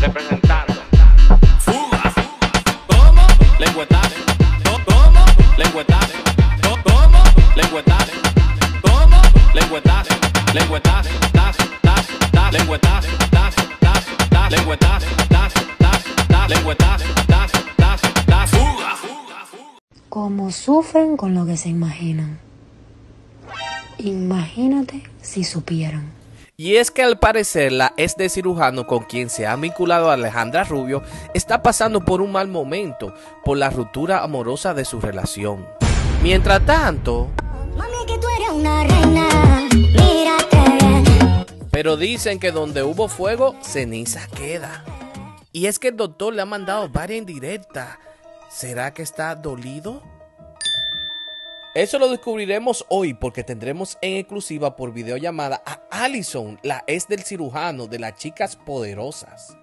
representando. Fuga, ¿cómo? Lengüetazo, ¿cómo? Lengüetazo, ¿cómo? Lengüetazo, ¿cómo? Lengüetazo, lengüetazo, tazo, tazo, tas, lengüetazo, tazo, tazo, lengüetazo, tazo, tazo, fuga. Como sufren con lo que se imaginan. Imagínate si supieran. Y es que al parecer la ex de cirujano con quien se ha vinculado Alejandra Rubio está pasando por un mal momento por la ruptura amorosa de su relación. Mientras tanto... Pero dicen que donde hubo fuego, ceniza queda. Y es que el doctor le ha mandado varias indirectas. ¿Será que está dolido? Eso lo descubriremos hoy porque tendremos en exclusiva por videollamada a Allison, la ex del cirujano de las chicas poderosas.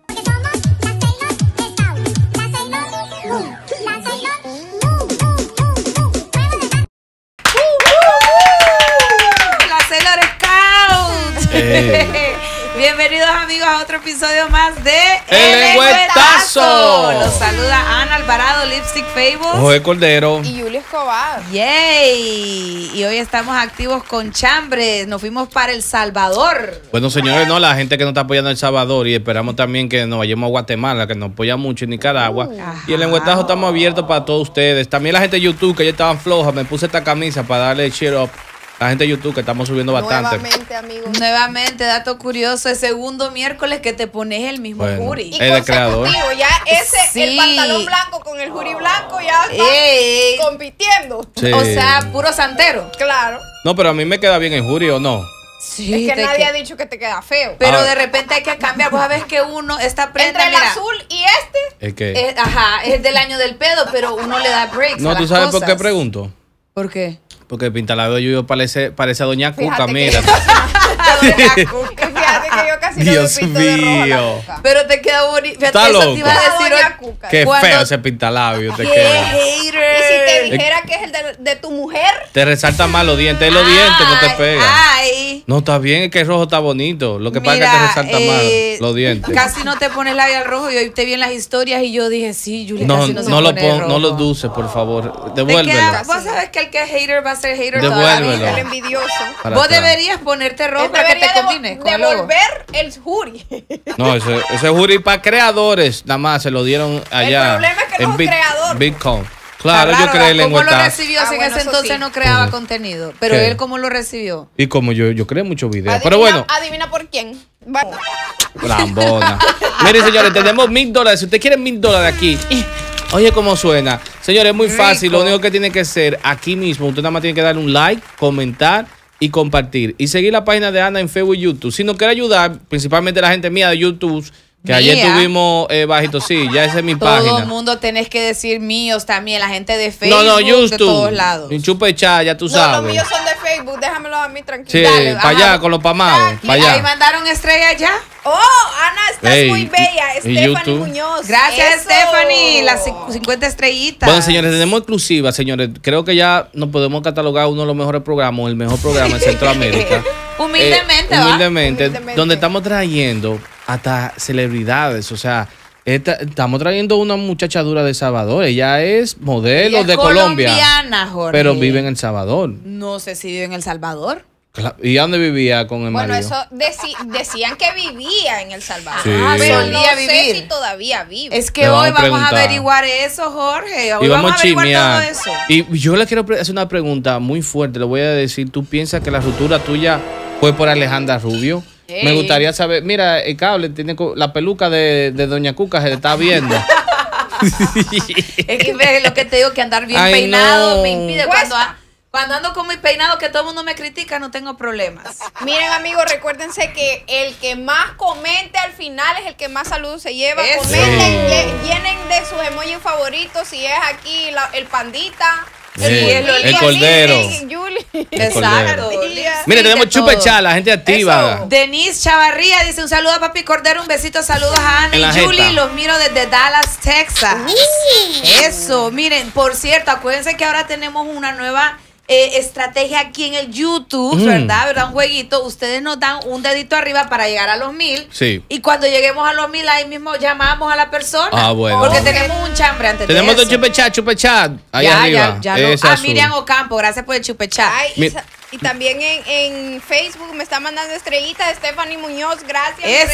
Bienvenidos amigos a otro episodio más de El Lenguetazo. Los saluda Ana Alvarado, Lipstick Fables. José Cordero. Y Julio Escobar. Yay. Y hoy estamos activos con Chambres. Nos fuimos para El Salvador. Bueno, señores, no, la gente que nos está apoyando en El Salvador y esperamos también que nos vayamos a Guatemala, que nos apoya mucho en Nicaragua. Uh. y el Lenguetazo estamos abiertos para todos ustedes. También la gente de YouTube que ya estaban floja, me puse esta camisa para darle cheer up la gente de YouTube que estamos subiendo bastante. Nuevamente, amigos. Nuevamente, dato curioso, el segundo miércoles que te pones el mismo jury. Y el creador. Ya ese, el pantalón blanco con el jury blanco ya está compitiendo. O sea, puro santero. Claro. No, pero a mí me queda bien el jury o no. Sí, es que nadie ha dicho que te queda feo. Pero ah. de repente hay que cambiar. Vos sabés que uno, esta prenda. Entre el azul y este. Es que. Eh, ajá, es del año del pedo, pero uno le da breaks. No, ¿tú sabes por qué pregunto? ¿Por qué? Porque Pintalado Yuyo parece, parece a Doña Cuca, mira. Doña Cuca. Dios mío. Pero te queda bonito. Está loco. te iba a Cuca. Qué feo ese pintalabio. Te Qué queda. hater. Y si te dijera que es el de, tu mujer, Te resaltan más los dientes. Es los dientes, no te pegan. pega. Ay. No, está bien, es que el rojo está bonito. Lo que pasa es que te resalta más eh, los dientes. Casi no te pones labial rojo y hoy te vi en las historias y yo dije, sí, Julia, No, no, se lo pone no lo dulce, por favor. Devuélveme. Devuélvelo. Vos sabés que el que es hater va a ser hater toda el envidioso. Vos deberías ponerte rojo que te devolver el, No, ese, ese jury para creadores, nada más se lo dieron allá. El problema es que no Bitcoin. Claro, yo creé que lo ah, entonces no creaba contenido. Pero él, ¿cómo lo recibió? Y como yo, yo creé muchos videos. Pero bueno. Adivina por quién. mire señores, tenemos mil dólares. Si usted quiere mil dólares aquí. Oye, cómo suena. Señores, muy fácil. Lo único que tiene que ser aquí mismo. Usted nada más tiene que dar un like, comentar y compartir. Y seguir la página de Ana en Facebook y YouTube. Si nos quiere ayudar, principalmente la gente mía de YouTube, que ayer tuvimos eh, bajito, sí, ya ese es mi página. Todo el mundo tenés que decir míos también, la gente de Facebook, no, no, YouTube, de todos lados. Un Chupechá, ya tú no, sabes. los míos son de Facebook, déjamelo a mí tranquilo. Sí, para allá, con los pamados, para allá. Ahí mandaron estrella ya. Oh, Ana, estás muy bella, Stephanie Muñoz. Gracias, Stephanie, las 50 estrellitas. Bueno, señores, tenemos exclusiva, señores. Creo que ya nos podemos catalogar uno de los mejores programas, el mejor programa en Centroamérica. humildemente, eh, humildemente, donde estamos trayendo hasta celebridades, o sea, estamos trayendo una muchacha dura de Salvador. Ella es modelo de Colombia. Pero vive en El Salvador. No sé si vive en El Salvador. ¿Y dónde vivía con el bueno, Bueno, eso decían que vivía en El Salvador. Sí. Pero no sé si todavía vive. Es que hoy vamos a averiguar eso, Jorge. Hoy y vamos, a averiguar todo eso. Y yo le quiero hacer una pregunta muy fuerte. Le voy a decir, ¿tú piensas que la ruptura tuya fue por Alejandra Rubio? Me gustaría saber, mira, el cable tiene la peluca de, Doña Cuca se está viendo. es que ve lo que te digo que andar bien peinado me impide cuando, cuando ando con mi peinado que todo el mundo me critica, no tengo problemas. Miren, amigos, recuérdense que el que más comente al final es el que más saludos se lleva. Comenten, llenen de sus emojis favoritos. Si es aquí el pandita, el, el cordero. Exacto. Mire, tenemos chupa la gente activa. Denise Chavarría dice un saludo a Papi Cordero, un besito, saludos a Ana y Julie. Los miro desde Dallas, Texas. Uh. Eso, miren, por cierto, acuérdense que ahora tenemos una nueva eh, estrategia aquí en el YouTube, mm. ¿verdad? ¿Verdad? Un jueguito. Ustedes nos dan un dedito arriba para llegar a los mil. Sí. Y cuando lleguemos a los mil, ahí mismo llamamos a la persona. Ah, Porque tenemos un chambre antes Tenemos dos chupechat, chupechat. Ahí arriba. Ya, ya A ah, Miriam Ocampo, gracias por el chupechat. y también en, Facebook me está mandando estrellitas Stephanie Muñoz. Gracias.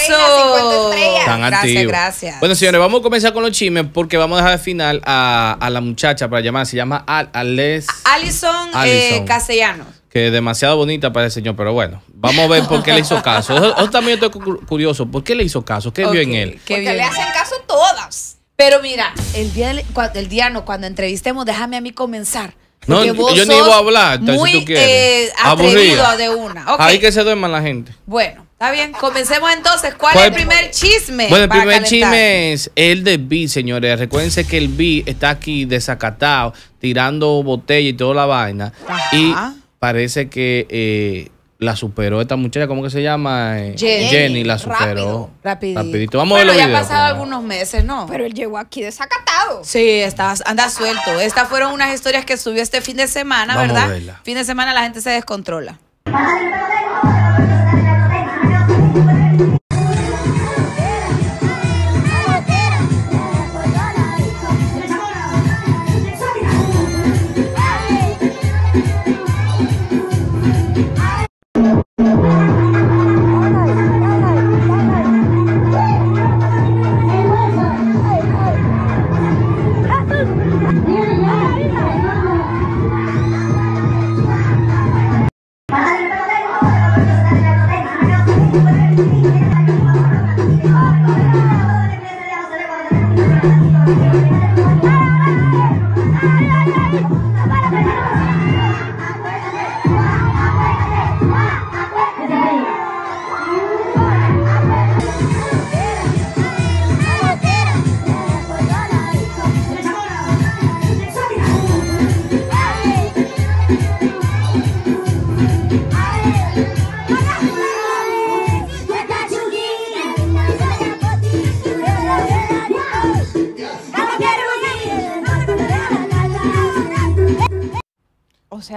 Tan gracias, gracias. Bueno, señores, vamos a comenzar con los chimes porque vamos a dejar de final a, la muchacha para llamar. Se llama Al Ales Alison eh, castellanos. Que demasiado bonita para el señor, pero bueno, vamos a ver por qué le hizo caso. Yo también estoy curioso, ¿por qué le hizo caso? ¿Qué vio en él? Que le hacen caso todas. Pero mira, el día, el día no, cuando entrevistemos, déjame a mí comenzar. No, yo ni voy a hablar, muy, si eh, atrevido de una. Hay Ahí que se duerman la gente. Bueno, Está bien, comencemos entonces. ¿Cuál, es el primer chisme? Bueno, el primer chisme es el de B, señores. Recuérdense que el B está aquí desacatado, tirando botella y toda la vaina. Y parece que eh, la superó esta muchacha, ¿cómo que se llama? Eh, Jenny, Jenny la superó. Rapidito. Vamos a ver Pero ya ha pasado algunos meses, ¿no? Pero él llegó aquí desacatado. Sí, está, anda suelto. Estas fueron unas historias que subió este fin de semana, ¿verdad? Fin de semana la gente se descontrola.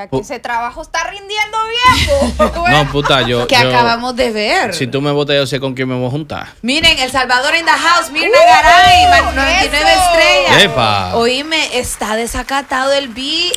que oh. ese trabajo está rindiendo viejo. no, puta, yo. Que acabamos de ver. Si tú me votas, yo sé con quién me voy a juntar. Miren, El Salvador in the house, Mirna Garay, 99 uh, estrellas. Epa. Oíme, está desacatado el B.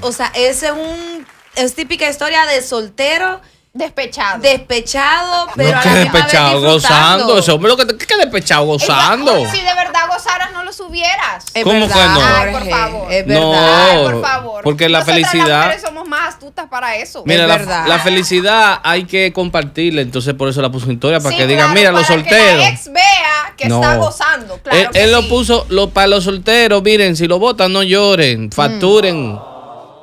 o sea, es un. Es típica historia de soltero Despechado. Despechado, pero a la despechado, gozando. eso hombre lo que despechado gozando. si de verdad gozaras, no lo subieras. Es ¿Cómo verdad, no? por favor. No, por favor. Porque la felicidad. Las somos más astutas para eso. Mira, la, verdad. la, felicidad hay que compartirla. Entonces, por eso la puso en historia. Para que digan, mira, los solteros. Que la ex vea que está gozando. él, lo puso lo, para los solteros. Miren, si lo votan, no lloren. Mm. Facturen.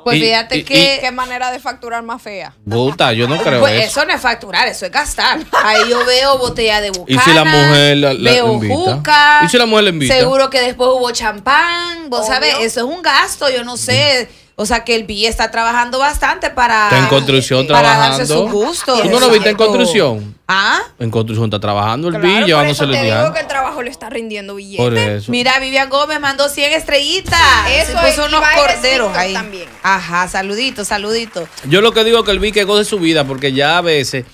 Pues fíjate que. ¿Qué manera de facturar más fea? Puta, yo no creo pues eso. no es facturar, eso es gastar. Ahí yo veo botella de bucana. Y si la mujer la, veo Juca, y si la mujer la invita. Seguro que después hubo champán. Vos sabes, eso es un gasto, yo no sé. O sea que el BI está trabajando bastante para. construcción para Darse su gusto. ¿Tú no lo viste en construcción? ¿Ah? En construcción está trabajando el claro, llevándose el se Yo digo que el trabajo le está rindiendo billetes. Mira, Vivian Gómez mandó 100 estrellitas. eso es unos corderos ahí. También. Ajá, saluditos, saluditos. Yo lo que digo es que el BI que goce su vida, porque ya a veces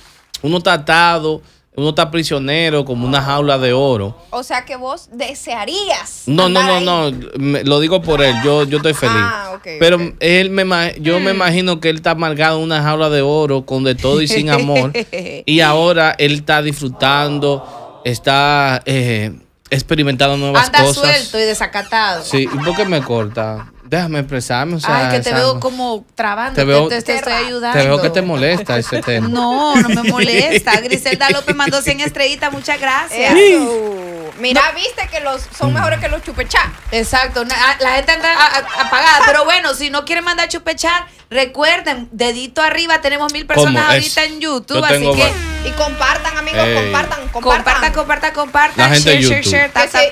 uno está atado uno está prisionero como una jaula de oro. O sea que vos desearías. No, no, no, no, lo digo por él, yo, yo estoy feliz. Ah, okay, Pero él me yo me mm. imagino que él está amargado en una jaula de oro con de todo y sin amor. y ahora él está disfrutando, está eh, experimentado nuevas Anda suelto y desacatado. Sí, ¿y por me corta? Déjame expresarme. O sea, Ay, que te veo como trabando. Te, veo, te, te, estoy ayudando. Te veo que te molesta ese tema. No, no me molesta. Griselda López mandó 100 estrellitas. Muchas gracias. Mira, viste que los son mejores que los chupechar. Exacto, la gente anda apagada. Pero bueno, si no quieren mandar chupechar, recuerden, dedito arriba, tenemos mil personas ahorita en YouTube, así que. Y compartan, amigos, compartan, compartan. Compartan, compartan, compartan. share, share,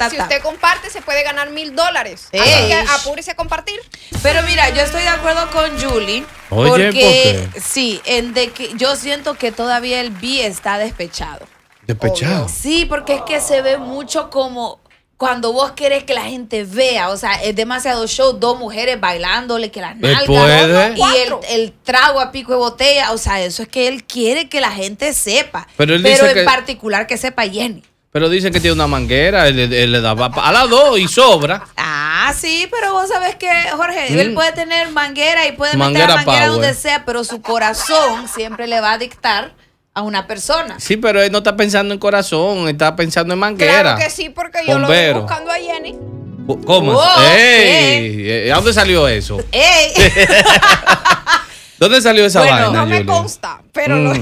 si, usted comparte, se puede ganar mil dólares. Así que apúrese a compartir. Pero mira, yo estoy de acuerdo con Julie. porque, sí, en de que yo siento que todavía el B está despechado. Despechado. Sí, porque es que se ve mucho como cuando vos querés que la gente vea, o sea, es demasiado show, dos mujeres bailándole que las nalgas y el, trago a pico de botella, o sea, eso es que él quiere que la gente sepa, pero, en particular que sepa Jenny. Pero dice que tiene una manguera, él, le da a las dos y sobra. Ah, sí, pero vos sabes que, Jorge, mm. él puede tener manguera y puede meter la manguera donde sea, pero su corazón siempre le va a dictar a una persona. Sí, pero él no está pensando en corazón, está pensando en manguera. Claro que sí, porque yo lo estoy buscando a Jenny. ¿Cómo? Oh, ¡Ey! Eh, dónde salió eso? ¡Ey! ¿Dónde salió esa bueno, No me consta, mm. pero, no,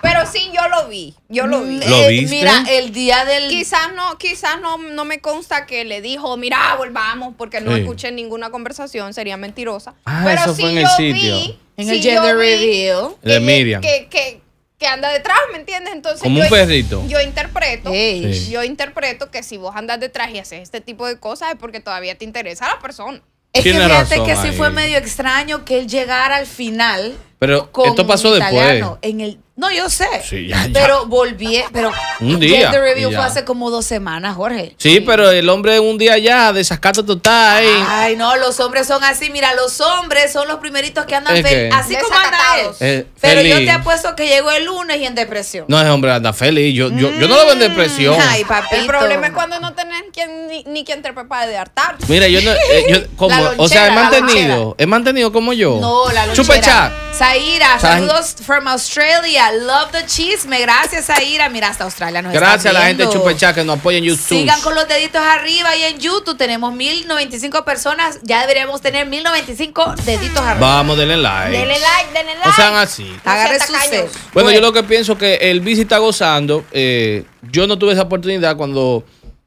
pero sí yo lo vi. Yo lo vi. Eh, mira, el día del. Quizás no, quizás no, no me consta que le dijo, mira, volvamos, porque no escuché ninguna conversación, sería mentirosa. Ah, pero sí yo vi en el gender reveal. De media Que, anda detrás, ¿me entiendes? Entonces, Como un perrito. Yo interpreto, yo interpreto que si vos andas detrás y haces este tipo de cosas es porque todavía te interesa la persona. Es que fíjate que sí fue medio extraño que él llegara al final. Pero esto pasó después. En el no, yo sé. Sí, ya, Pero volví, pero un día. Review fue hace como dos semanas, Jorge. Sí, pero el hombre un día ya, desacato total. Ay, no, los hombres son así. Mira, los hombres son los primeritos que andan feliz. Así como anda él. Eh, pero yo te apuesto que llegó el lunes y en depresión. No, es hombre anda feliz. Yo, yo, yo no lo veo en depresión. Ay, El problema es cuando no tenés quien, ni, ni quien te prepare de hartar. Mira, yo no. Eh, yo, o sea, he mantenido. He mantenido como yo. No, la lonchera. Chupecha. Zaira, saludos from Australia love the chisme. Gracias, a Ira Mira, hasta Australia Gracias a la gente de Chupechá que nos apoya en YouTube. Sigan con los deditos arriba y en YouTube tenemos 1095 personas. Ya deberíamos tener 1095 deditos arriba. Vamos, denle like. Denle like, denle like. O sean así. Agarre bueno, yo lo que pienso que el bici está gozando. Eh, yo no tuve esa oportunidad cuando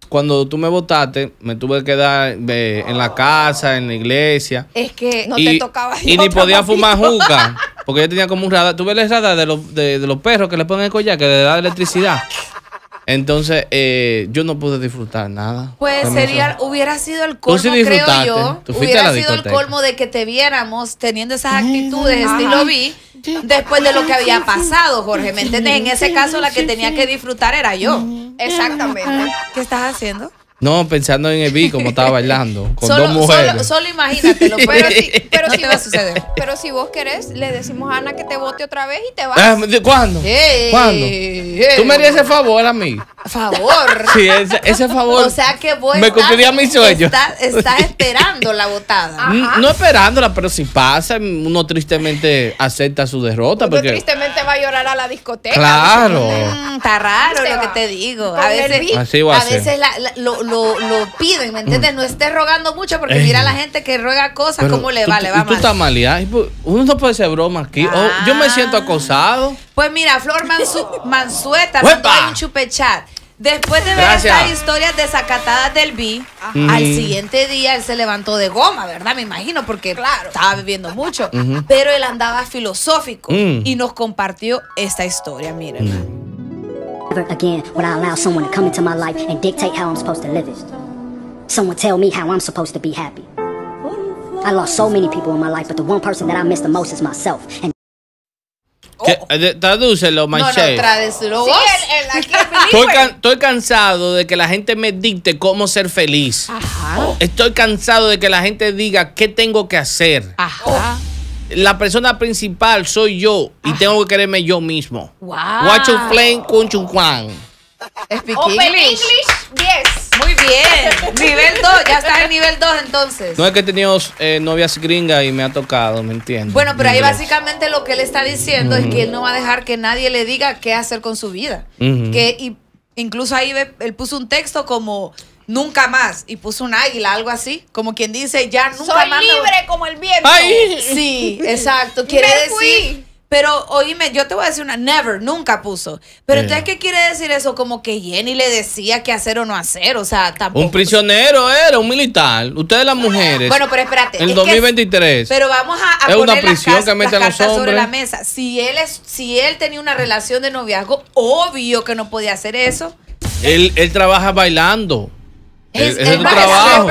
cuando tú me votaste, me tuve que quedar en la casa, en la iglesia. Es que no te tocaba. Y ni podía fumar juca. Porque yo tenía como un radar. Tuve el radar de los, de, de los perros que le ponen el collar, que le da electricidad. Entonces, eh, yo no pude disfrutar nada. Pues sería, hubiera sido el colmo, creo yo. hubiera sido el colmo de que te viéramos teniendo esas actitudes, Y lo vi, después de lo que había pasado, Jorge. ¿Me entiendes? En ese caso, la que tenía que disfrutar era yo. Mm, Exactamente. Ah. ¿Qué estás haciendo? No, pensando en Evi como estaba bailando con solo, dos mujeres. Solo, solo imagínatelo, pero si, pero va a suceder. Pero si vos querés, le decimos a Ana que te vote otra vez y te vas. a. Ah, ¿Cuándo? ¿Cuándo? Tú me harías ese favor a mí. Favor. Sí, ese, ese favor. O sea que a. me cumpliría mi sueño. Estás, esperando la votada. Mm, no esperándola, pero si pasa, uno tristemente acepta su derrota. Uno porque tristemente va a llorar a la discoteca. Claro. Mm, está raro lo que te digo. A veces, así va a, a veces lo, lo, piden, ¿me entiendes? Mm. No estés rogando mucho porque mira la gente que ruega cosas, ¿cómo le vale? va? Le va tú mal. estás ¿eh? pues, Uno no puede hacer broma aquí. Oh, yo me siento ah. acosado. Pues mira, Flor Mansueta mandó un chupechat. Después de ver estas historias desacatadas del B, al mm. siguiente día él se levantó de goma, ¿verdad? Me imagino, porque claro, estaba bebiendo mucho. Pero él andaba filosófico mm. y nos compartió esta historia, miren. Ever again will I allow someone to come into my life and dictate how I'm supposed to live it. Someone tell me how I'm supposed to be happy. I lost so many people in my life, but the one person that I miss the most is myself. And Que, oh. eh, tradúcelo, Manche. No, no, tradúcelo vos. Sí, el, el, aquí el estoy, can, estoy, cansado de que la gente me dicte cómo ser feliz. Ajá. Estoy cansado de que la gente diga qué tengo que hacer. Ajá la persona principal soy yo y tengo que quererme yo mismo. Wow. Watch a flame con Juan. Speak Open English. Yes. Muy bien. nivel 2. Ya estás en nivel 2 entonces. No es que he tenido eh, novias gringas y me ha tocado, ¿me entiendes? Bueno, pero ahí básicamente lo que él está diciendo es que él no va a dejar que nadie le diga qué hacer con su vida. Que Incluso ahí él puso un texto como nunca más. Y puso un águila, algo así, como quien dice, ya nunca más. Soy libre como el viento. Sí, exacto. Quiere decir. Pero oíme, yo te voy a decir una, never, nunca puso. Pero entonces, ¿qué quiere decir eso? Como que Jenny le decía qué hacer o no hacer. O sea, tampoco. Un prisionero era, un militar. Ustedes las mujeres. Bueno, pero espérate. En 2023. pero vamos a, a es una prisión que mete sobre la mesa. Si él, es, si él tenía una relación de noviazgo, obvio que no podía hacer eso. Él, él trabaja bailando. Es, trabajo.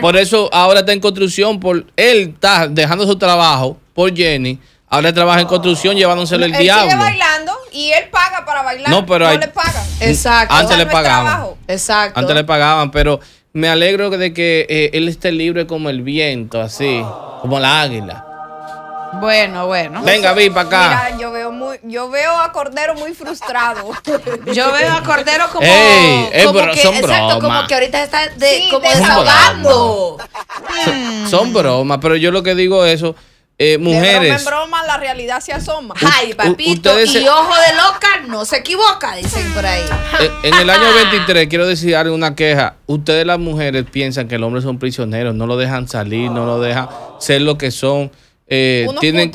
Por eso ahora está en construcción. Por, él está dejando su trabajo por Jenny. Ahora trabaja en construcción llevándose el él diablo. Sigue bailando y él paga para bailar. No, pero le pagan. Antes le pagaban. Exacto. Antes le pagaban, pero me alegro de que eh, él esté libre como el viento, así, como la águila. Bueno, bueno. Venga, vi para acá. yo veo a Cordero muy frustrado. yo veo a Cordero como, que, exacto, como que ahorita está como desahogando. Mm. Son, bromas, pero yo lo que digo es eso. mujeres. Eh, broma en broma, la realidad se asoma. Ay, papito, y ojo de loca no se equivoca, dicen por ahí. Eh, en el año 23, quiero decir una queja. Ustedes, las mujeres, piensan que los hombres son prisioneros, no lo dejan salir, no lo dejan ser lo que son. Eh, unos tienen...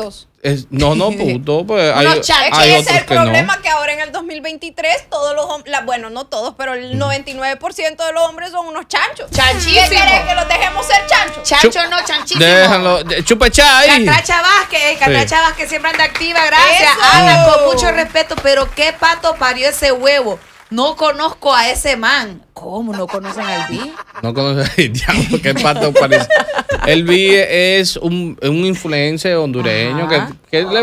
no, no, puto, pues hay, hay ese es el problema que ahora en el 2023 todos los hombres, bueno, no todos, pero el 99% mm. de los hombres son unos chanchos. chanchísimo ¿Qué quiere que los dejemos ser chanchos? Chanchos no, chanchísimos. Déjalo, ahí. Catracha Vázquez, Catracha Vázquez siempre anda activa, gracias. Habla con mucho respeto, pero qué pato parió ese huevo. No conozco a ese man. ¿Cómo no conocen al B? No conocen al porque porque parece. El B es un, influencer hondureño que, él,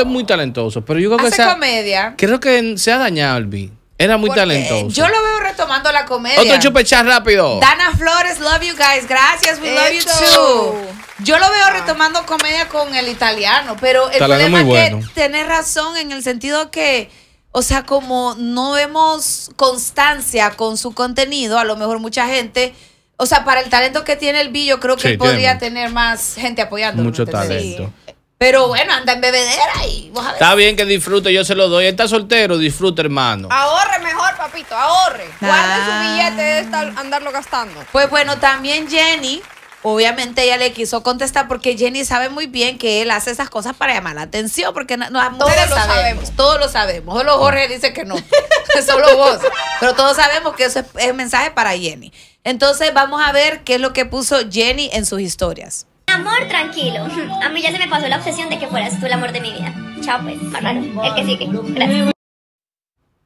es, muy talentoso, pero yo creo que Hace comedia. Creo que se ha dañado el B. Era muy talentoso. Yo lo veo retomando la comedia. Otro chupechar rápido. Dana Flores, love you guys. Gracias, we love you too. Yo lo veo retomando comedia con el italiano, pero el problema es que bueno. tenés razón en el sentido que o sea, como no vemos constancia con su contenido, a lo mejor mucha gente... O sea, para el talento que tiene el B, yo creo que podría tener más gente apoyándolo. Mucho talento. Pero bueno, anda en bebedera y Está bien que disfrute, yo se lo doy. Está soltero, disfrute hermano. Ahorre mejor, papito, ahorre. Guarde su ah. billete de estar, andarlo gastando. Pues bueno, también Jenny Obviamente ella le quiso contestar porque Jenny sabe muy bien que él hace esas cosas para llamar la atención, porque no, no todos lo sabemos, todos lo sabemos. Solo Jorge dice que no, solo vos. Pero todos sabemos que eso es, mensaje para Jenny. Entonces vamos a ver qué es lo que puso Jenny en sus historias. Amor, tranquilo. A mí ya se me pasó la obsesión de que fueras tú el amor de mi vida. Chao, pues. El que sigue. Gracias.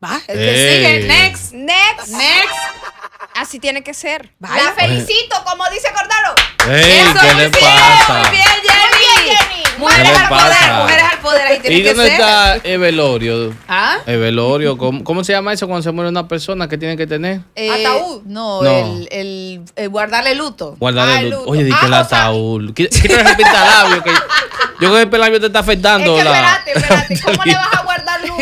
Va, el que sigue. Next, next, next. Así tiene que ser. La felicito, como dice Cordaro. Ey, ¿qué le pasa? Muy bien, Jenny. Muy bien, Jenny. Mujeres al poder, mujeres al poder. Ahí tiene ¿Y que dónde ser. está Evelorio? ¿Ah? Evelorio. ¿Cómo, ¿Cómo, se llama eso cuando se muere una persona? ¿Qué tiene que tener? Eh, ataúd. No, no. El, el, el, eh, guardarle luto. Guardarle ah, luto. Oye, di ah, el ataúd. Quítale el pintalabio. Que yo creo que el labio te está afectando. Es que, espérate, espérate. ¿Cómo le vas a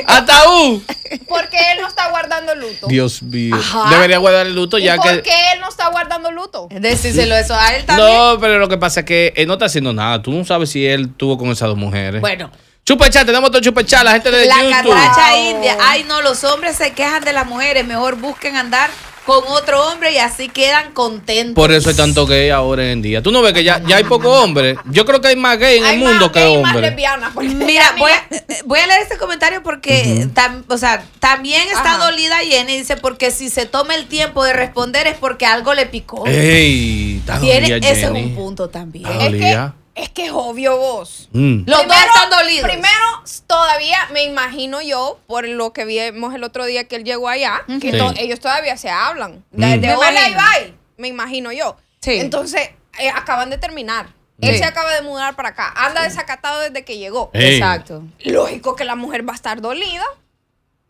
ataú porque él no está guardando luto? Dios mío. Debería guardar el luto ya que. ¿Por qué él no está guardando luto? Decíselo eso a él también. No, pero lo que pasa es que él no está haciendo nada. Tú no sabes si él tuvo con esas dos mujeres. Bueno. chupechar tenemos todo la gente de la india. Ay, no, los hombres se quejan de las mujeres. Mejor busquen andar con otro hombre y así quedan contentos. Por eso hay tanto gay ahora en día. Tú no ves que ya, ya hay pocos hombres. Yo creo que hay más gay en el mundo que Mira, eh, voy a, leer este comentario porque o también está dolida Jenny. Dice, porque si se toma el tiempo de responder es porque algo le picó. Ey, está Tiene, Ese es un punto también. Es que es que es obvio vos. Mm. Los dos están dolidos. Primero, todavía me imagino yo, por lo que vimos el otro día que él llegó allá, que ellos todavía se hablan. Desde mm. de y me imagino yo. Entonces, eh, acaban de terminar. Él se acaba de mudar para acá. Anda desacatado desde que llegó. Exacto. Lógico que la mujer va a estar dolida.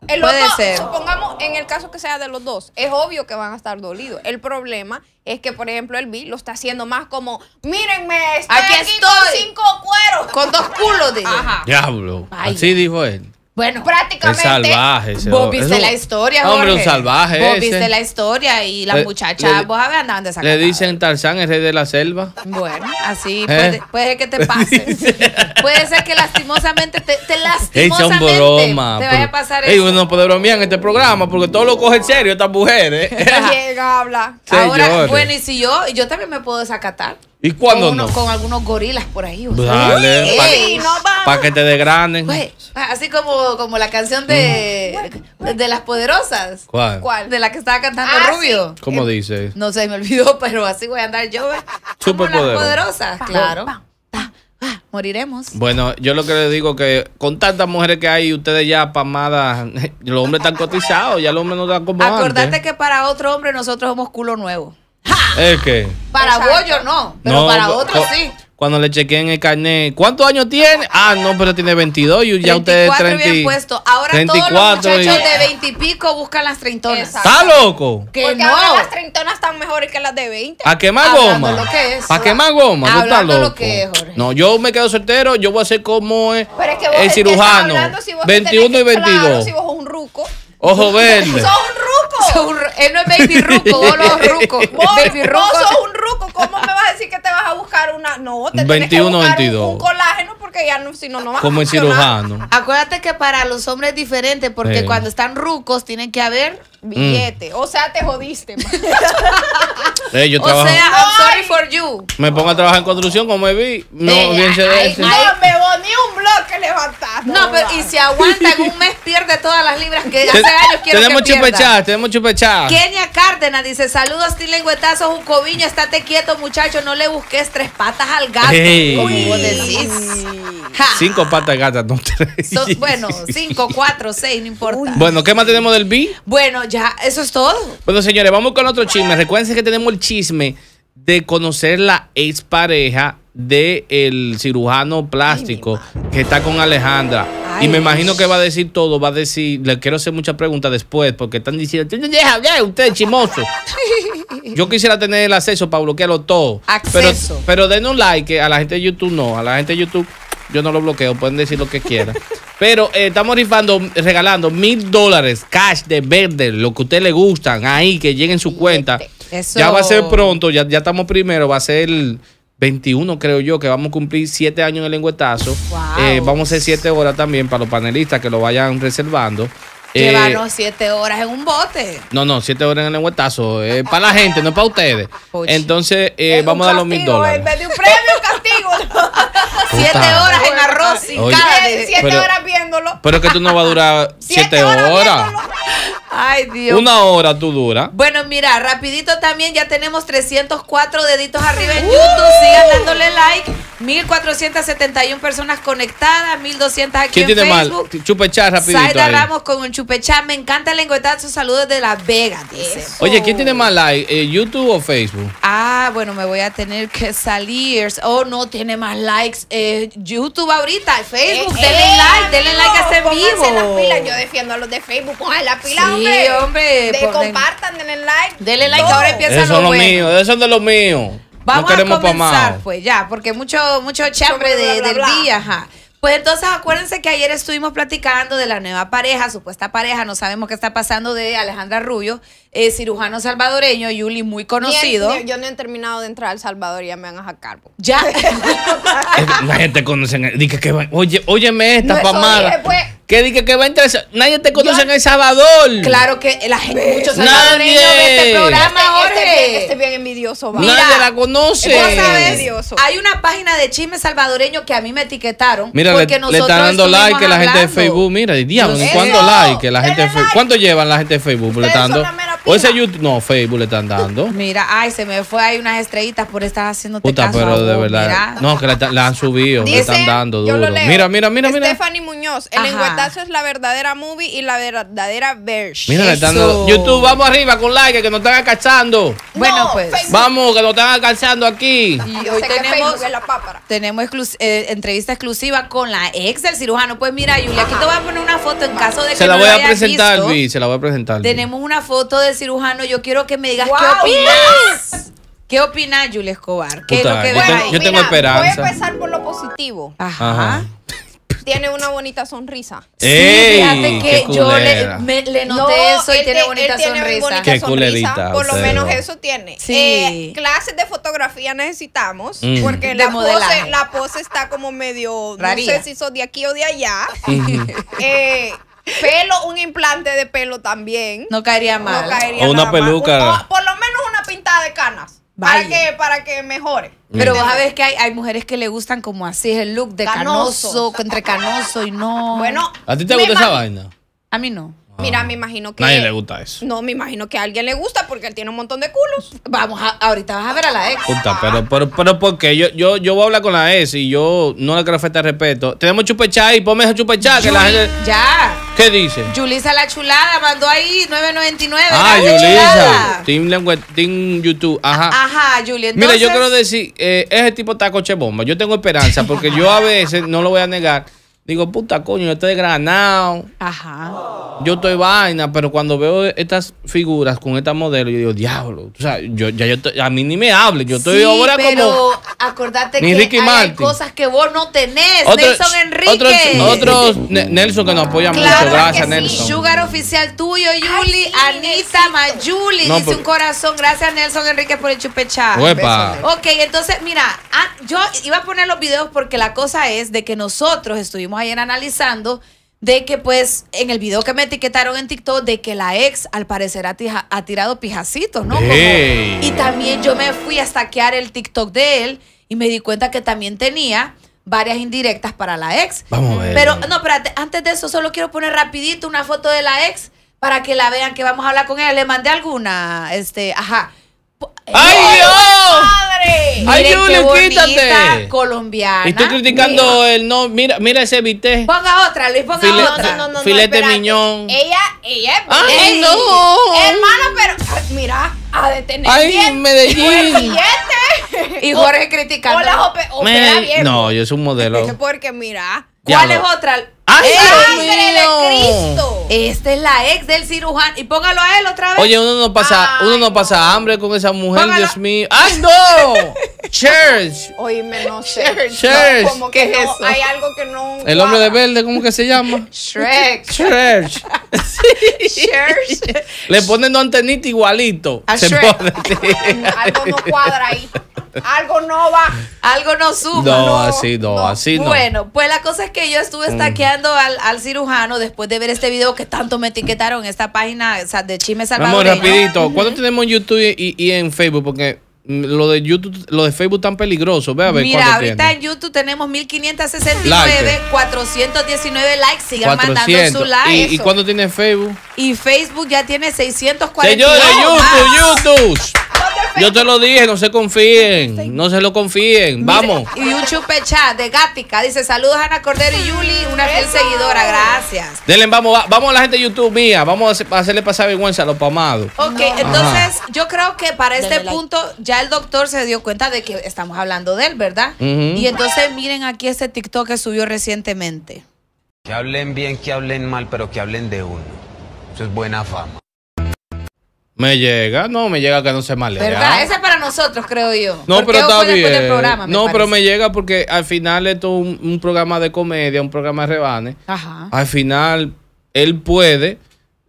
El otro Supongamos, en el caso que sea de los dos, es obvio que van a estar dolidos. El problema es que, por ejemplo, el B lo está haciendo más como, mírenme, estoy aquí, con cinco cueros. Con dos culos, dije Diablo. Así dijo él. Bueno, prácticamente. vos viste la historia, Jorge. Hombre, un salvaje. Vos viste la historia y las muchachas, eh, muchacha, vos sabés, andaban de Le dicen Tarzán, el rey de la selva. Bueno, así eh. puede, ser que te pase. puede ser que lastimosamente te, te lastimosamente broma, te vaya a pasar ey, uno no puede bromear en este programa porque todo lo coge en serio estas mujeres. Llega, habla. Ahora, bueno, y si yo, yo también me puedo desacatar. ¿Y cuándo no? Con algunos gorilas por ahí. Dale, para que te desgranen pues, así como, como la canción de, mm. de, Las Poderosas. ¿Cuál? De la que estaba cantando ah, Rubio. ¿Cómo eh, dice? No sé, me olvidó, pero así voy a andar yo. Super Las Poderosas, claro. moriremos. Bueno, yo lo que les digo que con tantas mujeres que hay, ustedes ya pamadas, los hombres están cotizados, ya los hombres no están como Acordate que para otro hombre nosotros somos culo nuevo. ¿Es que? Para Exacto. yo no, pero no, para otros sí. Cuando le chequeé en el carnet, ¿cuántos años tiene? Ah, no, pero tiene 22 y ya ustedes 30. bien puesto. Ahora todos los muchachos y... de 20 y pico buscan las treintonas. ¿Está loco? Que Porque no. ahora las treintonas están mejores que las de 20. ¿A qué más goma? Lo que es. ¿A qué más goma? ¿No estás loco? Lo que es, no, yo me quedo soltero, yo voy a ser como el cirujano. 21 y 22. Claro, si vos un ruco. Ojo verde. sos un ruco. él no es baby ruco, vos los ruco. ruco. sos un ruco. ¿Cómo me vas a decir que te vas a buscar una? No, te 21, tienes que buscar Un, colágeno porque ya no, si no, no vas Como a el cirujano. Acuérdate que para los hombres es diferente porque cuando están rucos tienen que haber Mm. billete. O sea, te jodiste. yo o sea, I'm sorry for you. Me pongo a trabajar en construcción como me vi. No, bien se ay, no, me ni un bloque levantar. No, pero y si aguanta en un mes pierde todas las libras que hace años quiero tenemos que tenemos chupechadas. Kenia Cárdenas dice, saludos, tilengüetazo, un Jucoviño. estate quieto, muchacho, no le busques tres patas al gato. Cinco patas gato, no tres. bueno, cinco, cuatro, seis, no importa. Bueno, ¿qué más tenemos del B? Bueno, ya, eso es todo. Bueno, señores, vamos con otro chisme. Recuerden que tenemos el chisme de conocer la expareja del el cirujano plástico que está con Alejandra. y me imagino que va a decir todo, va a decir, le quiero hacer muchas preguntas después, porque están diciendo, deja ya usted chimoso. Yo quisiera tener el acceso para bloquearlo todo. Acceso. Pero, pero den un like, a la gente de YouTube no, a la gente de YouTube yo no lo bloqueo, pueden decir lo que quieran. Pero eh, estamos rifando, regalando mil dólares cash de verde, lo que a usted le gustan, ahí, que lleguen su cuenta. Este, ya va a ser pronto, ya, ya estamos primero, va a ser el 21, creo yo, que vamos a cumplir siete años en el lengüetazo. Eh, vamos a ser siete horas también para los panelistas que lo vayan reservando. Llevarnos eh, siete horas en un bote. No, no, siete horas en el huetazo Es eh, para la gente, no es para ustedes. Entonces, eh, vamos a dar los mil dólares. En vez de un premio, castigo. siete horas en arroz y Oye, cada siete horas viéndolo. Pero es que tú no vas a durar siete, siete horas. horas. Ay, Dios. Una hora tú dura. Bueno, mira, rapidito también ya tenemos 304 deditos arriba en uh. YouTube. Sigan dándole like. 1471 personas conectadas, 1200 aquí en tiene Facebook. Mal? rapidito. ahí. Ramos con un chupechá. Me encanta el sus Saludos de Las Vegas, dice. Oye, ¿quién tiene más like? Eh, ¿YouTube o Facebook? Ah, bueno, me voy a tener que salir. Oh, no tiene más likes. Eh, YouTube ahorita, Facebook. denle eh, like, denle like a este vivo. Yo defiendo a los de Facebook. Pongan la pila. Sí, hombre. compartan, denle like. Denle like, ahora empieza eso lo, mío, eso es de lo mío. Vamos a comenzar, pues, ya, porque mucho, mucho chambre del día, Pues entonces acuérdense que ayer estuvimos platicando de la nueva pareja, supuesta pareja, no sabemos qué está pasando de Alejandra Rubio eh, cirujano salvadoreño, Yuli, muy conocido. yo, no he terminado de entrar al Salvador y ya me van a sacar. Ya. Eh, la gente conoce. Dije que va, oye, óyeme esta no, pamada. Pues. que dije que va a entrar. Nadie te conoce en El Salvador. Claro que la gente, muchos salvadoreños de este programa, Este, este bien, este bien envidioso. Mira, Nadie la conoce. Este hay una página de chisme salvadoreño que a mí me etiquetaron. Mira, porque le, nosotros le están dando like la gente de Facebook. Mira, diablo, ¿cuánto like la gente de ¿Cuánto llevan la gente de Facebook? O ese YouTube. No, Facebook le están dando. Mira, ay, se me fue ahí unas estrellitas por estar haciendo este Puta, pero de verdad. No, que la, han subido. le están dando duro. Mira, mira, mira, mira. Stephanie Muñoz. El lengüetazo es la verdadera movie y la verdadera version. Mira, le están dando. YouTube, vamos arriba con like, que nos están acachando. Bueno, pues. Vamos, que nos están alcanzando aquí. Y hoy tenemos, tenemos eh, entrevista exclusiva con la ex del cirujano. Pues mira, Julia, aquí te voy a poner una foto en caso de que. Se la voy a presentar, Luis. Se la voy a presentar. Tenemos una foto de cirujano, yo quiero que me digas qué opinas. ¿Qué opinas, Julia Escobar? ¿Qué es lo que yo, yo tengo esperanza. Voy a empezar por lo positivo. Ajá. Tiene una bonita sonrisa. sí, fíjate que yo le, noté eso y tiene, bonita tiene bonita sonrisa. Por lo menos eso tiene. Sí. Eh, clases de fotografía necesitamos. Mm. Porque la pose, la pose está como medio. No sé si sos de aquí o de allá. eh, pelo, un implante de pelo también. No caería mal. o una peluca. por lo menos una pintada de canas. Para que, para que mejore. Pero vos a que hay, mujeres que le gustan como así el look de canoso entre canoso y no. Bueno. ¿A ti te gusta esa vaina? A mí no. Mira, ah. me imagino que. Nadie le gusta eso. No, me imagino que a alguien le gusta porque él tiene un montón de culos. Vamos, a, ahorita vas a ver a la ex. Puta, pero, pero, pero porque yo, yo, yo voy a hablar con la ex y yo no le quiero faltar respeto. Tenemos chupechá y ponme ese chupechá que la gente. Ya. ¿Qué dice? Julisa la chulada mandó ahí 9.99. Ah, Julisa. Team, YouTube. Ajá. Ajá, Julia. Mira, yo quiero decir, eh, ese tipo está coche bomba. Yo tengo esperanza porque yo a veces, no lo voy a negar Digo, puta coño, yo estoy granado. Ajá. Yo estoy vaina, pero cuando veo estas figuras con esta modelo, yo digo, diablo. O sea, yo, ya yo a mí ni me hable. Yo estoy sí, ahora pero Acordate que hay cosas que vos no tenés. Nelson Enrique. Otros, Nelson que nos apoya mucho. Gracias, que sí. Sugar oficial tuyo, Yuli. Anita Mayuli. dice un corazón. Gracias, Nelson Enrique, por el Huepa. Ok, entonces, mira, ah, yo iba a poner los videos porque la cosa es de que nosotros estuvimos ayer analizando de que pues en el video que me etiquetaron en TikTok de que la ex al parecer ha, tirado pijacitos, ¿no? y también yo me fui a saquear el TikTok de él y me di cuenta que también tenía varias indirectas para la ex. Vamos a ver. Pero no, espérate, antes de eso solo quiero poner rapidito una foto de la ex para que la vean que vamos a hablar con ella. Le mandé alguna, este, ajá. ¡Ay, Dios! ¡Ay, Julio, quítate! Colombiana. Estoy criticando el no. Mira, mira ese vité. Ponga otra, Luis, ponga otra. No, no, no, filete miñón. Ella, ella es ¡Ay, no! Hermano, pero. mira, a detener. ¡Ay, me Medellín! y Jorge criticando. Hola, bien. No, yo soy un modelo. Porque mira. ¿Cuál es otra? ¡Ay, ¡Sangre Esta es la ex del cirujano. Y póngalo a él otra vez. Oye, uno no pasa, ah. uno no pasa hambre con esa mujer, Dios mío. ¡Ay, no! Church. Oíme, no sé. Church. como ¿Qué que es eso? Hay algo que no. El hombre de verde, ¿cómo que se llama? Shrek. Church. Church. Le ponen dos antenita igualito. se Algo no cuadra ahí. Algo no va. Algo no suma. No, así no, así no. Bueno, pues la cosa es que yo estuve estaqueando mm al, cirujano después de ver este video que tanto me etiquetaron, esta página de Chisme Salvador. Vamos, rapidito. ¿Cuánto tenemos en YouTube y, en Facebook? Porque mm, lo de YouTube, lo de Facebook tan peligroso. Ve a Mira, ahorita en YouTube tenemos 1569, 419 likes. Sigan mandando su like. ¿Y, ¿Y cuándo tiene Facebook? Y Facebook ya tiene 640. Señores, YouTube, YouTube. Yo te lo dije, no se confíen. No se lo confíen. Vamos. Y un chat de Gatica Dice, saludos a Ana Cordero y Yuli, una fiel seguidora. Gracias. Denle, vamos, vamos a la gente de YouTube mía. Vamos a hacerle pasar vergüenza a los pamados. Ok, entonces yo creo que para este punto ya el doctor se dio cuenta de que estamos hablando de él, ¿verdad? Y entonces miren aquí este TikTok que subió recientemente. Que hablen bien, que hablen mal, pero que hablen de uno. Eso es buena fama. Me llega, no, me llega que no se male. ¿Verdad? Ese es para nosotros, creo yo. No, pero está no, pero me llega porque al final esto es un, un programa de comedia, un programa de rebanes. Ajá. Al final, él puede,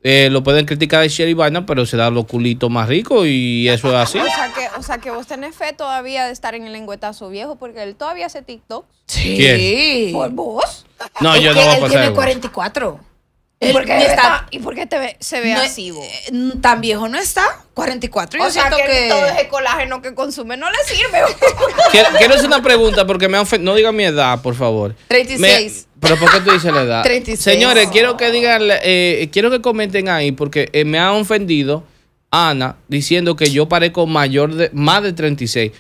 eh, lo pueden criticar de Sherry Vaina, pero se da los culitos más ricos y eso es así. O sea, que, o sea, que vos tenés fe todavía de estar en el lenguetazo viejo porque él todavía hace TikTok. Sí. ¿Por vos? No, yo no voy a pasar. 44. ¿Y por qué, te se ve así? Eh, tan viejo no está, 44. O yo siento que, todo ese colágeno que consume no le sirve. quiero, hacer una pregunta porque me ofendido... No diga mi edad, por favor. 36. Pero ¿por qué tú dices la edad? 36. Señores, quiero que digan, eh, quiero que comenten ahí porque eh, me ha ofendido Ana diciendo que yo parezco mayor de, más de 36.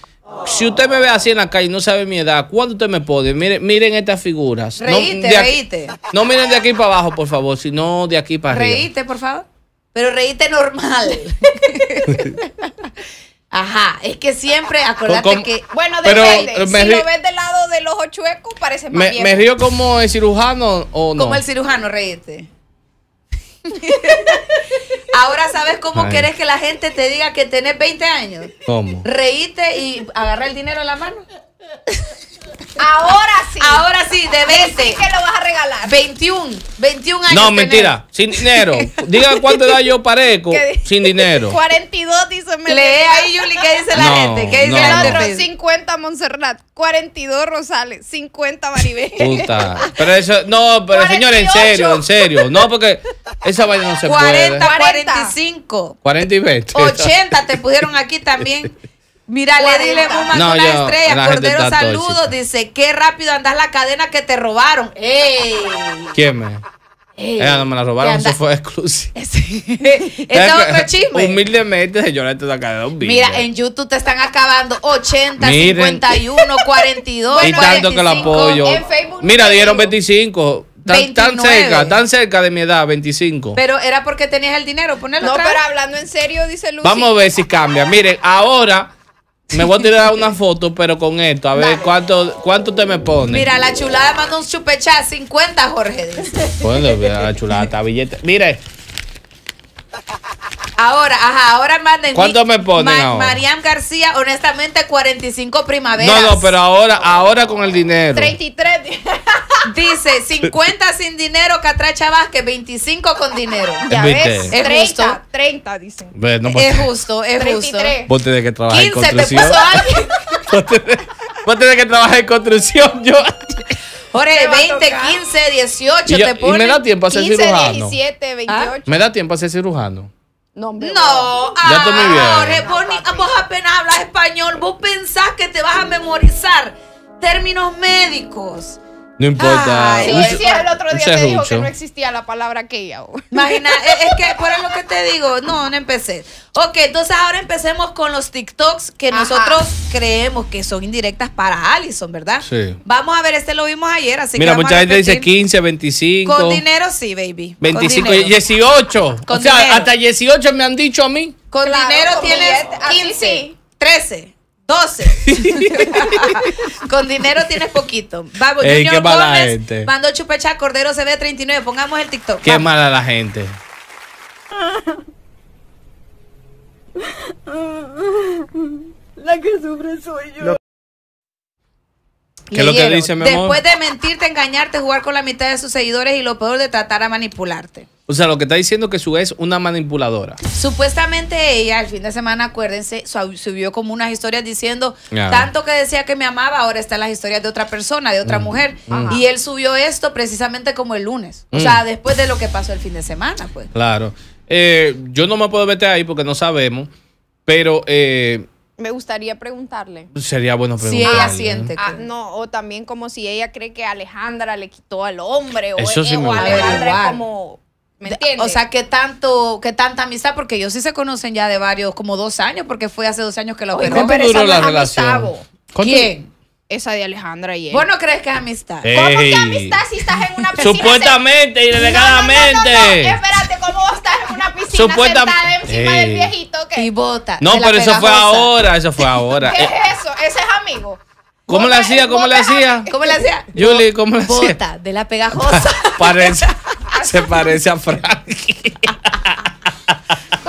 Si usted me ve así en la calle y no sabe mi edad, ¿cuándo usted me puede? Miren, miren estas figuras. Reíte, reíste. reíte. No miren de aquí para abajo, por favor, sino de aquí para arriba. Reíte, por favor. Pero reíte normal. Ajá, es que siempre, acordate que. Bueno, depende. Pero si lo ves del lado del ojo chueco, parece más me, bien. ¿Me río como el cirujano o no? Como el cirujano, reíte. Ahora sabes cómo querés que la gente te diga que tenés 20 años. ¿Cómo? Reíte y agarra el dinero en la mano. Ahora sí. Ahora sí, de 20. ¿Qué lo vas a regalar? 21. 21 años. No, mentira. Sin dinero. Diga cuánto edad yo parezco. sin dinero. 42, dice Lee ahí, Yuli, ¿qué dice la gente? ¿Qué dice la gente? 50 Montserrat, 42 Rosales, 50 Maribel. Puta. Pero eso, no, pero señores, en serio, en serio. No, porque esa vaina no se puede. 40, 45. 40 y 20. 80 te pusieron aquí también. Mira, le dile un no, una yo, estrella. Cordero, saludos. Dice, qué rápido andas la cadena que te robaron. ¡Ey! ¿Quién me? Ella no me la robaron, eso fue exclusivo. Ese es otro chisme. Humildemente, yo le estoy sacando un video. Mira, en YouTube te están acabando 80, 51, 42. y tanto que lo apoyo. En Facebook Mira, dieron 25. Tan, tan, cerca, tan cerca de mi edad, 25. Pero era porque tenías el dinero, ponerlo No, pero hablando en serio, dice Lucy. Vamos a ver si cambia. Miren, ahora me voy a tirar una foto, pero con esto, a ver cuánto cuánto te me pone. Mira, la chulada manda un chupechá 50, Jorge. Dice. Bueno, la chulada está billete. Mire. Ahora, ajá, ahora manden. ¿Cuánto me ponen Ma ahora? Mariam García, honestamente, 45 primaveras. No, no, pero ahora, ahora con el dinero. 33. Dice, 50 sin dinero, Catracha Vázquez, 25 con dinero. Ya ves, 30, 30, dicen. es justo, es 33. justo. Vos tenés que trabajar 15, en construcción. te puso alguien. vos, tenés, que trabajar en construcción, yo... Jorge, 20, 15, 18, te ponen. Y me da tiempo a ser 15, cirujano. 17, 28. Me da tiempo a ser cirujano. No, no vos, apenas hablas español, vos pensás que te vas a memorizar términos médicos. No importa. Ah, y el otro día te dijo que no existía la palabra aquella. Imagina, e, es, que por lo que te digo, no, no empecé. Ok, entonces ahora empecemos con los TikToks que nosotros creemos que son indirectas para Allison, ¿verdad? Sí. Vamos a ver, este lo vimos ayer, así Mira, que. Mira, mucha gente dice 15, 25. Con dinero sí, baby. 25, 18. o sea, hasta 18 me han dicho a mí. Con dinero tiene 15, 13. 12. Con dinero tienes poquito. Vamos, Junior mala Gómez, gente. mando Cordero CB39. Pongamos el TikTok. Qué mala la gente. La que sufre soy yo. ¿Qué lo que dice, mi amor? Después de mentirte, engañarte, jugar con la mitad de sus seguidores y lo peor de tratar a manipularte. O sea, lo que está diciendo que su es una manipuladora. Supuestamente ella, el fin de semana, acuérdense, subió como unas historias diciendo tanto que decía que me amaba, ahora están las historias de otra persona, de otra mm. mujer. Mm. Y él subió esto precisamente como el lunes. O mm. sea, después de lo que pasó el fin de semana, pues. Claro. Eh, yo no me puedo meter ahí porque no sabemos, pero eh, me gustaría preguntarle. Sería bueno preguntarle. Si ella siente. Ah, no, o también como si ella cree que Alejandra le quitó al hombre. Eso o, sí o Alejandra como. ¿Me entiendes? O sea, que tanto, que tanta amistad, porque ellos sí se conocen ya de varios, como dos años, porque fue hace dos años que la la relación? ¿Quién? esa de Alejandra y él. ¿Vos no crees que es amistad? ¿Cómo que amistad si estás en una piscina? Supuestamente y delegadamente. No, no, no, Espérate, ¿cómo estás en una piscina sentada encima del viejito que... Y bota. No, pero eso fue ahora, eso fue ahora. ¿Qué es eso? Ese es amigo. ¿Cómo le hacía? ¿Cómo le hacía? Ah, ¿Cómo le hacía? Julie, ¿cómo le hacía? Bota de la pegajosa. se parece a Frank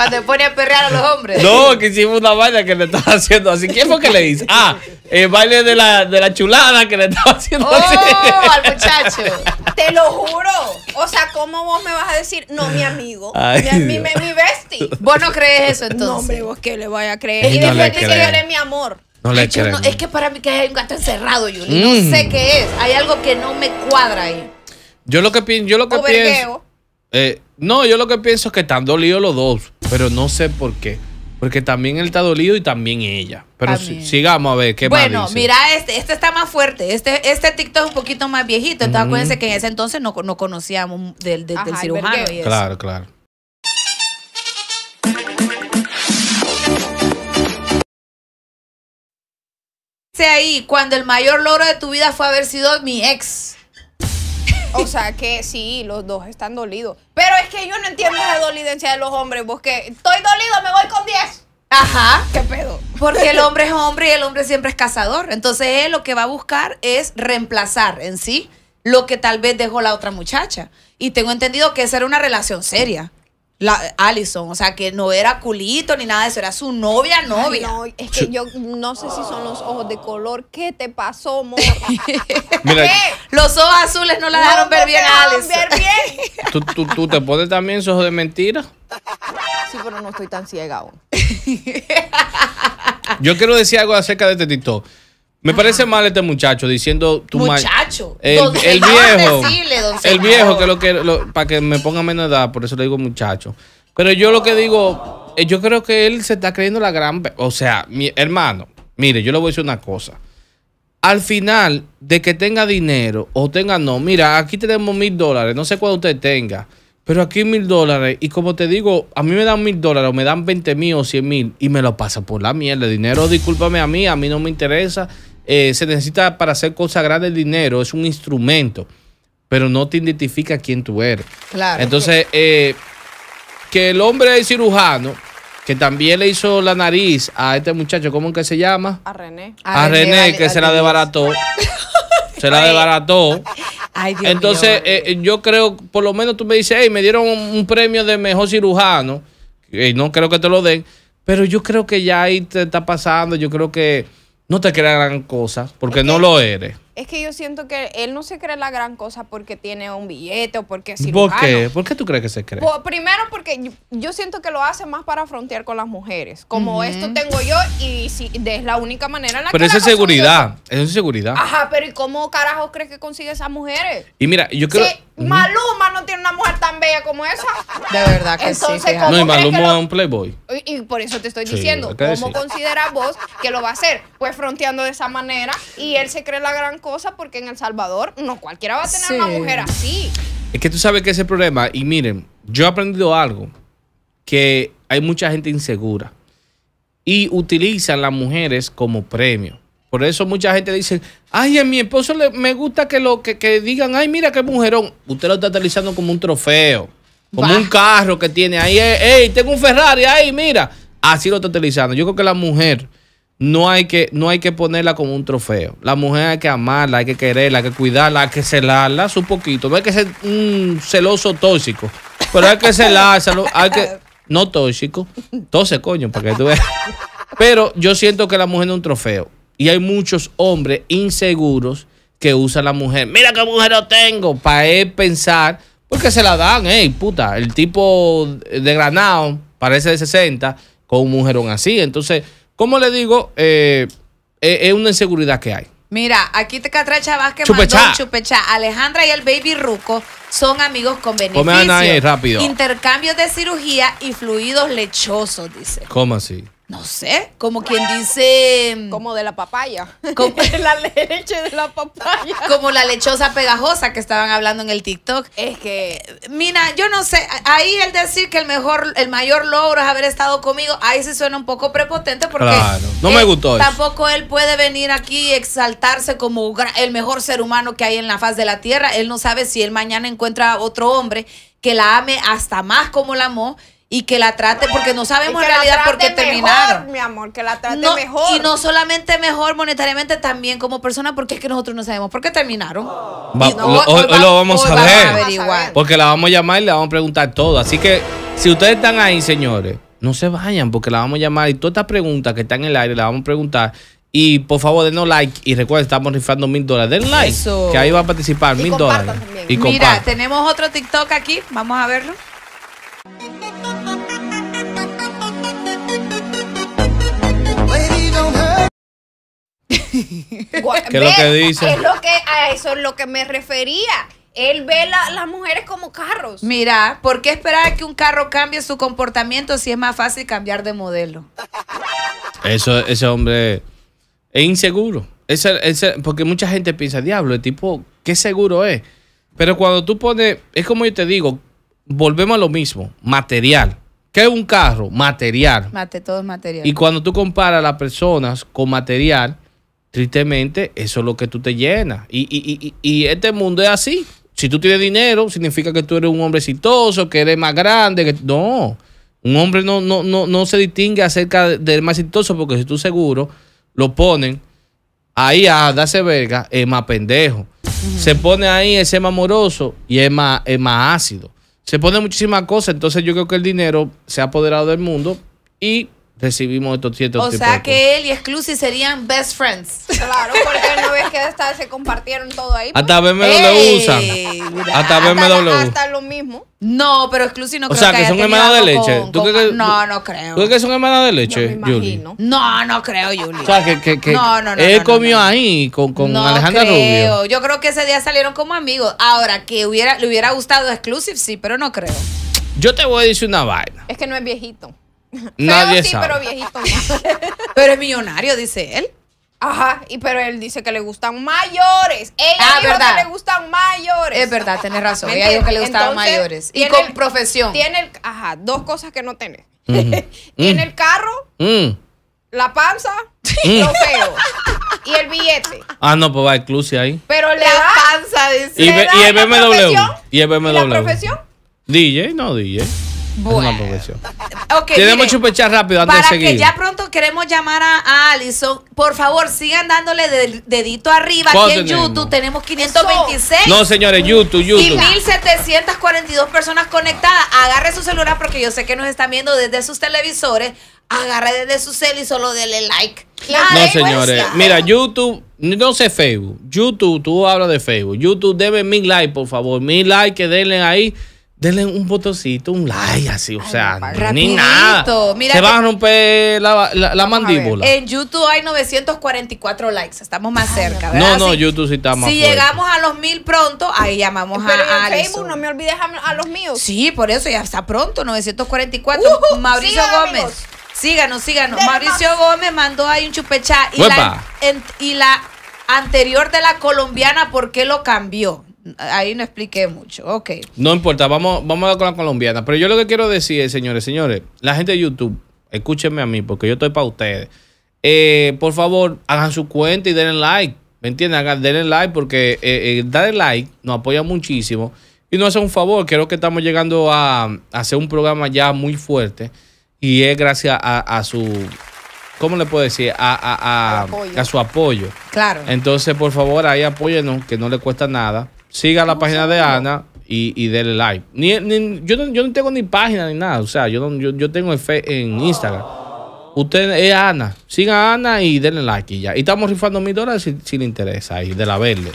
te pone a perrear a los hombres. No, que hicimos una baile que le estaba haciendo así. ¿Quién fue que le dice? Ah, el baile de la, de la chulada que le estaba haciendo oh, al muchacho. Te lo juro. O sea, ¿cómo vos me vas a decir, no, mi amigo, Ay, mi, mi, mi, bestie? Vos no crees eso entonces. No, hombre, vos que le vaya a creer. Y después dice que eres mi amor. No le creo. es que para mí que hay un gato encerrado, Juli. No mm. sé qué es. Hay algo que no me cuadra ahí. Yo lo que, yo lo que pienso. Eh, no, yo lo que pienso es que están dolidos los dos, pero no sé por qué. Porque también él está dolido y también ella. Pero sigamos a ver qué pasa. Bueno, mira, este, este está más fuerte. Este, este TikTok es un poquito más viejito. Entonces acuérdense que en ese entonces no, conocíamos del, cirujano. claro, claro. Dice ahí, cuando el mayor logro de tu vida fue haber sido mi ex. O sea que sí, los dos están dolidos. Pero es que yo no entiendo la dolidencia de los hombres, porque estoy dolido, me voy con 10. Ajá. ¿Qué pedo? Porque el hombre es hombre y el hombre siempre es cazador. Entonces él lo que va a buscar es reemplazar en sí lo que tal vez dejó la otra muchacha. Y tengo entendido que esa era una relación seria. Alison, Allison, o sea, que no era culito ni nada de eso, era su novia, novia. no, es que yo no sé si son los ojos de color. ¿Qué te pasó, mo? Mira, ¿Qué? Los ojos azules no la dejaron ver bien a Allison. Ver bien. ¿Tú, te pones también esos ojos de mentira? Sí, pero no estoy tan ciega aún. Yo quiero decir algo acerca de este TikTok. Me parece mal este muchacho diciendo tu muchacho. El, viejo. el viejo que lo que para que me ponga menos edad, por eso le digo muchacho. Pero yo lo que digo, eh, yo creo que él se está creyendo la gran, o sea, mi hermano, mire, yo le voy a decir una cosa. Al final de que tenga dinero o tenga no, mira, aquí tenemos mil dólares, no sé cuándo usted tenga, pero aquí mil dólares y como te digo, a mí me dan mil dólares o me dan veinte mil o cien mil y me lo pasa por la mierda, dinero, discúlpame a mí, a mí no me interesa eh, se necesita para hacer cosas grandes dinero, es un instrumento, pero no te identifica quién tú eres. Entonces, eh, que el hombre cirujano, que también le hizo la nariz a este muchacho, ¿cómo que se llama? A René. A, René, que se la desbarató. se la desbarató. Ay, Dios Entonces, eh, yo creo, por lo menos tú me dices, hey, me dieron un, premio de mejor cirujano, y no creo que te lo den, pero yo creo que ya ahí te está pasando, yo creo que no te crean cosas cosa, porque no lo eres. Es que yo siento que él no se cree la gran cosa porque tiene un billete o porque es cirujano. ¿Por qué? ¿Por qué tú crees que se cree? primero porque yo, siento que lo hace más para frontear con las mujeres. Como esto tengo yo y si, es la única manera en la pero que... Pero es seguridad, Esa es seguridad. Ajá, pero ¿y cómo carajo crees que consigue esas mujeres? Y mira, yo creo... Maluma no tiene una mujer tan bella como esa. De verdad que sí. no, y Maluma es un playboy. Y, por eso te estoy diciendo, ¿cómo consideras vos que lo va a hacer? Pues fronteando de esa manera y él se cree la gran cosa porque en El Salvador no cualquiera va a tener una mujer así. Es que tú sabes que ese problema, y miren, yo he aprendido algo, que hay mucha gente insegura y utilizan las mujeres como premio. Por eso mucha gente dice, ay, a mi esposo me gusta que lo que, digan, ay, mira qué mujerón. Usted lo está utilizando como un trofeo, como un carro que tiene ahí, hey, tengo un Ferrari ahí, mira. Así lo está utilizando. Yo creo que la mujer no hay, que, no hay que ponerla como un trofeo. La mujer hay que amarla, hay que quererla, hay que cuidarla, hay que celarla su poquito. No hay que ser un celoso tóxico, pero hay que celarla. hay que... No tóxico, tose coño, para que tú veas. Pero yo siento que la mujer es un trofeo. Y hay muchos hombres inseguros que usan la mujer. Mira qué mujer lo tengo. Para pensar, porque se la dan, ey, puta. El tipo de Granado parece de 60 con un mujerón así. Entonces como le digo, eh, eh, es, una inseguridad que hay. Mira, aquí te Catracha Vázquez chupechá. Chupecha. Chupecha. Alejandra y el baby Ruco son amigos con beneficio. ahí, rápido. Intercambio de cirugía y fluidos lechosos, dice. ¿Cómo así? No sé, como quien dice. Mm, como de la papaya. Como la leche de la papaya. Como la lechosa pegajosa que estaban hablando en el TikTok. Es que. Eh, Mina, yo no sé. Ahí el decir que el mejor, el mayor logro es haber estado conmigo, ahí se suena un poco prepotente porque. no me gustó. Eso. Tampoco él puede venir aquí y exaltarse como el mejor ser humano que hay en la faz de la tierra. Él no sabe si él mañana encuentra otro hombre que la ame hasta más como la amó y que la trate, porque no sabemos en realidad por qué mejor, Mi amor, que la trate mejor. Y no solamente mejor monetariamente, también como persona, porque es que nosotros no sabemos por qué terminaron. Oh. hoy, lo vamos, a, ver, Porque la vamos a llamar y le vamos a preguntar todo. Así que si ustedes están ahí, señores, no se vayan, porque la vamos a llamar y todas estas preguntas que están en el aire la vamos a preguntar. Y por favor, denos like. Y recuerden, estamos rifando mil dólares. Den like. Que ahí va a participar mil dólares. Y Mira, tenemos otro TikTok aquí. Vamos a verlo. ¿Qué es lo que dice? lo que, a eso es lo que me refería. Él ve las mujeres como carros. Mira, ¿por qué esperar que un carro cambie su comportamiento si es más fácil cambiar de modelo? Eso, ese hombre es inseguro. porque mucha gente piensa, diablo, el tipo, qué seguro es. Pero cuando tú pones, es como yo te digo, volvemos a lo mismo, material. ¿Qué es un carro? Material. Mate, todo es material. Y cuando tú comparas a las personas con material, tristemente, eso es lo que tú te llenas. Y, este mundo es así. Si tú tienes dinero, significa que tú eres un hombre exitoso, que eres más grande. Que... No, un hombre no, no, se distingue acerca del más exitoso porque si tú seguro lo ponen ahí a darse verga, es más pendejo. Se pone ahí, es más amoroso y es más, es más ácido. Se pone muchísimas cosas, entonces yo creo que el dinero se ha apoderado del mundo y recibimos estos siete O sea que él y Exclusive serían best friends. Claro, porque no ves que hasta se compartieron todo ahí. Hasta pues, BMW me usan. hasta BMW. Hasta, lo mismo. No, pero Exclusive no o sea, que, son hermanas de leche. ¿Tú no, no creo. ¿Tú crees que son hermanas de leche, Juli? No, no creo, Juli. O sea, que, que, que no, no, no, él comió ahí con, con Alejandra Rubio. Yo creo que ese día salieron como amigos. Ahora, que hubiera, le hubiera gustado Exclusive, sí, pero no creo. Yo te voy a decir una vaina. Es que no es viejito. Nadie sí, pero viejito. pero es millonario, dice él. Ajá, y pero él dice que le gustan mayores. Ella ah, dijo verdad. que le gustan mayores. Es verdad, tenés razón. Ella dijo que le gustaban mayores. Y con profesión. Tiene ajá, dos cosas que no tiene. Mm. tiene el carro, mm. la panza y mm. lo feo. y el billete. Ah, no, pues va el clusi ahí. Pero la panza, dice. Y, y, el BMW. Y el BMW. ¿Y la profesión? DJ, no, DJ. Bueno. Okay, Tenemos chupechar rápido antes de seguir. que ya pronto queremos llamar a Allison. Por favor, sigan dándole del dedito arriba. Aquí en YouTube tenemos 526. No, señores, YouTube, YouTube. Y 1742 personas conectadas. Agarre su celular porque yo sé que nos están viendo desde sus televisores. Agarre desde su cel y solo denle like. No, pues. señores. Mira, YouTube, no sé Facebook. YouTube, tú hablas de Facebook. YouTube debe mil likes, por favor. Mil likes que denle ahí denle un botocito, un like, así, o sea, ni nada. Se va a romper la, mandíbula. En YouTube hay 944 likes, estamos más cerca, ¿verdad? No, no, YouTube sí está más Si llegamos a los mil pronto, ahí llamamos a, a en Facebook, no me olvides a, los míos. Sí, por eso, ya está pronto, 944. Uh-huh, Mauricio Gómez. Síganos, síganos. Mauricio Gómez mandó ahí un chupechá y y la anterior de la colombiana, ¿por qué lo cambió? ahí no expliqué mucho. Ok. No importa, vamos, vamos a con la colombiana. Pero yo lo que quiero decir señores, señores, la gente de YouTube, escúchenme a mí, porque yo estoy para ustedes. Eh, por favor, hagan su cuenta y denle like. ¿Me entienden? Denle like porque eh, eh, darle like nos apoya muchísimo. Y nos hace un favor, creo que estamos llegando a, hacer un programa ya muy fuerte. Y es gracias a, su ¿cómo le puedo decir? A, a, a, su apoyo. Claro. Entonces, por favor, ahí apóyenos, que no le cuesta nada siga la página de Ana y, y dele like. yo, no, yo no tengo ni página ni nada. O sea, yo, yo, tengo en, fe, en Instagram. Usted es Ana. Siga a Ana y denle like y ya. Y estamos rifando mil dólares si, le interesa ahí, de la verde.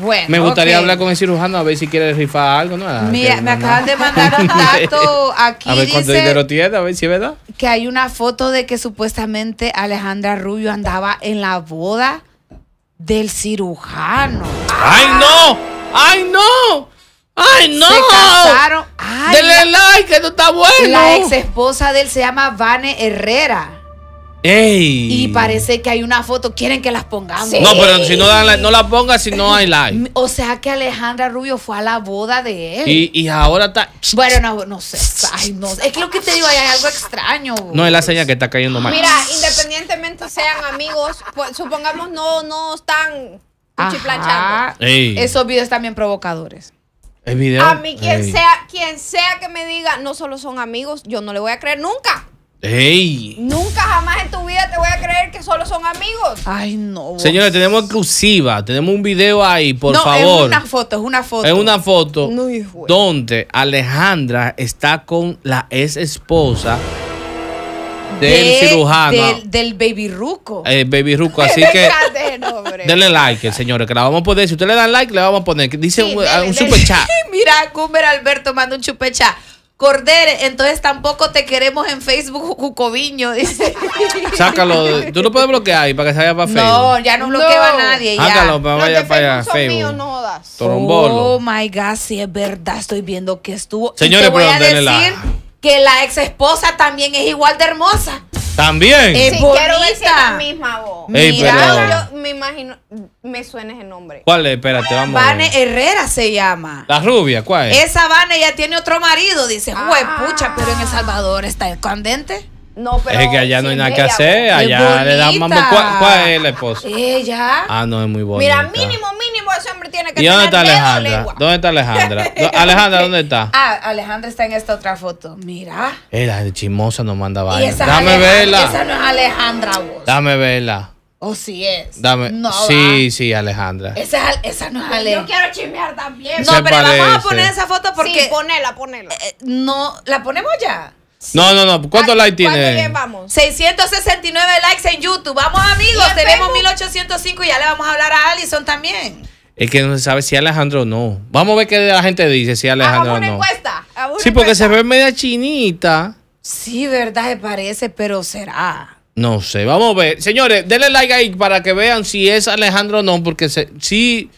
Bueno, me gustaría hablar con el cirujano a ver si quiere rifar algo. Ah, Mira, me acaban de mandar un dato aquí. A ver cuánto dinero tiene, a ver si es verdad. Que hay una foto de que supuestamente Alejandra Rubio andaba en la boda del cirujano. ¡Ay, no! ¡Ay, no! ¡Ay, no! Se casaron. Ay, Dele like, esto está bueno. La ex esposa de él se llama Vane Herrera. Y parece que hay una foto, quieren que las pongamos. No, pero si no, dan, no la pongas, si no hay like. O sea que Alejandra Rubio fue a la boda de él. Y, ahora está. Bueno, no, sé. Ay, no. Es que lo que te digo, hay algo extraño. No, es la seña que está cayendo mal. Mira, independientemente sean amigos, pues, supongamos no, no están cuchiplanchando. Esos videos también provocadores. A mí, quien sea, quien sea que me diga, no solo son amigos, yo no le voy a creer nunca. Ey. Nunca jamás en tu vida te voy a creer que solo son amigos. Ay, no. Vos. tenemos exclusiva. Tenemos un video ahí, por no, favor. Es una foto, es una foto. Es una foto donde Alejandra está con la ex esposa del cirujano. Del, baby ruco. El baby ruco, así que. denle like, señores, que la vamos a poner. Si usted le dan like, le vamos a poner. Dice un, chat. Mira, Cumber Alberto manda un super chat. Cordere, entonces tampoco te queremos en Facebook Cucoviño, dice. Sácalo, tú lo puedes bloquear ahí para que se vaya para Facebook. No, ya no bloquea a nadie. Ya. Sácalo para que vaya para allá. Facebook. no jodas. Oh my God, si es verdad, estoy viendo que estuvo. Señores, te voy a decir que la ex esposa también es igual de hermosa. También. Es eh, sí, quiero ver la misma voz. Mira, yo me imagino, me suena ese nombre. ¿Cuál es? Espérate, vamos. Vane Herrera se llama. La rubia, ¿cuál es? Esa Vane ya tiene otro marido, dice. ¡Uy, pucha, pero en El ah. Salvador está escondente. No, pero. Es que allá no hay nada que hacer. Allá le dan mambo. ¿Cuál, ¿Cuál, es la esposa? Ella. Ah, no, es muy bonita. Mira, mínimo, mínimo, ese hombre tiene que ¿Y dónde está Alejandra? ¿Dónde está Alejandra? Alejandra, ¿dónde está? Ah, Alejandra está en esta otra foto. Mira. Era eh, chimosa, nos manda vaina. Dame verla. Esa no es Alejandra, vos. Dame verla. O oh, si es. Dame. No, sí, sí, Alejandra. Esa, esa no es Alejandra. Yo quiero chismear también. No, pero vamos a poner esa foto porque. Sí, ponela, ponela. Eh, eh, no, ¿la ponemos ya? No, no, no. ¿Cuántos likes tiene? 669 likes en YouTube. Vamos, amigos. Tenemos 1805 y ya le vamos a hablar a Allison también. Es que no se sabe si Alejandro o no. Vamos a ver qué la gente dice si Alejandro o no. Encuesta, sí, porque se ve media chinita. Sí, verdad, se parece, pero será. No sé, vamos a ver. Señores, denle like ahí para que vean si es Alejandro o no, porque se, sí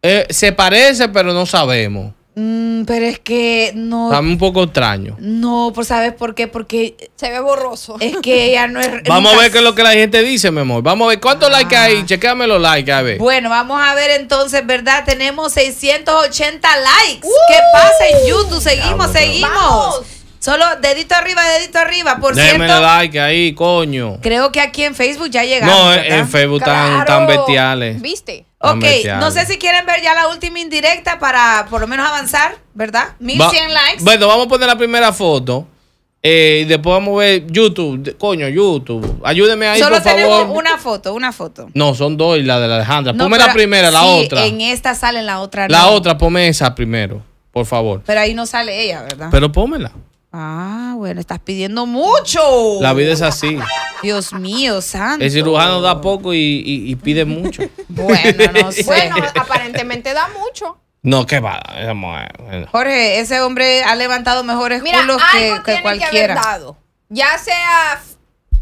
eh, se parece, pero no sabemos. Mm, pero es que no. Está un poco extraño. No, pues ¿sabes por qué? Porque. Se ve borroso. Es que ella no es. vamos a ver qué es lo que la gente dice, mi amor. Vamos a ver cuántos ah. likes hay. Chequémos los likes, a ver. Bueno, vamos a ver entonces, ¿verdad? Tenemos 680 likes. ¿Qué pasa en YouTube? Seguimos, seguimos. Solo dedito arriba, dedito arriba, por Déjenme cierto. like ahí, coño. Creo que aquí en Facebook ya llegamos. No, en Facebook están bestiales. ¿Viste? Ok, no sé si quieren ver ya la última indirecta para por lo menos avanzar, ¿verdad? 1100 likes. Bueno, vamos a poner la primera foto. Eh, y después vamos a ver YouTube. Coño, YouTube. Ayúdeme ahí, Solo tenemos una foto, una foto. No, son dos la de la Alejandra. la primera, la sí, otra. En esta sale la otra. La otra, ponme esa primero, por favor. Pero ahí no sale ella, ¿verdad? Pero pómela. Ah, bueno, estás pidiendo mucho. La vida es así. Dios mío, santo. El cirujano da poco y, pide mucho. bueno, no sé. Bueno, aparentemente da mucho. No, qué va. Jorge, ese hombre ha levantado mejores Mira, culos que, que cualquiera. ya sea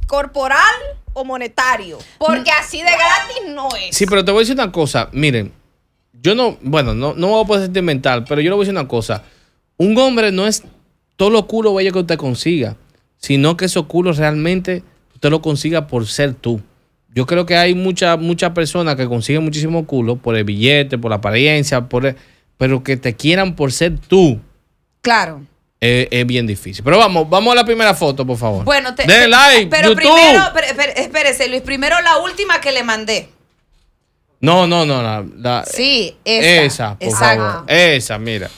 corporal o monetario. Porque así de gratis no es. Sí, pero te voy a decir una cosa. Miren, yo no, bueno, no, no voy a poder sentimental, pero yo le voy a decir una cosa. Un hombre no es todos los culos bellos que usted consiga, sino que esos culos realmente usted lo consiga por ser tú. Yo creo que hay muchas muchas personas que consiguen muchísimos culo por el billete, por la apariencia, por pero que te quieran por ser tú. Claro. Eh, es, bien difícil. Pero vamos, vamos a la primera foto, por favor. Bueno, Den like. Pero primero, espérese, Luis, primero la última que le mandé. No, no, no, sí, esa. Esa, por favor. Esa, mira.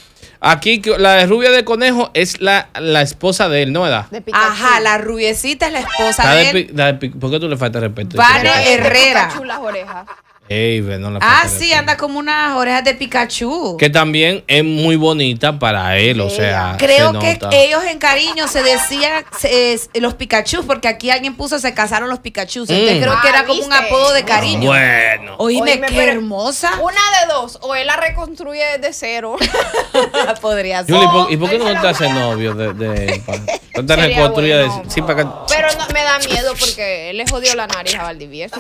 Aquí la rubia de conejo es la, la esposa de él, ¿no era? Ajá, la rubiecita es la esposa de, él. ¿Por qué tú le faltas respeto? Vale Herrera ah, sí, anda como unas orejas de Pikachu. Que también es muy bonita para él, o sea. Creo que ellos en cariño se decían los Pikachu, porque aquí alguien puso se casaron los Pikachu. Mm. creo que era como un ah, apodo de cariño. Bueno. Oíme, qué hermosa. Una de dos, o él la reconstruye desde cero. Podría ser. ¿y por qué no, te hace novio de, de reconstruye de Pero no, me da miedo porque él le jodió la nariz a Valdivier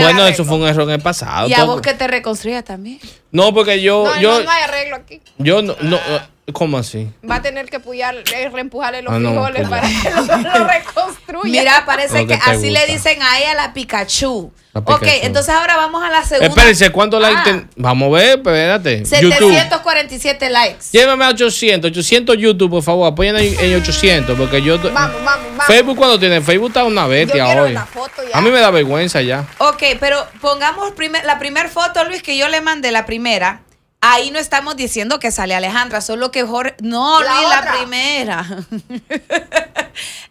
bueno, eso fue un error en el pasado. Y a vos que te reconstruyas también. No, porque yo. No, yo, no, hay arreglo aquí. Yo no, no, ah. ¿Cómo así? Va a tener que pujar, eh, reempujarle los ah, frijoles pues para que lo, reconstruya. Mira, parece que, así le dicen a ella la Pikachu. Ok, entonces ahora vamos a la segunda. Espérense, ¿cuántos ah. likes? Vamos a ver, pues, espérate. 747 likes. Llévame a 800, 800 YouTube, por favor, apoyen en 800, porque yo... Vamos, vamos, vamos. Facebook cuando tiene, Facebook está una bestia yo foto ya. A mí me da vergüenza ya. Ok, pero pongamos la primera foto, Luis, que yo le mandé, la primera. Ahí no estamos diciendo que sale Alejandra, solo que Jorge. No, la, la primera.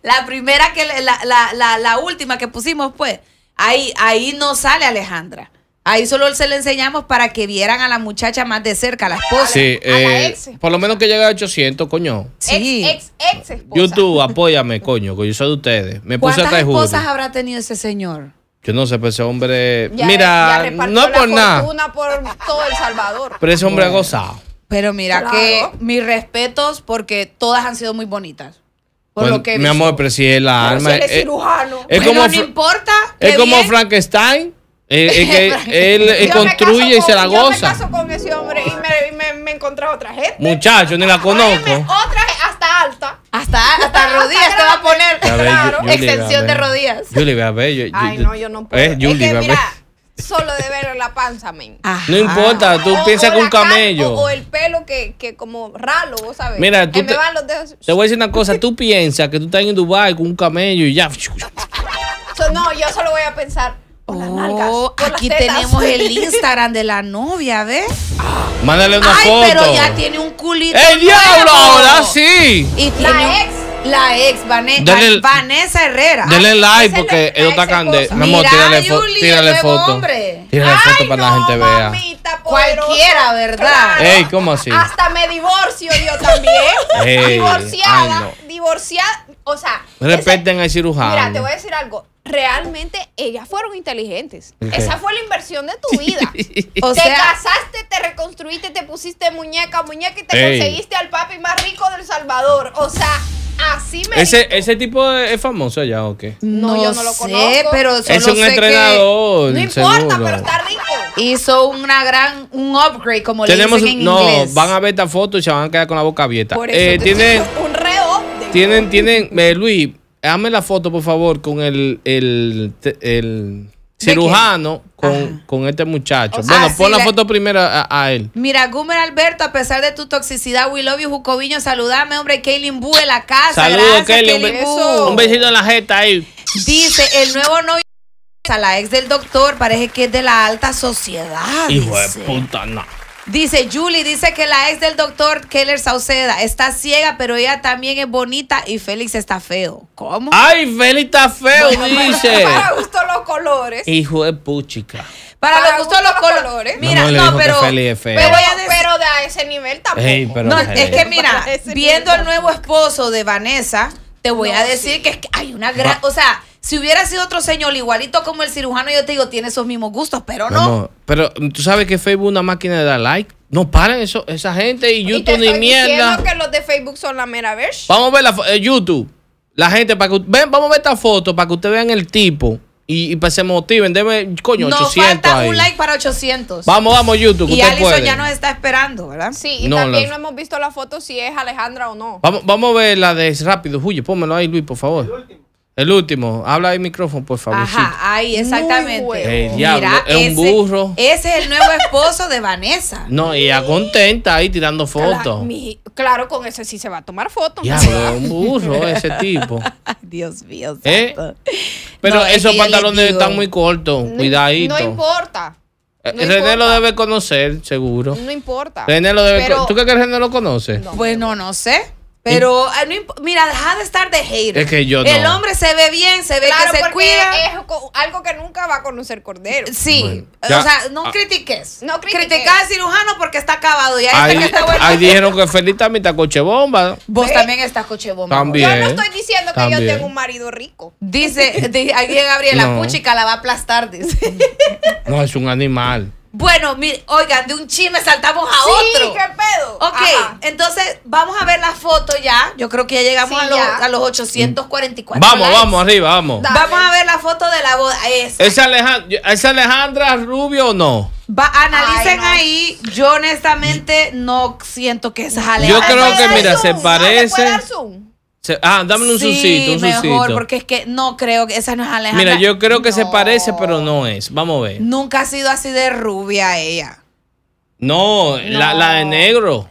la primera que la, la, última que pusimos, pues. Ahí, ahí no sale Alejandra. Ahí solo se le enseñamos para que vieran a la muchacha más de cerca, a la esposa. Sí, eh, por lo menos que llega a 800, coño. Sí. Ex, ex, YouTube, apóyame, coño, que yo soy de ustedes. Me puse ¿Cuántas esposas habrá tenido ese señor? Yo no sé, pero ese hombre. mira, no por nada. por todo El Salvador. Pero ese hombre ha gozado. Pero mira que mis respetos porque todas han sido muy bonitas. Por lo que mi amor, pero si la alma. es, eh, cirujano. Es importa. Es como Frankenstein. Eh, es, que él, construye y se la goza. con ese hombre y me me he otra gente. Muchacho, ni la conozco. otra hasta alta. Hasta, hasta rodillas te va a poner. Extensión de rodillas. ve a ver. Yo, Ay, no, yo no puedo. Eh, mira, solo de ver la panza, men. No importa, tú piensa piensas con un camello. O, el pelo que, que como ralo, vos sabes. Mira, tú te, me van los dedos. te voy a decir una cosa. Tú piensas que tú estás en Dubai con un camello y ya. no, yo solo voy a pensar Oh, aquí tenemos el Instagram de la novia, ¿ves? Mándale una Ay, pero ya tiene un culito. ¡El diablo! Ahora sí. Y tiene la ex. La ex Vanessa, Vanessa Herrera. Dele like porque ellos está candente. No, tírale, foto. Tírale foto para la gente vea. Cualquiera, ¿verdad? Ey, ¿cómo así? Hasta me divorcio yo también. divorciada. Divorciada. O sea. Respeten al cirujano. Mira, te voy a decir algo realmente ellas fueron inteligentes. Esa fue la inversión de tu vida. te casaste, te reconstruiste, te pusiste muñeca, muñeca y te conseguiste al papi más rico del Salvador. O sea, así me. Ese, ese tipo es famoso ya o qué? No, yo no lo conozco. Pero es un entrenador. no importa, pero está rico. Hizo una gran, un upgrade, como le dicen en no, van a ver esta foto y se van a quedar con la boca abierta. Por eso eh, tienen, un reo. Tienen, tienen, eh, Luis, Hazme la foto, por favor, con el, el, cirujano con, este muchacho. bueno, pon la, foto primero a, él. Mira, Gumer Alberto, a pesar de tu toxicidad, we love you, Jucoviño, saludame, hombre, Kaylin Bu en la casa. Saludos, Kaylin. Un, besito en la jeta ahí. Dice, el nuevo novio a la ex del doctor parece que es de la alta sociedad. Hijo de puta, no. Dice Julie, dice que la ex del doctor Keller Sauceda está ciega, pero ella también es bonita y Félix está feo. ¿Cómo? Ay, Félix está feo, dice. Para, para gusto los colores. Hijo de puchica. Para, los gustos los colores. Mira, no, pero, es feo. pero, de a ese nivel tampoco. no, es que mira, viendo el nuevo esposo de Vanessa, te voy a decir que, que hay una gran, o sea, si hubiera sido otro señor igualito como el cirujano, yo te digo, tiene esos mismos gustos, pero no. Pero tú sabes que Facebook es una máquina de dar like. No paren eso, esa gente y YouTube y te ni mierda. que los de Facebook son la mera vez Vamos a ver la, eh, YouTube. La gente, para que ven, vamos a ver esta foto para que ustedes vean el tipo. Y, para se motiven, 800 coño, no, 800 falta un like para 800. Vamos, vamos, YouTube. Y Alison ya nos está esperando, ¿verdad? Sí, y también no hemos visto la foto si es Alejandra o no. Vamos, a ver la de rápido. Julio, pónmelo ahí, Luis, por favor. El último, habla del micrófono, por favor. Ajá, ahí, exactamente. es un burro. Ese es el nuevo esposo de Vanessa. No, y ella contenta ahí tirando fotos. Claro, con ese sí se va a tomar fotos. Diablo, un burro ese tipo. Dios mío. ¿Eh? Pero esos pantalones están muy cortos, cuidadito. No importa. Eh, René lo debe conocer, seguro. No importa. René lo debe ¿Tú crees que René lo conoce? No, bueno, pues no sé. Pero ah, mira, deja de estar de hater. que El hombre se ve bien, se ve que se cuida. algo que nunca va a conocer Cordero. Sí. o sea, no ah. critiques. No Critica al cirujano porque está acabado. Ya ahí, dijeron que Feliz también está coche bomba. Vos también estás coche bomba. También, yo no estoy diciendo que yo tengo un marido rico. Dice, dice aquí Gabriela Puchica la va a aplastar, dice. No, es un animal. Bueno, oigan, de un chisme saltamos a otro. Sí, qué pedo. Ok, entonces vamos a ver la foto ya. Yo creo que ya llegamos a, los, a, los, 844. Vamos, vamos, arriba, vamos. Vamos a ver la foto de la boda. Esa. ¿Es, Alejandra, ¿Es Alejandra Rubio o no? Va, analicen ahí. Yo honestamente no siento que esa Alejandra. Yo creo que, mira, se parece ah, dame un sí, sucito, un mejor, porque es que no creo que esa no es Alejandra. Mira, yo creo que se parece, pero no es. Vamos a ver. Nunca ha sido así de rubia ella. No, La, de negro.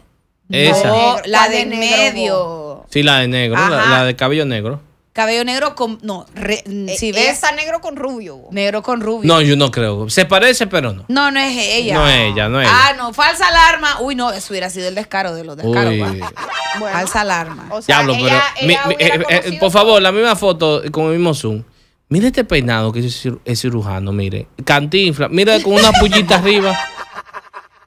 No, la de, medio. Sí, la de negro, la, de cabello negro. Cabello negro con. No, eh, si ves. a negro con rubio. Negro con rubio. No, yo no creo. Se parece, pero no. No, no es ella. No es ella, no es ella. Ah, no, falsa alarma. Uy, no, eso hubiera sido el descaro de los descaros. falsa alarma. O sea, pero. Eh, eh, por favor, la misma foto con el mismo zoom. Mire este peinado que es, cirujano, mire. Cantinfla. Mira con una pullita arriba.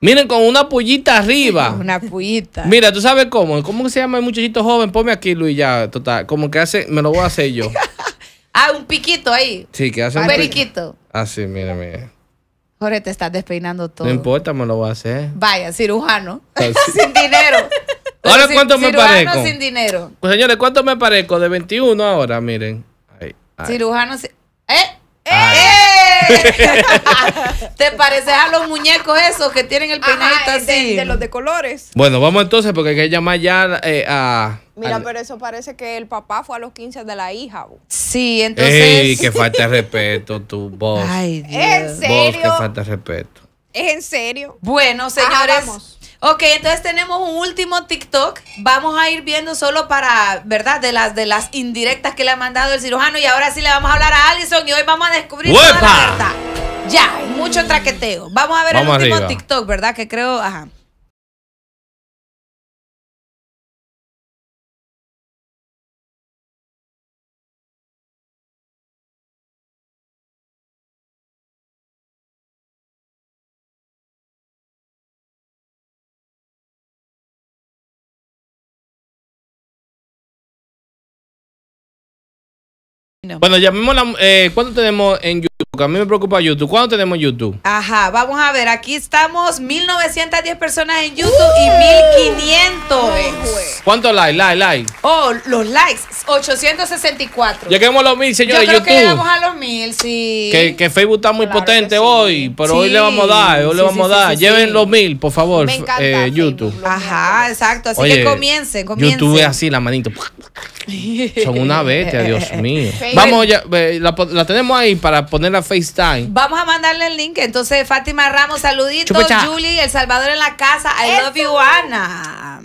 Miren, con una pullita arriba. Una pullita. Mira, ¿tú sabes cómo? ¿Cómo se llama el muchachito joven? Ponme aquí, Luis, ya, total. Como que hace, me lo voy a hacer yo. ah, un piquito ahí. Sí, que hace un periquito. Ah, sí, mira, mira. Jorge, te estás despeinando todo. No importa, me lo voy a hacer. Vaya, cirujano. Ah, sin dinero. ¿Ahora cuánto me parezco? sin dinero. Pues, señores, ¿cuánto me parezco? De 21 ahora, miren. ahí. Cirujano. ¿Eh? ¡Eh! ¿Te pareces a los muñecos esos que tienen el peinadito así? De, los de colores. Bueno, vamos entonces porque hay que llamar ya eh, a... Mira, pero eso parece que el papá fue a los 15 de la hija. Sí, entonces... ¡Ey, qué falta respeto tu voz! ¡Ay, Dios! ¿En serio? Vos, falta respeto. ¿Es en serio? Bueno, señores... Ok, entonces tenemos un último TikTok. Vamos a ir viendo solo para, ¿verdad? De las de las indirectas que le ha mandado el cirujano. Y ahora sí le vamos a hablar a Allison y hoy vamos a descubrir toda la verdad. Ya, mucho traqueteo. Vamos a ver el último TikTok, ¿verdad? Que creo, ajá. Bueno, llamémosla. Eh, ¿Cuándo tenemos en YouTube? a mí me preocupa YouTube. ¿Cuándo tenemos YouTube? Ajá, vamos a ver. Aquí estamos 1910 personas en YouTube y 1500. ¿Cuántos likes? Like, like. Oh, los likes. 864. Lleguemos a los mil, señores. Yo creo YouTube. que llegamos a los mil, sí. Que, Facebook está muy potente hoy, pero hoy le vamos a dar. Hoy le vamos a dar. Lleven los mil, por favor. Me encanta, eh, YouTube. Ajá, exacto. Así que comiencen, YouTube es así, la manito. Son una bestia, Dios mío. Vamos, la, tenemos ahí para ponerla FaceTime. Vamos a mandarle el link. Entonces, Fátima Ramos, saluditos. Juli, Julie, El Salvador en la casa. I love you, Ana.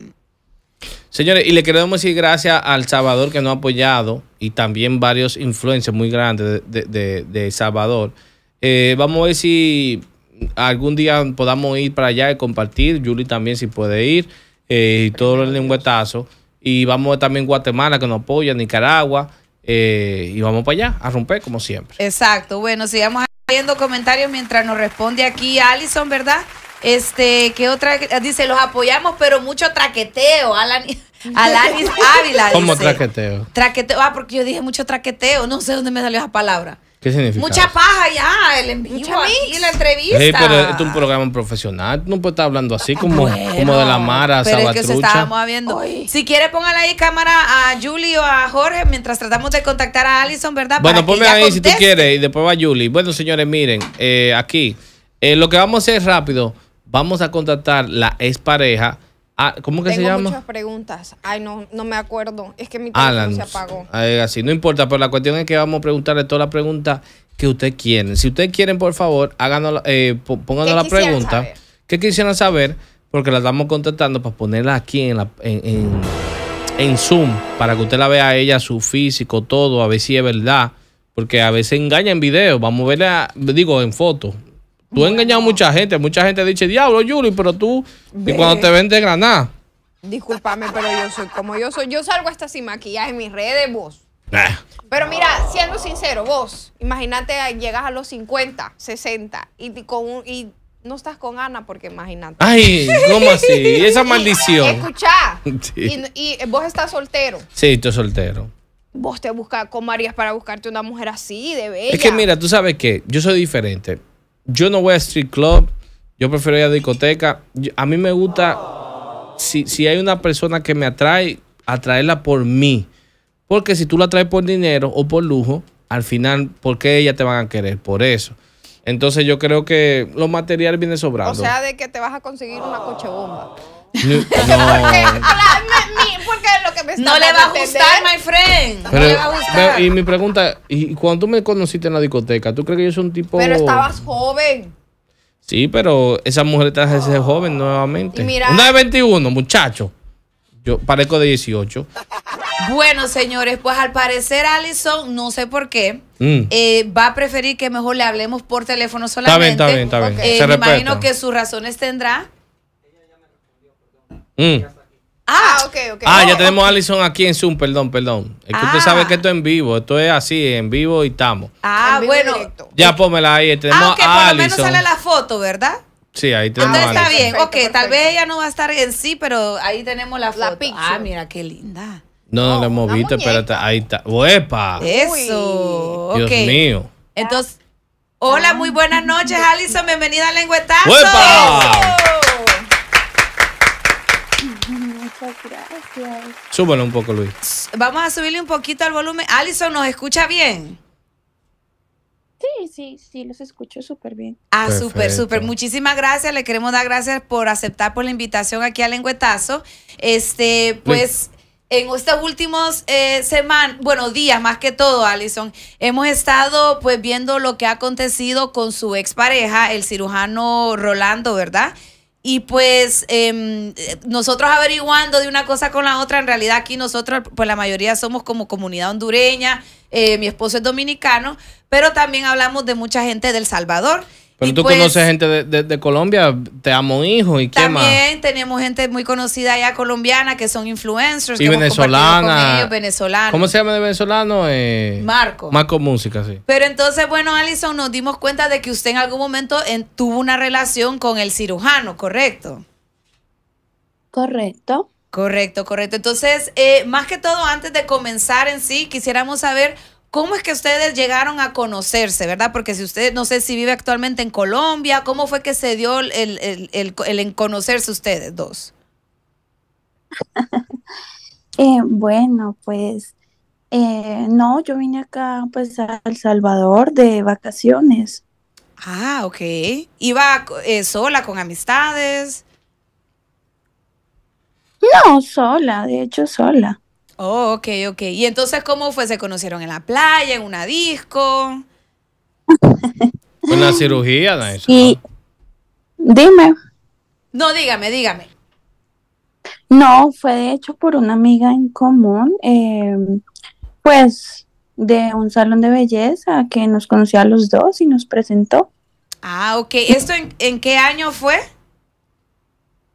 Señores, y le queremos decir gracias al Salvador que nos ha apoyado y también varios influencers muy grandes de, de, Salvador. Eh, vamos a ver si algún día podamos ir para allá y compartir. Julie también, si puede ir. Eh, y todo el lenguetazos y vamos también Guatemala que nos apoya, Nicaragua. Eh, y vamos para allá a romper como siempre. Exacto. Bueno, sigamos viendo comentarios mientras nos responde aquí Alison ¿verdad? Este, ¿qué otra? Dice, los apoyamos, pero mucho traqueteo. Alan, Alanis Ávila. ¿Cómo traqueteo? Traqueteo. Ah, porque yo dije mucho traqueteo. No sé dónde me salió esa palabra. ¿Qué significa? Mucha paja ya, el envío y la entrevista. Sí, pero es un programa profesional. No puede estar hablando así como, como de la Mara, pero Es que estábamos viendo. Si quieres, póngale ahí cámara a Julie o a Jorge mientras tratamos de contactar a Allison, ¿verdad? Bueno, Para ponme ahí si tú quieres y después va Julie. Bueno, señores, miren, eh, aquí eh, lo que vamos a hacer rápido, vamos a contactar la expareja Ah, ¿Cómo que se llama? muchas preguntas. Ay, no, no me acuerdo. Es que mi teléfono se apagó. así, no importa, pero la cuestión es que vamos a preguntarle todas las preguntas que usted quieren. Si ustedes quieren, por favor, háganos, eh, pónganos la pregunta. ¿Qué quisieran saber? Porque la estamos contestando para ponerla aquí en, en, Zoom, para que usted la vea a ella, su físico, todo, a ver si es verdad. Porque a veces engaña en video. Vamos a verla, digo, en foto. Tú has engañado a mucha gente. Mucha gente dice, diablo, Yuri, pero tú, y cuando te vendes granada. Discúlpame, pero yo soy como yo soy. Yo salgo hasta sin maquillaje en mis redes, vos. Eh. Pero mira, siendo sincero, vos, imagínate, ah, llegas a los 50, 60 y, con y no estás con Ana porque imagínate. Ay, ¿cómo así? Esa maldición. Escucha, Y, y, vos estás soltero. Sí, estoy soltero. Vos te buscas, ¿cómo harías para buscarte una mujer así de bella? Es que mira, tú sabes que yo soy diferente. Yo no voy a street club. Yo prefiero ir a discoteca. A mí me gusta, si, hay una persona que me atrae, atraerla por mí. Porque si tú la atraes por dinero o por lujo, al final, ¿por qué ella te van a querer? Por eso. Entonces yo creo que los materiales vienen sobrando. O sea, de que te vas a conseguir una coche bomba. No, le va a gustar, my friend. va a gustar. Y mi pregunta, ¿y cuando tú me conociste en la discoteca, tú crees que yo soy un tipo Pero estabas joven. Sí, pero esa mujer está ese joven nuevamente. Mira, Una de 21, muchacho. Yo parezco de 18. Bueno, señores, pues al parecer Allison, no sé por qué, mm. eh, va a preferir que mejor le hablemos por teléfono solamente. Está bien, está bien, está bien. Eh, me imagino que sus razones tendrá. Mm. Ah, ah, ok, ok. Ah, ya oh, tenemos a Alison aquí en Zoom, perdón, perdón. Es que usted sabe ah. que esto es en vivo, esto es así, en vivo y estamos. Ah, bueno. Ya pómela ahí, eh, tenemos ah, okay, a Por lo menos sale la foto, ¿verdad? Sí, ahí tenemos. Entonces está bien, ok, tal vez ella no va a estar en sí, pero ahí tenemos la foto. ah, mira, qué linda. No, no, la hemos visto, espérate, ahí está. ¡Uepa! Eso. Dios mío. Entonces, hola, muy buenas noches, Alison. Bienvenida a Lengüetazo. ¡Uepa! ¡Uh! gracias. Súbelo un poco, Luis. Vamos a subirle un poquito al volumen. Alison, ¿nos escucha bien? Sí, sí, sí, los escucho súper bien. Ah, súper, súper. Muchísimas gracias. Le queremos dar gracias por aceptar por la invitación aquí a lenguetazo. Este, pues. En estos últimos eh, semanas, bueno, días más que todo, Alison, hemos estado pues viendo lo que ha acontecido con su expareja, el cirujano Rolando, ¿verdad? Y pues em, nosotros averiguando de una cosa con la otra, en realidad aquí nosotros, pues la mayoría somos como comunidad hondureña, eh, mi esposo es dominicano, pero también hablamos de mucha gente del Salvador. Pero tú conoces pues, gente de, Colombia, te amo hijo y qué más. También tenemos gente muy conocida allá colombiana que son influencers. Y venezolana. venezolanos. ¿Cómo se llama de venezolano? Eh, Marco. Marco Música, sí. Pero entonces, bueno, Alison, nos dimos cuenta de que usted en algún momento eh, tuvo una relación con el cirujano, ¿correcto? Correcto. Correcto, correcto. Entonces, eh, más que todo, antes de comenzar en sí, quisiéramos saber ¿Cómo es que ustedes llegaron a conocerse, verdad? Porque si usted, no sé si vive actualmente en Colombia, ¿cómo fue que se dio el, el, en conocerse ustedes dos? Eh, bueno, pues eh, no, yo vine acá pues a El Salvador de vacaciones. Ah, ok. ¿Iba eh, sola con amistades? No, sola, de hecho sola. Oh, ok, ok. ¿Y entonces cómo fue? ¿Se conocieron en la playa, en una disco? una cirugía, Dime. No, dígame, dígame. No, fue de hecho por una amiga en común, em, pues de un salón de belleza que nos conoció a los dos y nos presentó. Ah, ok. ¿Esto en qué año fue?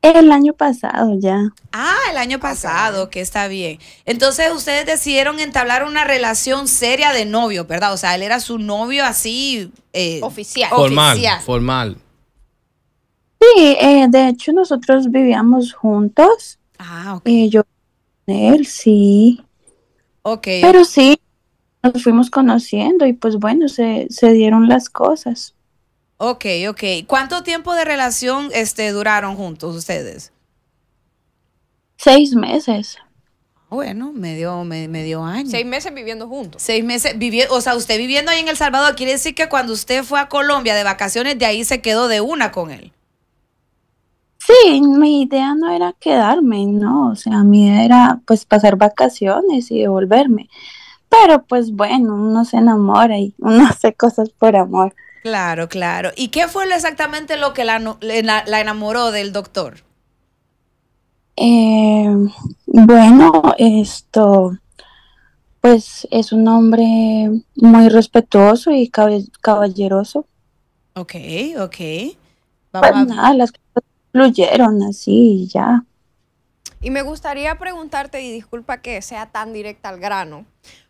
El año pasado ya. Ah, el año pasado, que está bien. Entonces ustedes decidieron entablar una relación seria de novio, ¿verdad? O sea, él era su novio así... Eh, oficial. Formal, Sí, eh, de hecho nosotros vivíamos juntos. Ah, ok. Eh, yo con él, sí. Ok. Pero sí, nos fuimos conociendo y pues bueno, se, se dieron las cosas. Ok, ok. ¿Cuánto tiempo de relación este, duraron juntos ustedes? Seis meses. Bueno, medio, medio año. Seis meses viviendo juntos. Seis meses viviendo, o sea, usted viviendo ahí en El Salvador, quiere decir que cuando usted fue a Colombia de vacaciones, de ahí se quedó de una con él. Sí, mi idea no era quedarme, no, o sea, mi idea era pues pasar vacaciones y devolverme. Pero pues bueno, uno se enamora y uno hace cosas por amor. Claro, claro. ¿Y qué fue exactamente lo que la, enamoró del doctor? Eh, bueno, esto, pues es un hombre muy respetuoso y caballeroso. Ok, ok. Vamos pues las cosas fluyeron así y ya. Y me gustaría preguntarte, y disculpa que sea tan directa al grano,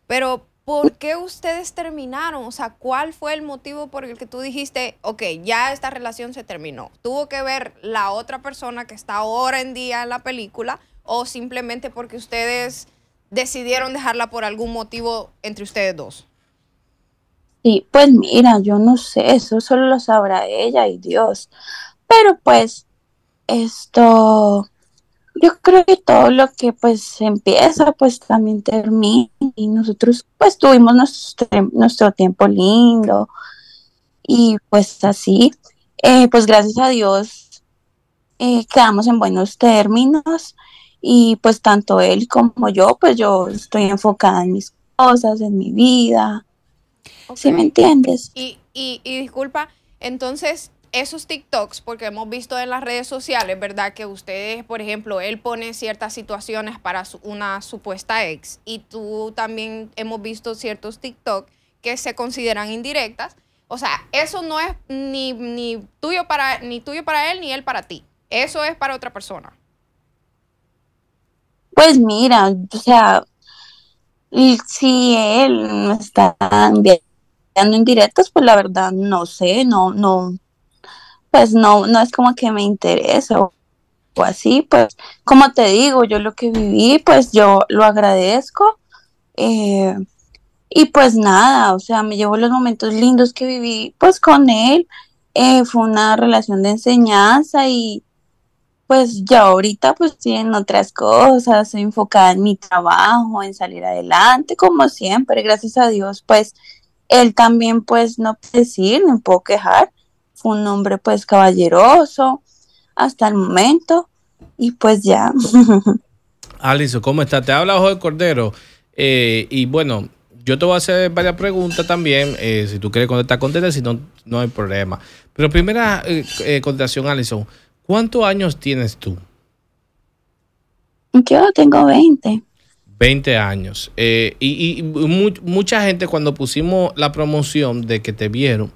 pero ¿Por qué ustedes terminaron? O sea, ¿cuál fue el motivo por el que tú dijiste, ok, ya esta relación se terminó? ¿Tuvo que ver la otra persona que está ahora en día en la película o simplemente porque ustedes decidieron dejarla por algún motivo entre ustedes dos? Sí, pues mira, yo no sé, eso solo lo sabrá ella y Dios. Pero pues, esto, yo creo que todo lo que pues empieza pues también termina y nosotros pues tuvimos nuestro, nuestro tiempo lindo y pues así, eh, pues gracias a Dios eh, quedamos en buenos términos y pues tanto él como yo pues yo estoy enfocada en mis cosas, en mi vida, ¿sí me entiendes? Y, y, y disculpa, entonces esos TikToks, porque hemos visto en las redes sociales, ¿verdad? Que ustedes, por ejemplo, él pone ciertas situaciones para una supuesta ex y tú también hemos visto ciertos TikToks que se consideran indirectas. O sea, eso no es ni, tuyo para, ni tuyo para él ni él para ti. Eso es para otra persona. Pues mira, o sea, si él está enviando indirectas, pues la verdad no sé, no, no, pues no, no es como que me interesa o, así, pues como te digo, yo lo que viví, pues yo lo agradezco. Eh, y pues nada, o sea, me llevo los momentos lindos que viví pues con él. Eh, fue una relación de enseñanza y pues ya ahorita pues sí en otras cosas, enfocada en mi trabajo, en salir adelante, como siempre, gracias a Dios, pues él también pues no puedo decir, no puedo quejar, fue un hombre pues caballeroso hasta el momento y pues ya. Alison, ¿cómo estás? Te habla Jorge Cordero. Eh, y bueno, yo te voy a hacer varias preguntas también. Eh, si tú quieres contestar, contesta. Si no, no hay problema. Pero primera eh, contestación, Alison. ¿Cuántos años tienes tú? Yo tengo 20. 20 años. y, mucha gente cuando pusimos la promoción de que te vieron,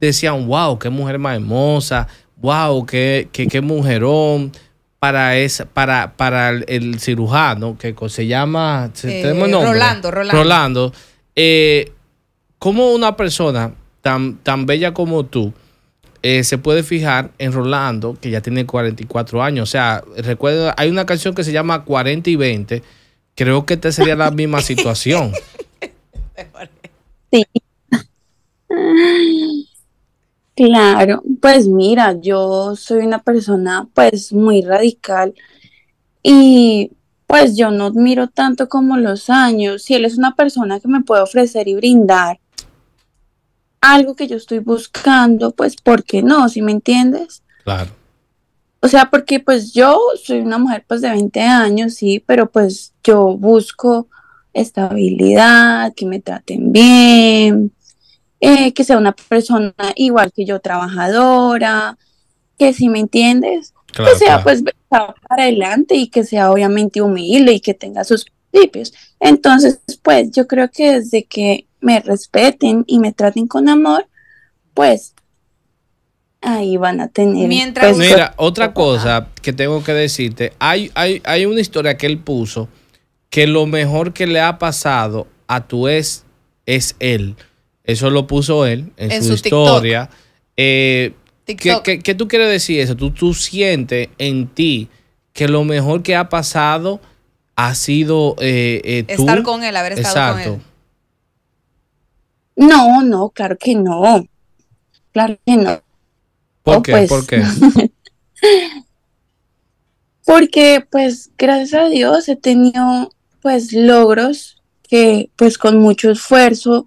decían, wow, qué mujer más hermosa, wow, qué, qué, qué mujerón para, esa, para, para el cirujano, que se llama, eh, nombre? Rolando, Rolando. Eh, ¿Cómo una persona tan, tan bella como tú eh, se puede fijar en Rolando, que ya tiene 44 años? O sea, recuerda, hay una canción que se llama 40 y 20. Creo que esta sería la misma situación. Sí. Claro, pues mira, yo soy una persona pues muy radical y pues yo no admiro tanto como los años. Si él es una persona que me puede ofrecer y brindar algo que yo estoy buscando, pues ¿por qué no? ¿Sí me entiendes? Claro. O sea, porque pues yo soy una mujer pues de 20 años, sí, pero pues yo busco estabilidad, que me traten bien, eh, que sea una persona igual que yo, trabajadora, que si me entiendes, que sea pues para adelante y que sea obviamente humilde y que tenga sus principios. Entonces, pues yo creo que desde que me respeten y me traten con amor, pues ahí van a tener. Mientras... Pues, Mira, otra cosa que tengo que decirte, hay, hay, hay una historia que él puso que lo mejor que le ha pasado a tu ex es él. Eso lo puso él en, su, historia. Eh, ¿qué, tú quieres decir eso? ¿Tú, tú sientes en ti que lo mejor que ha pasado ha sido eh, eh, Estar con él, haber estado con él. No, no, claro que no. Claro que no. ¿Por qué? Pues. ¿Por qué? Porque, pues, gracias a Dios he tenido, pues, logros que, pues, con mucho esfuerzo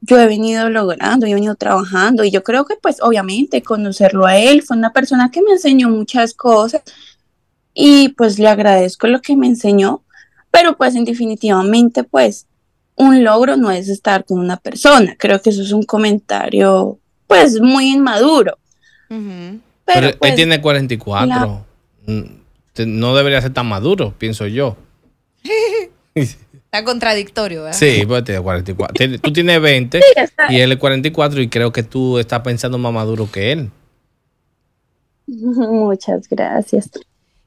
yo he venido logrando, yo he venido trabajando y yo creo que pues obviamente conocerlo a él fue una persona que me enseñó muchas cosas y pues le agradezco lo que me enseñó, pero pues en definitivamente pues un logro no es estar con una persona, creo que eso es un comentario pues muy inmaduro. Pero, él pues, tiene 44, mm, no debería ser tan maduro, pienso yo. Está contradictorio, ¿verdad? Sí, pues tú tienes 20 y él es 44 y creo que tú estás pensando más maduro que él. Muchas gracias.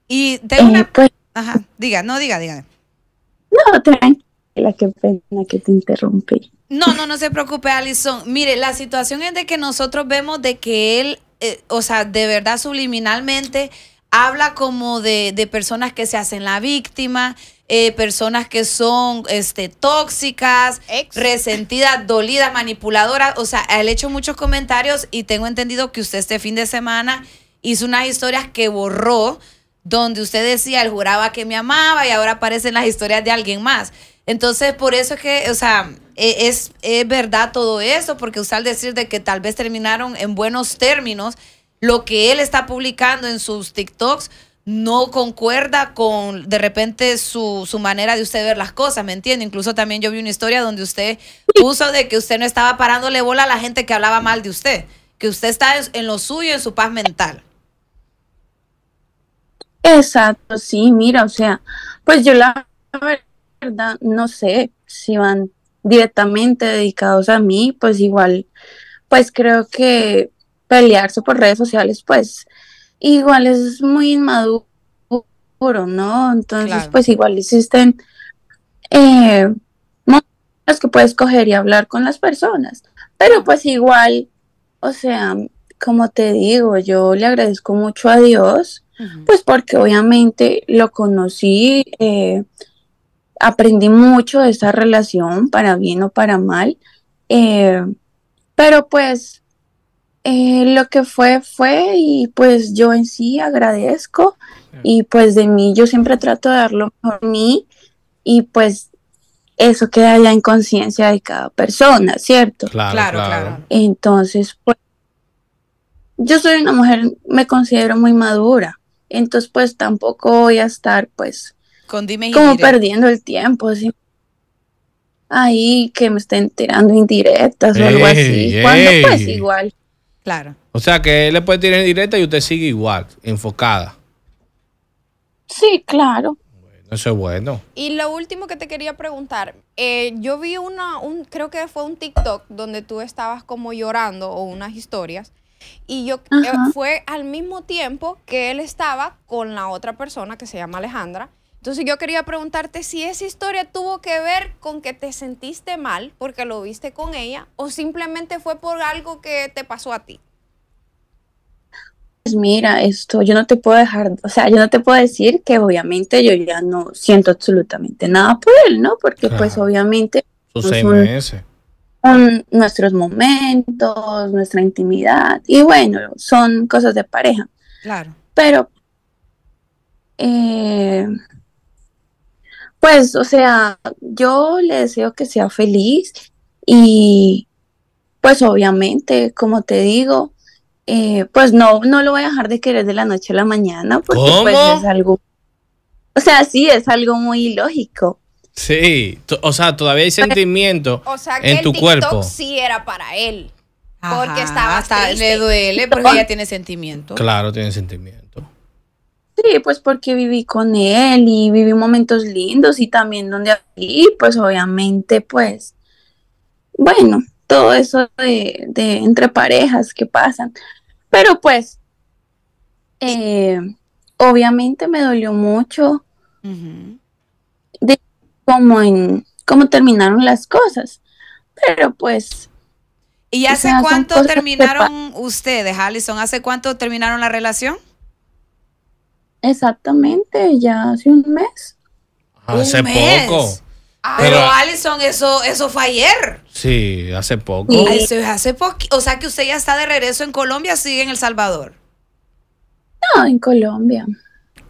Y tengo eh, una... Pues- Ajá, diga, no, diga, diga. No, tranquila, qué pena que te interrumpí. No, no, no se preocupe, Alison. Mire, la situación es de que nosotros vemos de que él, eh, o sea, de verdad subliminalmente habla como de, de personas que se hacen la víctima, eh, personas que son este, tóxicas, resentidas, dolidas, manipuladoras. O sea, él hecho muchos comentarios y tengo entendido que usted este fin de semana hizo unas historias que borró, donde usted decía, él juraba que me amaba y ahora aparecen las historias de alguien más. Entonces, por eso es que, o sea, e, es, verdad todo eso, porque usted al decir de que tal vez terminaron en buenos términos, lo que él está publicando en sus TikToks, no concuerda con de repente su, su manera de usted ver las cosas, ¿me entiende? Incluso también yo vi una historia donde usted puso de que usted no estaba parándole bola a la gente que hablaba mal de usted, que usted está en lo suyo, en su paz mental. Exacto, sí, mira, o sea, pues yo la verdad no sé si van directamente dedicados a mí, pues igual, pues creo que pelearse por redes sociales, pues igual es muy inmaduro, ¿no? Entonces, pues igual existen eh, que puedes coger y hablar con las personas, pero pues igual, o sea, como te digo, yo le agradezco mucho a Dios, pues porque obviamente lo conocí, eh, aprendí mucho de esa relación, para bien o para mal, eh, pero pues eh, lo que fue fue y pues yo en sí agradezco y pues de mí yo siempre trato de dar lo mejor mí y pues eso queda ya en conciencia de cada persona, ¿cierto? Claro, claro, Entonces, pues yo soy una mujer, me considero muy madura, entonces pues tampoco voy a estar pues como perdiendo el tiempo, ahí que me estén tirando indirectas o algo así, cuando pues igual Claro. O sea que él le puede tirar en directa y usted sigue igual, enfocada. Sí, claro. Eso es bueno. Y lo último que te quería preguntar, eh, yo vi una, un, creo que fue un TikTok donde tú estabas como llorando o unas historias. Y yo eh, fue al mismo tiempo que él estaba con la otra persona que se llama Alejandra entonces yo quería preguntarte si esa historia tuvo que ver con que te sentiste mal porque lo viste con ella o simplemente fue por algo que te pasó a ti. Pues mira, esto yo no te puedo dejar, o sea, yo no te puedo decir que obviamente yo ya no siento absolutamente nada por él, ¿no? Porque pues obviamente... son nuestros momentos, nuestra intimidad y bueno, son cosas de pareja. Claro. Pero... Eh, pues, o sea, yo le deseo que sea feliz y pues obviamente, como te digo, eh, pues no, no lo voy a dejar de querer de la noche a la mañana, porque pues es algo, o sea, sí, es algo muy lógico. Sí, o sea, todavía hay pues, sentimiento o en tu cuerpo. Sí, era para él. Porque estaba hasta le duele porque ella tiene sentimiento. Claro, tiene sentimiento. Sí, pues porque viví con él y viví momentos lindos y también donde y pues obviamente, pues, bueno, todo eso de, entre parejas que pasan. Pero pues, eh, obviamente me dolió mucho de cómo, en, cómo terminaron las cosas. Pero pues... ¿Y hace cuánto terminaron ustedes, Allison? ¿Hace cuánto terminaron la relación? Exactamente, ya hace un mes. Hace poco. Ah, pero, Allison, son eso, eso fue ayer. Sí, hace poco. hace poco. O sea que usted ya está de regreso en Colombia, sigue en El Salvador. No, en Colombia.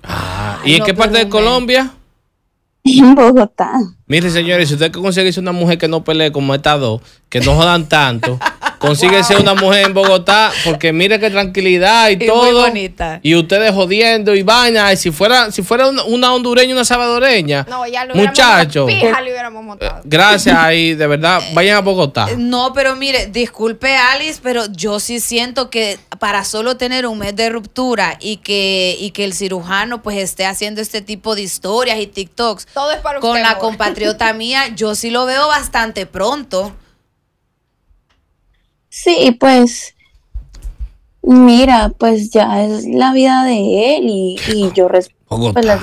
Ah, ¿y en qué parte de Colombia? En Bogotá. Mire, señores, si usted que conseguirse una mujer que no pelee como estas dos, que no jodan tanto. Consíguese ser una mujer en Bogotá, porque mire qué tranquilidad y, todo. Muy bonita. Y ustedes jodiendo y vaina. Y si fuera, si fuera una, hondureña y una salvadoreña, no, ya lo hubiéramos eh, montado. Gracias, y de verdad, eh, vayan a Bogotá. No, pero mire, disculpe, Alice, pero yo sí siento que para solo tener un mes de ruptura y que, y que el cirujano pues esté haciendo este tipo de historias y TikToks. Todo Con la compatriota mía, yo sí lo veo bastante pronto. Sí, pues mira, pues ya es la vida de él y, y yo respondo, pues, la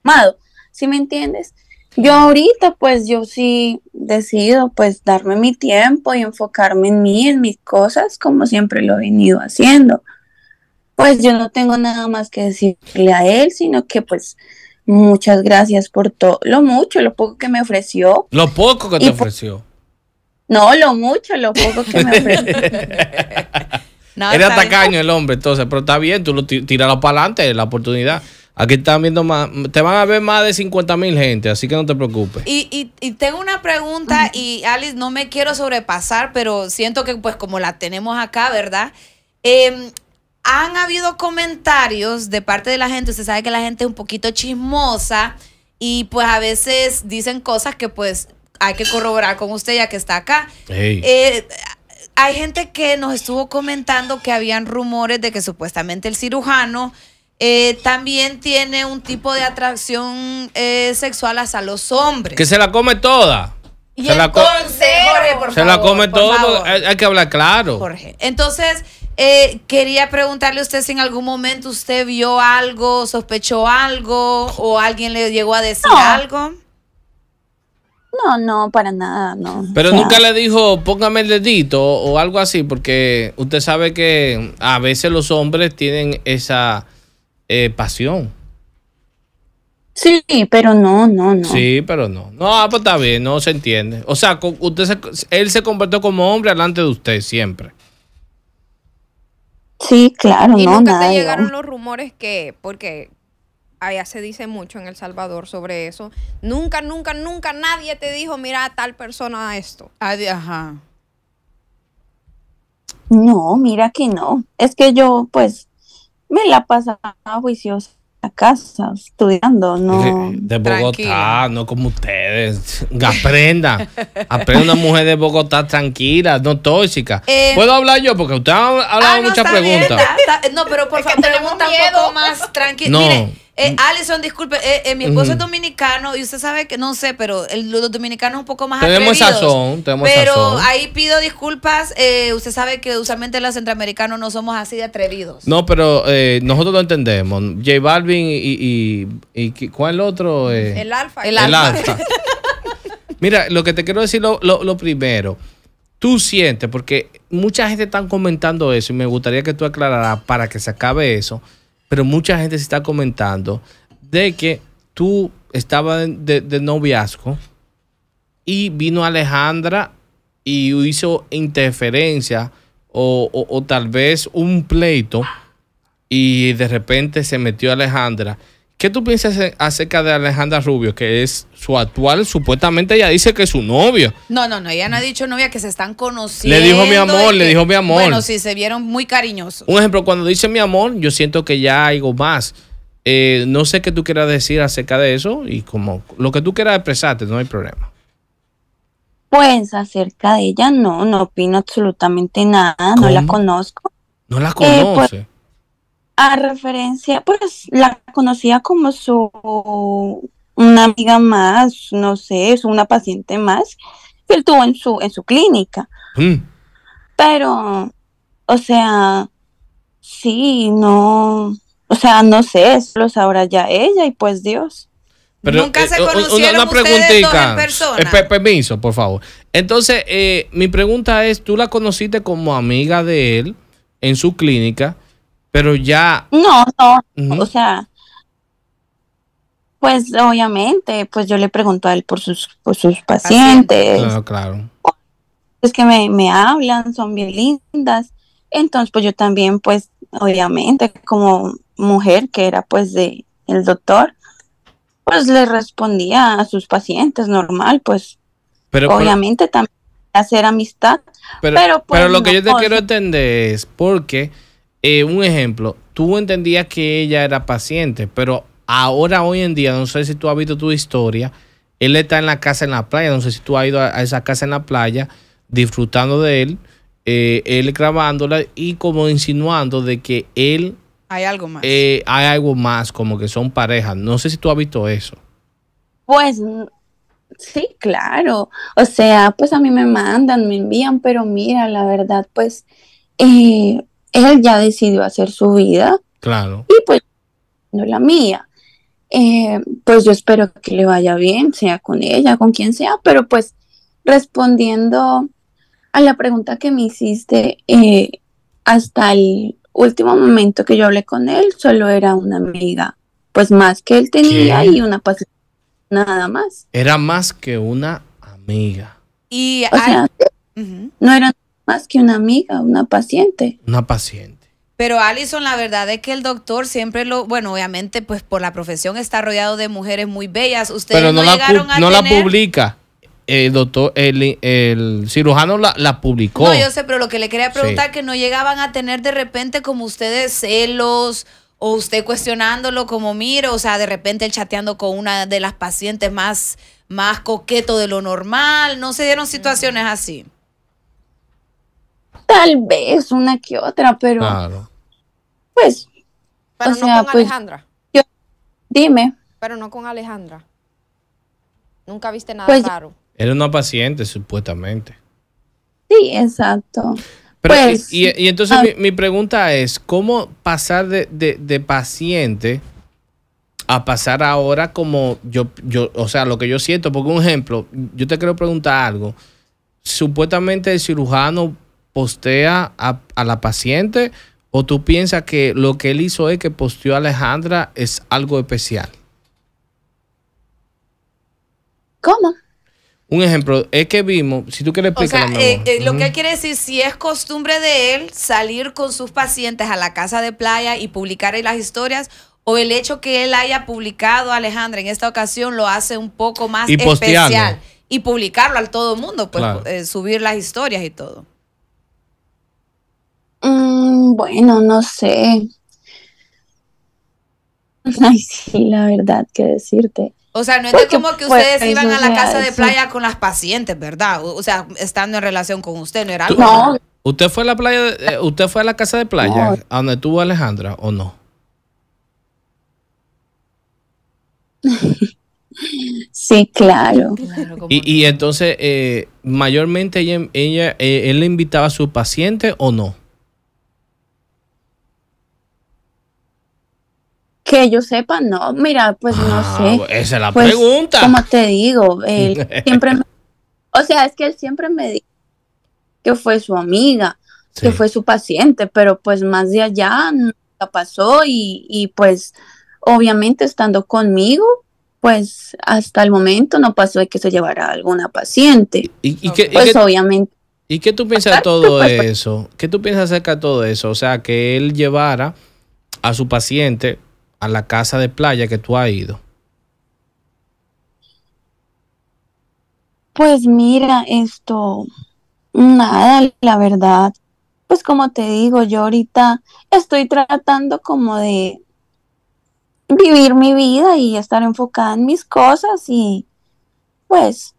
tomado, ¿sí me entiendes? Yo ahorita pues yo sí decido pues darme mi tiempo y enfocarme en mí, en mis cosas, como siempre lo he venido haciendo. Pues yo no tengo nada más que decirle a él, sino que pues muchas gracias por todo, lo mucho, lo poco que me ofreció. Lo poco que te ofreció. No, lo mucho, lo poco que me no, Era tacaño el hombre, entonces, pero está bien, tú lo tiras para adelante, la oportunidad. Aquí están viendo más, te van a ver más de 50 mil gente, así que no te preocupes. Y, tengo una pregunta y Alice, no me quiero sobrepasar, pero siento que pues como la tenemos acá, ¿verdad? Em, han habido comentarios de parte de la gente, usted sabe que la gente es un poquito chismosa y pues a veces dicen cosas que pues hay que corroborar con usted ya que está acá. Eh, hay gente que nos estuvo comentando que habían rumores de que supuestamente el cirujano eh, también tiene un tipo de atracción eh, sexual hacia los hombres. Que se la come toda. se la se la come todo, hay, que hablar claro. Jorge, entonces quería preguntarle a usted si en algún momento usted vio algo, sospechó algo o alguien le llegó a decir algo. No, no, para nada, no. Pero nunca le dijo, póngame el dedito o algo así, porque usted sabe que a veces los hombres tienen esa eh, pasión. Sí, pero no, no, no. Sí, pero no. No, ah, pues está bien, no se entiende. O sea, usted él se comportó como hombre delante de usted siempre. Sí, claro, y no, nunca llegaron los rumores que, porque allá se dice mucho en El Salvador sobre eso. Nunca, nunca, nunca nadie te dijo, mira tal persona esto. Ah, ajá. No, mira que no. Es que yo, pues, me la pasaba juiciosa a casa, estudiando, no. De, Bogotá, no como ustedes. Aprenda. Aprenda una mujer de Bogotá tranquila, no tóxica. Eh, ¿Puedo hablar yo? Porque usted ha hablado ah, muchas preguntas. no, pero por favor, tenemos un más tranquila. No. Eh, mm. Alison, disculpe, eh, eh, mi esposo es dominicano y usted sabe que, no sé, pero los dominicanos un poco más Tenemos sazón, Pero ahí pido disculpas. Eh, usted sabe que usualmente los centroamericanos no somos así de atrevidos. No, pero nosotros lo entendemos. J Balvin y, y, y ¿cuál otro? El alfa. El, alfa. Mira, lo que te quiero decir lo, lo primero tú sientes, porque mucha gente está comentando eso y me gustaría que tú aclararas para que se acabe eso, pero mucha gente se está comentando de que tú estabas de, noviazgo y vino Alejandra y hizo interferencia o, o, o, tal vez un pleito y de repente se metió Alejandra ¿Qué tú piensas acerca de Alejandra Rubio, que es su actual, supuestamente ella dice que es su novio? No, no, no, ella no ha dicho novia, que se están conociendo. Le dijo mi amor, le dijo mi amor. Bueno, sí, se vieron muy cariñosos. Un ejemplo, cuando dice mi amor, yo siento que ya algo más. Eh, no sé qué tú quieras decir acerca de eso y como lo que tú quieras expresarte, no hay problema. Pues acerca de ella, no, no opino absolutamente nada, no la conozco. No la eh, pues, conoce a referencia, pues la conocía como su una amiga más, no sé, es una paciente más que él tuvo en su en su clínica. Mm. Pero, o sea, sí, no, o sea, no sé, solo lo sabrá ya ella y pues Dios. Pero, Nunca eh, se conocieron una, en persona. Eh, permiso, por favor. Entonces, eh, mi pregunta es, tú la conociste como amiga de él en su clínica pero ya. No, no. O sea. Pues obviamente, pues yo le pregunto a él por sus, sus ah, pacientes. Claro, ah, claro. Es que me, hablan, son bien lindas. Entonces, pues yo también, pues, obviamente, como mujer que era pues de el doctor, pues le respondía a sus pacientes normal, pues. Pero, obviamente también hacer amistad. Pero, pero, pues, lo que yo te quiero entender es porque eh, un ejemplo, tú entendías que ella era paciente, pero ahora, hoy en día, no sé si tú has visto tu historia, él está en la casa en la playa, no sé si tú has ido a, esa casa en la playa disfrutando de él, eh, él grabándola y como insinuando de que él... Hay algo más. Eh, hay algo más, como que son parejas. No sé si tú has visto eso. Pues sí, claro. O sea, pues a mí me mandan, me envían, pero mira, la verdad, pues eh, él ya decidió hacer su vida. Claro. Y pues no la mía. Eh, pues yo espero que le vaya bien, sea con ella, con quien sea, pero pues respondiendo a la pregunta que me hiciste, eh, hasta el último momento que yo hablé con él, solo era una amiga, pues más que él tenía y una pasión, nada más. Era más que una amiga. Y o sea, no era más que una amiga, una paciente. Una paciente. Pero Alison, la verdad es que el doctor siempre lo, bueno, obviamente, pues por la profesión está rodeado de mujeres muy bellas. Ustedes no, la, llegaron a no la publica el doctor, el, cirujano la, publicó. No, yo sé, pero lo que le quería preguntar que no llegaban a tener de repente como ustedes celos o usted cuestionándolo como mira, o sea, de repente el chateando con una de las pacientes más, más coqueto de lo normal, no se dieron situaciones así. Tal vez una que otra, pero. Claro. Pues. Pero no con pues, Alejandra. dime. Pero no con Alejandra. Nunca viste nada pues, raro. Era una paciente, supuestamente. Sí, exacto. Pues, y, entonces ah. mi, pregunta es, ¿cómo pasar de, de, paciente a pasar ahora como yo, yo, o sea, lo que yo siento? Porque un ejemplo, yo te quiero preguntar algo. Supuestamente el cirujano postea a, la paciente o tú piensas que lo que él hizo es que posteó a Alejandra es algo especial? ¿Cómo? Un ejemplo es que vimos, si tú quieres explicar. Eh, eh, lo que él quiere decir, si es costumbre de él salir con sus pacientes a la casa de playa y publicar ahí las historias, o el hecho que él haya publicado a Alejandra en esta ocasión lo hace un poco más especial. Y publicarlo al todo mundo, pues eh, subir las historias y todo. Mm, bueno, no sé. Ay, sí, la verdad, que decirte. O sea, no es como que ustedes iban a la casa de playa con las pacientes, ¿verdad? O, sea, estando en relación con usted, ¿no era No. ¿Usted fue a la playa, eh, usted fue a la casa de playa a donde estuvo Alejandra o no? sí, claro. y, entonces, eh, mayormente ella, eh, él le invitaba a su paciente o no? Que yo sepa, no, mira, pues no ah, sé. Esa es la pues, pregunta. Como te digo, él siempre me, O sea, es que él siempre me dijo que fue su amiga, que fue su paciente, pero pues más de allá nunca pasó y, pues obviamente estando conmigo, pues hasta el momento no pasó de que se llevara alguna paciente. ¿Y, y pues obviamente. ¿Y qué tú piensas todo pues, pues. eso? ¿Qué tú piensas acerca de todo eso? O sea, que él llevara a su paciente a la casa de playa que tú has ido? Pues mira, esto, nada, la verdad. Pues como te digo, yo ahorita estoy tratando como de vivir mi vida y estar enfocada en mis cosas y pues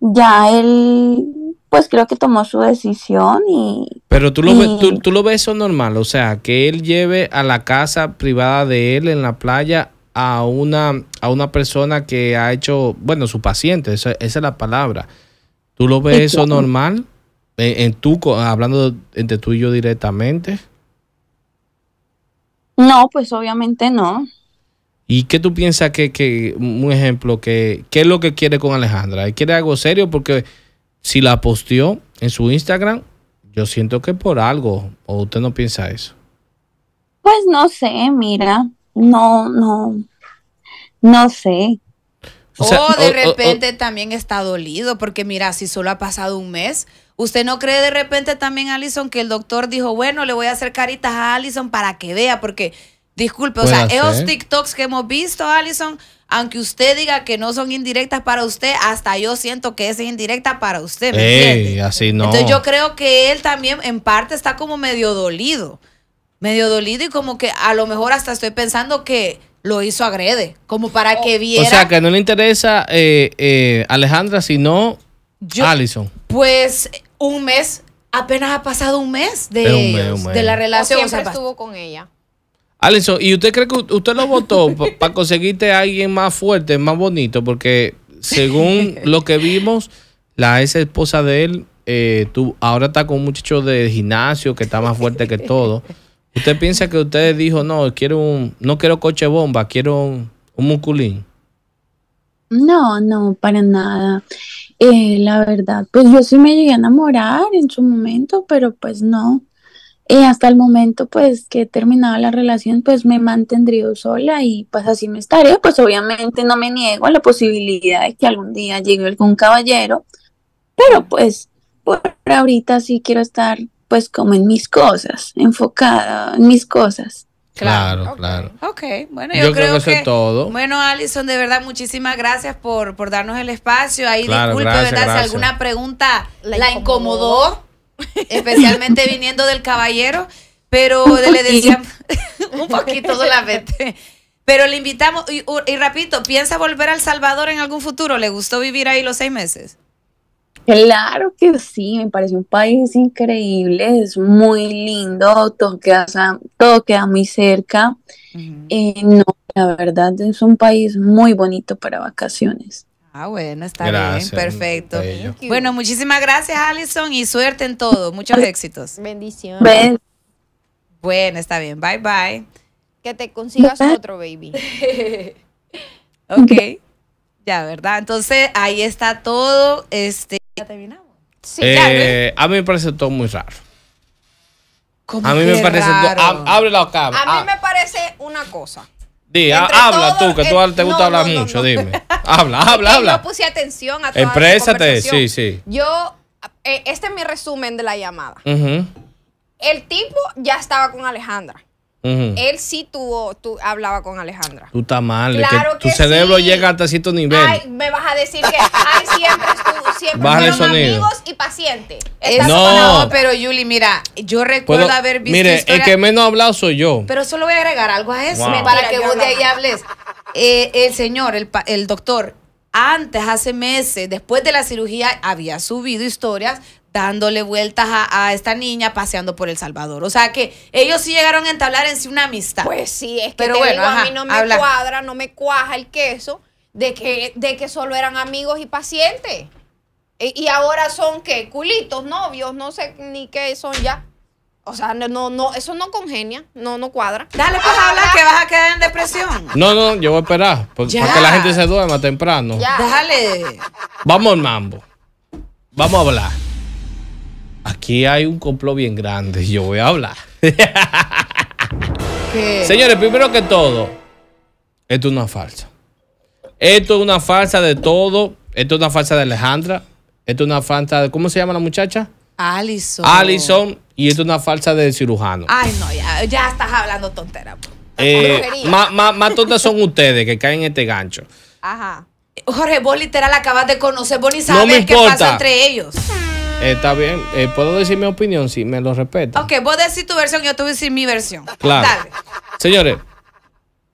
ya el pues creo que tomó su decisión y... Pero tú lo, Ves, tú, lo ves eso normal, o sea, que él lleve a la casa privada de él en la playa a una, a una persona que ha hecho, bueno, su paciente, esa, es la palabra. ¿Tú lo ves eso normal? En, en tú, hablando entre tú y yo directamente. No, pues obviamente no. ¿Y qué tú piensas que, un ejemplo, que qué es lo que quiere con Alejandra? ¿Quiere algo serio? Porque si la posteó en su Instagram, yo siento que por algo, o usted no piensa eso. Pues no sé, mira, no, no, no sé. O, oh, de repente también está dolido, porque mira, si solo ha pasado un mes, ¿usted no cree de repente también, Allison, que el doctor dijo, bueno, le voy a hacer caritas a Allison para que vea? Porque, disculpe, o sea, esos TikToks que hemos visto, Allison, aunque usted diga que no son indirectas para usted, hasta yo siento que es indirecta para usted. ¿me así no. Entonces yo creo que él también en parte está como medio dolido, medio dolido y como que a lo mejor hasta estoy pensando que lo hizo agrede, como para que viera. O sea, que no le interesa eh, eh, Alejandra, sino Alison. Pues un mes, apenas ha pasado un mes de, la relación. O siempre estuvo con ella. Alison, ¿y usted cree que usted lo votó para conseguirte a alguien más fuerte, más bonito? Porque según lo que vimos, la ex esposa de él eh, tú, ahora está con un muchacho de gimnasio que está más fuerte que todo. ¿Usted piensa que usted dijo, no, quiero no quiero coche bomba, quiero un, musculín? No, no, para nada. Eh, la verdad, pues yo sí me llegué a enamorar en su momento, pero pues no. Y eh, hasta el momento, pues, que he terminado la relación, pues me mantendría sola y pues así me estaría. Pues obviamente no me niego a la posibilidad de que algún día llegue algún caballero, pero pues por ahorita sí quiero estar pues como en mis cosas, enfocada en mis cosas. Claro, claro. ok, bueno, yo, creo, que todo. Bueno, Alison, de verdad, muchísimas gracias por, por darnos el espacio. Ahí disculpe, ¿verdad? Si alguna pregunta la incomodó especialmente viniendo del caballero, pero le decía un poquito solamente. Pero le invitamos, y, y, ¿piensa volver a El Salvador en algún futuro? ¿Le gustó vivir ahí los seis meses? Claro que sí, me parece un país increíble, es muy lindo, todo queda, todo queda muy cerca. Eh, no, la verdad es un país muy bonito para vacaciones. Ah, bueno, está bien, perfecto. Bueno, muchísimas gracias, Allison, y suerte en todo. Muchos éxitos. bendición Bueno, está bien. Bye, bye. Que te consigas otro, baby. ok. Ya, ¿verdad? Entonces, ahí está todo. Este... ¿Ya terminamos? Eh, a mí me parece todo muy raro. a mí me parece. a mí ah. me parece una cosa habla tú, que tú te gusta hablar mucho, dime. habla, habla, habla. Yo puse atención a toda Exprésate, sí, sí. Yo, eh, este es mi resumen de la llamada. El tipo ya estaba con Alejandra. Él sí tuvo, tú hablaba con Alejandra. Tú estás mal. Claro que tu cerebro llega hasta cierto nivel. Ay, me vas a decir que ay, siempre estuvo, siempre amigos y pacientes. no. pero Yuli, mira, yo recuerdo haber visto. Mire, el que menos ha hablado soy yo. Pero solo voy a agregar algo a eso. Para que vos de ahí hables. Eh, el señor, el doctor, antes, hace meses, después de la cirugía, había subido historias dándole vueltas a, esta niña paseando por El Salvador. O sea que ellos sí llegaron a entablar en sí una amistad. Pues sí, es que Pero te digo, a mí no me cuadra, no me cuaja el queso de que, de que solo eran amigos y pacientes. E, y ahora son ¿Qué? culitos, novios, no sé ni qué son ya. O sea, no, no, eso no congenia, no, no cuadra. Dale, pues habla que vas a quedar en depresión. No, no, yo voy a esperar. Para que la gente se duerma temprano. Dale. Vamos mambo. Vamos a hablar. Aquí hay un complot bien grande yo voy a hablar. Señores, primero que todo, esto es una falsa. Esto es una falsa de todo. Esto es una falsa de Alejandra. Esto es una falsa de. ¿Cómo se llama la muchacha? Alison. Alison. Y esto es una falsa de cirujano. Ay, no, ya, estás hablando tontera. Pues. Eh, más, tontas son ustedes que caen en este gancho. Ajá. Jorge, vos literal acabas de conocer, vos ni sabes qué pasa entre ellos. Está bien, eh, puedo decir mi opinión si me lo respeto. Ok, vos decís tu versión, y yo te voy a decir mi versión. Claro. Señores,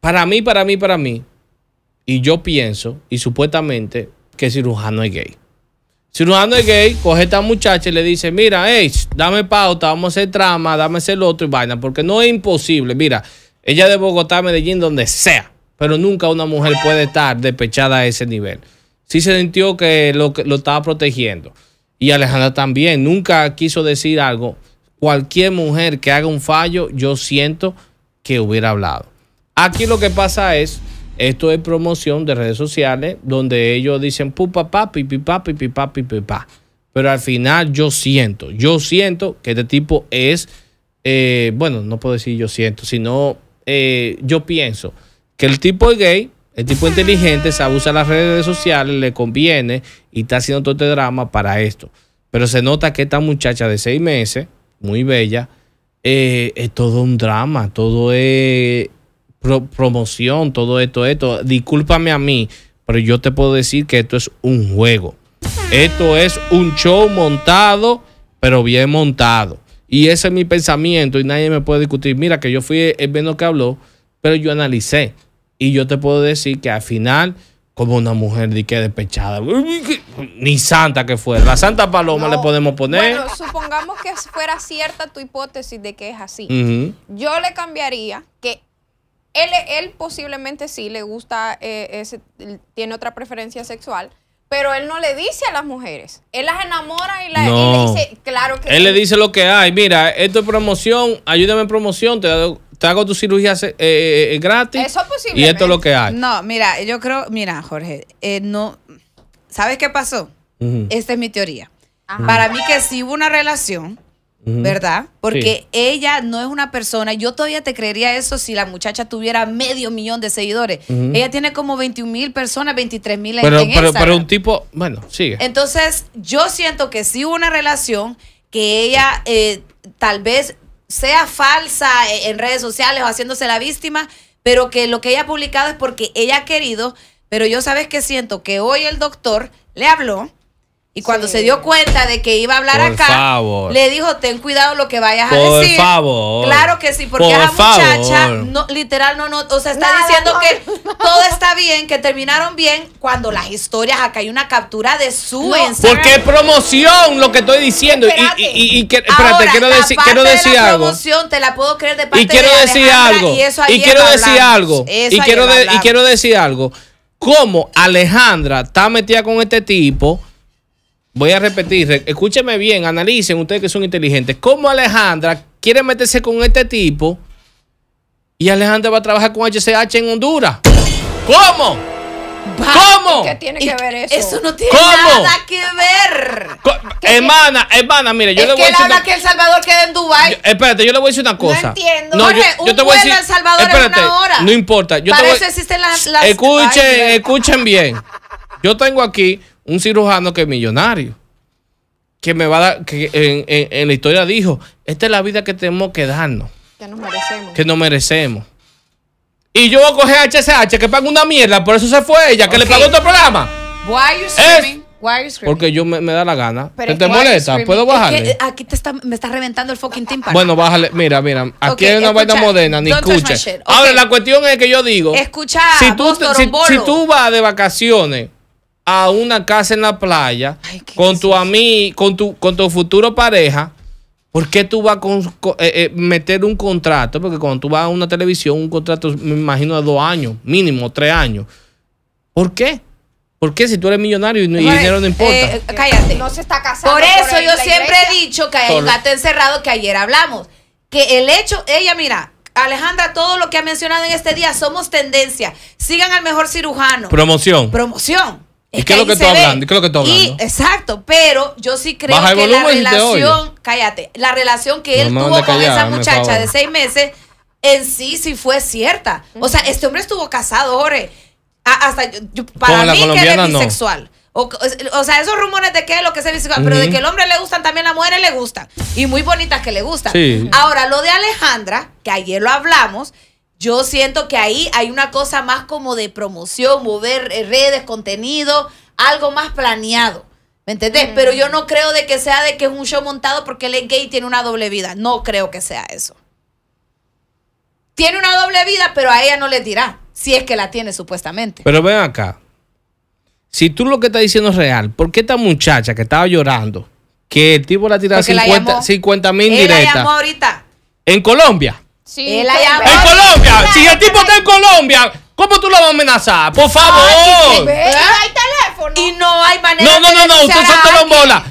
para mí, para mí, para mí, y yo pienso, y supuestamente, que cirujano es gay. cirujano es gay, coge a esta muchacha y le dice, mira, hey, dame pauta, vamos a hacer trama, dame el otro y vaina, porque no es imposible. Mira, ella de Bogotá, Medellín, donde sea, pero nunca una mujer puede estar despechada a ese nivel. Sí se sintió que lo, lo estaba protegiendo y Alejandra también. Nunca quiso decir algo. Cualquier mujer que haga un fallo, yo siento que hubiera hablado. Aquí lo que pasa es, esto es promoción de redes sociales, donde ellos dicen pupa, papi, pipa, pipa, pa. Pero al final yo siento, yo siento que este tipo es, eh, bueno, no puedo decir yo siento, sino eh, yo pienso que el tipo es gay, el tipo inteligente abusa de las redes sociales, le conviene y está haciendo todo este drama para esto. Pero se nota que esta muchacha de seis meses, muy bella, eh, es todo un drama, todo es promoción, todo esto, esto. Discúlpame a mí, pero yo te puedo decir que esto es un juego. Esto es un show montado, pero bien montado. Y ese es mi pensamiento y nadie me puede discutir. Mira que yo fui el menos que habló, pero yo analicé. Y yo te puedo decir que al final, como una mujer de que despechada, ni santa que fuera, la santa paloma le podemos poner. Bueno, supongamos que fuera cierta tu hipótesis de que es así. Yo le cambiaría que él, él posiblemente sí le gusta, eh, tiene otra preferencia sexual, pero él no le dice a las mujeres. Él las enamora y, le dice, claro que Él le dice lo que hay. Mira, esto es promoción, ayúdame en promoción, te doy te hago tu cirugía eh, eh, eh, gratis. Eso posible. y esto es lo que hay. No, mira, yo creo, mira, Jorge, no, ¿sabes qué pasó? Esta es mi teoría. Para mí que sí hubo una relación, ¿verdad? Porque ella no es una persona, yo todavía te creería eso si la muchacha tuviera medio millón de seguidores. Ella tiene como 21 mil personas, 23 mil en, pero, pero, un tipo, bueno, sigue. Entonces, yo siento que sí hubo una relación que ella tal vez sea falsa e-, en redes sociales o haciéndose la víctima, pero que lo que ella ha publicado es porque ella ha querido, pero yo sabes que siento que hoy el doctor le habló y cuando se dio cuenta de que iba a hablar acá, le dijo, ten cuidado lo que vayas a decir. Por favor. Claro que sí, porque esa muchacha, literal, no, no, o sea, está diciendo que todo está bien, que terminaron bien, cuando las historias, acá hay una captura de su Porque es promoción lo que estoy diciendo. Y, quiero, decir de algo. promoción te la puedo creer de parte y quiero decir algo. Y, y quiero decir algo. y quiero, y quiero decir algo. Como Alejandra está metida con este tipo Voy a repetir, escúcheme bien, analicen ustedes que son inteligentes. ¿Cómo Alejandra quiere meterse con este tipo y Alejandra va a trabajar con HCH en Honduras? ¿Cómo? ¿Cómo? ¿Qué tiene que ver eso? Eso no tiene nada que ver. Hermana, hermana, mire, yo le voy a decir. Él habla que El Salvador queda en Dubai. espérate, yo le voy a decir una cosa. No entiendo. No, yo, un te voy a decir. El Salvador en una hora. No importa. Yo Para te voy, eso existen las Escuchen, escuchen bien. Yo tengo aquí un cirujano que es millonario. Que me va a dar, que en, la historia dijo, esta es la vida que tenemos que darnos. Que nos merecemos. Que nos merecemos. Y yo voy a coger a que paga una mierda, por eso se fue ella, que le pagó otro programa. Why Es Porque yo me, da la gana. Pero ¿Te, molesta? ¿Puedo bajarle? Eh, aquí te está, me está reventando el fucking timpano. Bueno, bájale. Mira, mira. Aquí hay una vaina moderna, ni escucha. Ahora, la cuestión es que yo digo. Escucha, si tú, si, tú vas de vacaciones a una casa en la playa con tu amigo, con tu, con tu futuro pareja, ¿por qué tú vas a con, eh, eh, meter un contrato? Porque cuando tú vas a una televisión, un contrato, me imagino, de dos años, mínimo, tres años. ¿Por qué? ¿Por qué si tú eres millonario y, dinero no importa? Eh, cállate. No se está casando. Por eso yo siempre he dicho que hay un gato encerrado que ayer hablamos. Que el hecho, ella mira, Alejandra, todo lo que ha mencionado en este día somos tendencia. Sigan al mejor cirujano. Promoción. Promoción qué es lo que tú hablando? lo que exacto, pero yo sí creo que la relación, cállate, la relación que él tuvo con esa muchacha de seis meses, en sí sí fue cierta. O sea, este hombre estuvo casado, Jorge. Hasta para mí que es bisexual. O, sea, esos rumores de que es lo que es bisexual, pero de que el hombre le gustan, también las mujeres le gusta Y muy bonitas que le gustan. Ahora, lo de Alejandra, que ayer lo hablamos, yo siento que ahí hay una cosa más como de promoción, mover eh, redes, contenido, algo más planeado. ¿Me entendés? Pero yo no creo de que sea de que es un show montado porque él es gay y tiene una doble vida. No creo que sea eso. Tiene una doble vida, pero a ella no le dirá. Si es que la tiene, supuestamente. Pero ven acá. Si tú lo que estás diciendo es real, ¿por qué esta muchacha que estaba llorando, que el tipo la tiraba 50 mil directas? llamó ahorita. En Colombia en Colombia, si el tipo está en Colombia, ¿cómo tú lo vas a amenazar? Por favor. hay teléfono. Y no hay manera. No, no, no, no, usted se bola.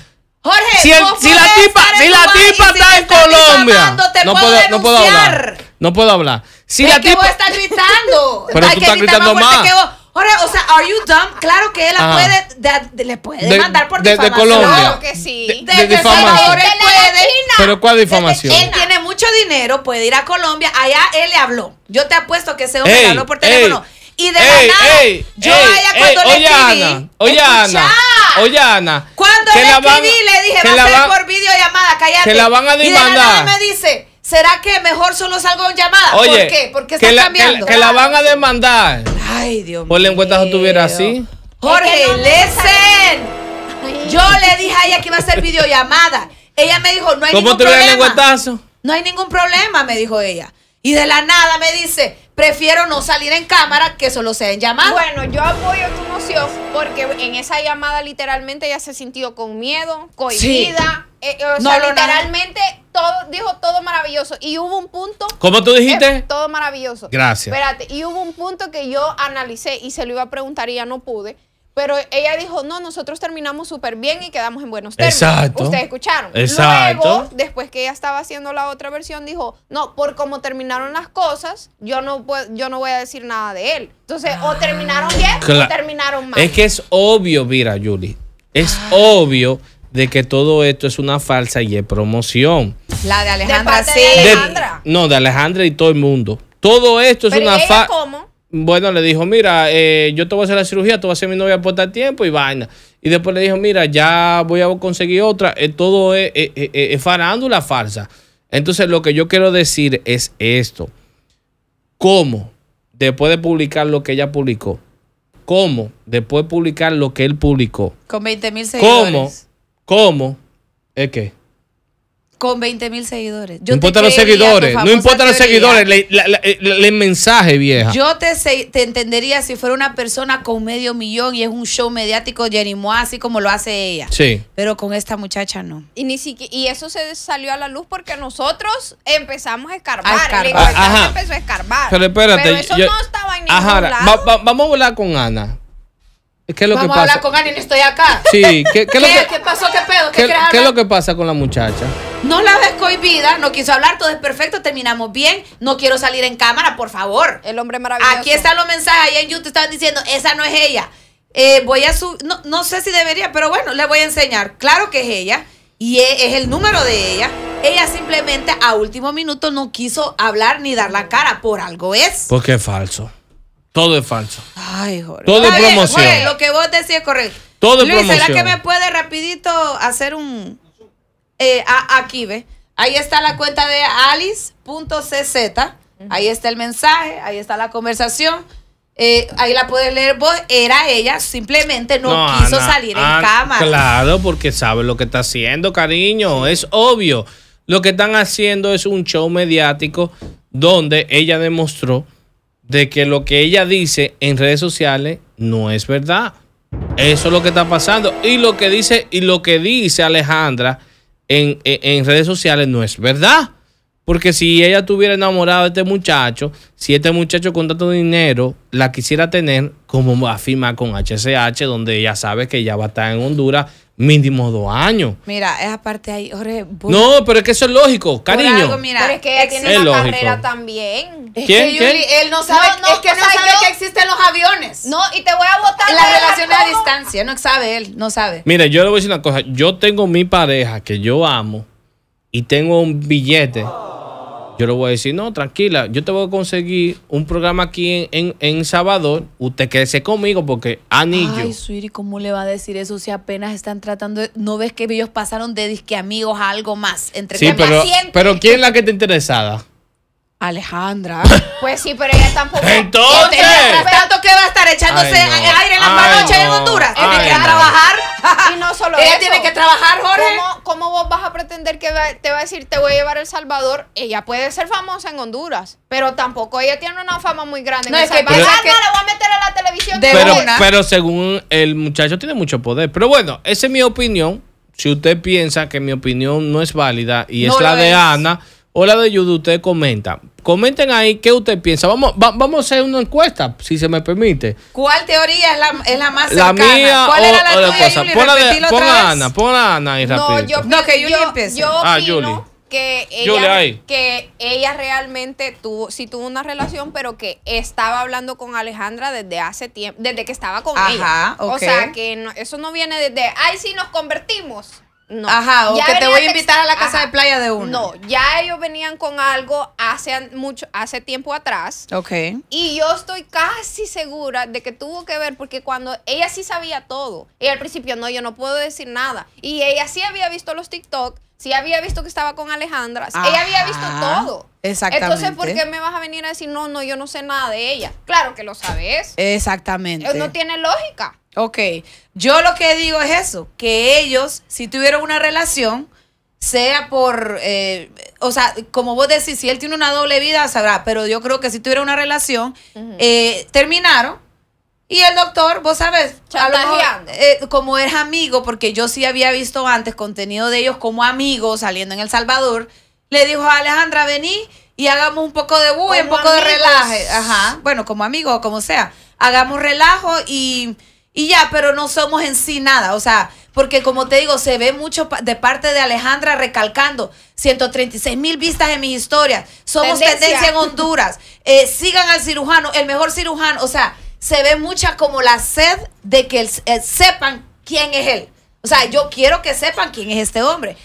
Jorge, si, si la tipa, si la tipa está, en Colombia, no, puedo, no puedo hablar. No puedo hablar. Si la tipa... está gritando. Pero tú estás gritando más. Ahora, o sea, are you dumb? Claro que él la puede, le puede mandar por difamación. Desde Colombia. Claro que sí. Desde Salvador puede. Pero ¿cuál difamación? Él tiene mucho dinero, puede ir a Colombia. Allá él le habló. Yo te apuesto que ese hombre le habló por teléfono. y de la nada, yo allá cuando le oye escribí. Ana, oye, Ana. Oye, Ana. Cuando le escribí, le dije, va a ser por videollamada, cállate. Que la van a demandar. Y la me dice ¿Será que mejor solo salgo en llamada? Oye, ¿Por qué? Porque está cambiando. que, la van a demandar. Ay, Dios mío. Por la encuesta estuviera así. Jorge, no Yo le dije a ella que iba a ser videollamada. Ella me dijo, no hay ningún problema. ¿Cómo te el No hay ningún problema, me dijo ella. Y de la nada me dice, prefiero no salir en cámara que solo sea en llamada. Bueno, yo apoyo porque en esa llamada literalmente ella se sintió con miedo, cohibida. Eh, eh, literalmente todo dijo todo maravilloso. Y hubo un punto. ¿Cómo tú dijiste? Eh, todo maravilloso. Gracias. Espérate, y hubo un punto que yo analicé y se lo iba a preguntar y ya no pude pero ella dijo, no, nosotros terminamos súper bien y quedamos en buenos términos. Exacto. Ustedes escucharon. Exacto. Luego, después que ella estaba haciendo la otra versión, dijo, no, por cómo terminaron las cosas, yo no, puedo, yo no voy a decir nada de él. Entonces, o terminaron bien o terminaron mal. Es que es obvio, mira, Julie, es ah. obvio de que todo esto es una falsa y es promoción. La de Alejandra, sí. no, de Alejandra y todo el mundo. Todo esto es una falsa bueno, le dijo, mira, eh, yo te voy a hacer la cirugía, tú vas a ser mi novia por tal tiempo y vaina. Y después le dijo, mira, ya voy a conseguir otra. Eh, todo eh, es, farándula falsa. Entonces, lo que yo quiero decir es esto. ¿Cómo, después de publicar lo que ella publicó, cómo, después de publicar lo que él publicó, con 20 mil seguidores, cómo, cómo, es que... Con 20 mil seguidores. no importa los seguidores, no importa los seguidores, le, eh, el mensaje vieja. Yo te, te entendería si fuera una persona con medio millón y es un show mediático Jenny Moa, así como lo hace ella. Sí. Pero con esta muchacha no. Y ni siquiera, y eso se salió a la luz porque nosotros empezamos a escarbar. escarbar. Ah, ajá. empezó a escarbar. Pero espérate. Pero eso no estaba en ningún lado. vamos a hablar con Ana. ¿Qué es lo Vamos que pasa? a hablar con Y no estoy acá. Sí, ¿qué, qué, qué ¿qué pasó? ¿Qué pedo? ¿qué, es lo que pasa con la muchacha? No la ves cohibida, no quiso hablar, todo es perfecto, terminamos bien. No quiero salir en cámara, por favor. El hombre maravilloso. Aquí están los mensajes, allá en YouTube estaban diciendo, esa no es ella. Eh, voy a subir, no, sé si debería, pero bueno, le voy a enseñar. Claro que es ella y e, es el número de ella. Ella simplemente a último minuto no quiso hablar ni dar la cara, por algo es. Porque es falso. Todo es falso. Ay, Jorge. Todo es promoción. lo que vos decís es correcto. Todo es Luis, ¿será que me puede rapidito hacer un eh, aquí, ve, Ahí está la cuenta de alice.cz. Ahí está el mensaje, ahí está la conversación. Eh, ahí la puedes leer vos. Era ella, simplemente no, quiso salir en ah, cámara. Claro, porque sabe lo que está haciendo, cariño. Es obvio. Lo que están haciendo es un show mediático donde ella demostró de que lo que ella dice en redes sociales no es verdad. Eso es lo que está pasando. Y lo que dice, y lo que dice Alejandra en, redes sociales no es verdad. Porque si ella estuviera enamorada de este muchacho, si este muchacho con tanto dinero la quisiera tener, como afirma con HCH, donde ella sabe que ya va a estar en Honduras mínimo dos años. Mira, esa parte ahí, No, pero es que eso es lógico, cariño. mira, Pero es que él tiene una carrera también. él no sabe, que existen los aviones. No, y te voy a votar. Las relaciones a distancia, no sabe él, no sabe. Mira, yo le voy a decir una cosa. Yo tengo mi pareja que yo amo y tengo un billete yo le voy a decir, no, tranquila, yo te voy a conseguir un programa aquí en, en, Salvador. Usted quédese conmigo porque anillo. Ay, Suiri, ¿cómo le va a decir eso si apenas están tratando de... No ves que ellos pasaron de disque amigos a algo más. Entre sí, pero, pero ¿quién es la que está interesada? Alejandra. Pues sí, pero ella tampoco. Entonces. ¿Qué tanto que va a estar echándose en aire en las noche manos en Honduras. Tiene que trabajar y no solo Ella tiene que trabajar, Jorge. ¿Cómo, vos vas a pretender que te va a decir, te voy a llevar a El Salvador? Ella puede ser famosa en Honduras, pero tampoco ella tiene una fama muy grande. No, en es que, pero, ah, no, la voy a meter a la televisión. pero, según el muchacho tiene mucho poder. Pero bueno, esa es mi opinión. Si usted piensa que mi opinión no es válida y es la de Ana, Hola de Judo, usted comenta. Comenten ahí qué usted piensa. Vamos, vamos a hacer una encuesta, si se me permite. ¿Cuál teoría es la, más cercana? ¿Cuál era la, la cosa. Ana, Ana ahí rápido. No, yo, que yo, empiece. ah, Que ella, realmente tuvo, sí tuvo una relación, pero que estaba hablando con Alejandra desde hace tiempo, desde que estaba con Ajá, ella. O sea, que eso no viene desde, ay, sí, nos convertimos. Ajá, o que te voy a invitar a la casa de playa de uno. No, ya ellos venían con algo hace mucho, hace tiempo atrás. Ok. Y yo estoy casi segura de que tuvo que ver, porque cuando ella sí sabía todo, y al principio no, yo no puedo decir nada. Y ella sí había visto los TikTok si había visto que estaba con Alejandra, ella había visto todo. Exactamente. Entonces, ¿por qué me vas a venir a decir, no, no, yo no sé nada de ella? Claro que lo sabes. Exactamente. Eh, no tiene lógica. Ok. Yo lo que digo es eso, que ellos, si tuvieron una relación, sea por, eh, o sea, como vos decís, si él tiene una doble vida, sabrá, pero yo creo que si tuviera una relación, eh, terminaron y el doctor, vos sabes, eh, como es amigo, porque yo sí había visto antes contenido de ellos como amigos saliendo en El Salvador, le dijo a Alejandra, vení y hagamos un poco de bu un poco de relaje. Ajá, bueno, como amigo o como sea. Hagamos relajo y, ya, pero no somos en sí nada. O sea, porque como te digo, se ve mucho de parte de Alejandra recalcando 136 mil vistas en mis historias. Somos tendencia, en Honduras. Eh, sigan al cirujano, el mejor cirujano. O sea, se ve mucha como la sed de que eh, sepan quién es él. O sea, yo quiero que sepan quién es este hombre.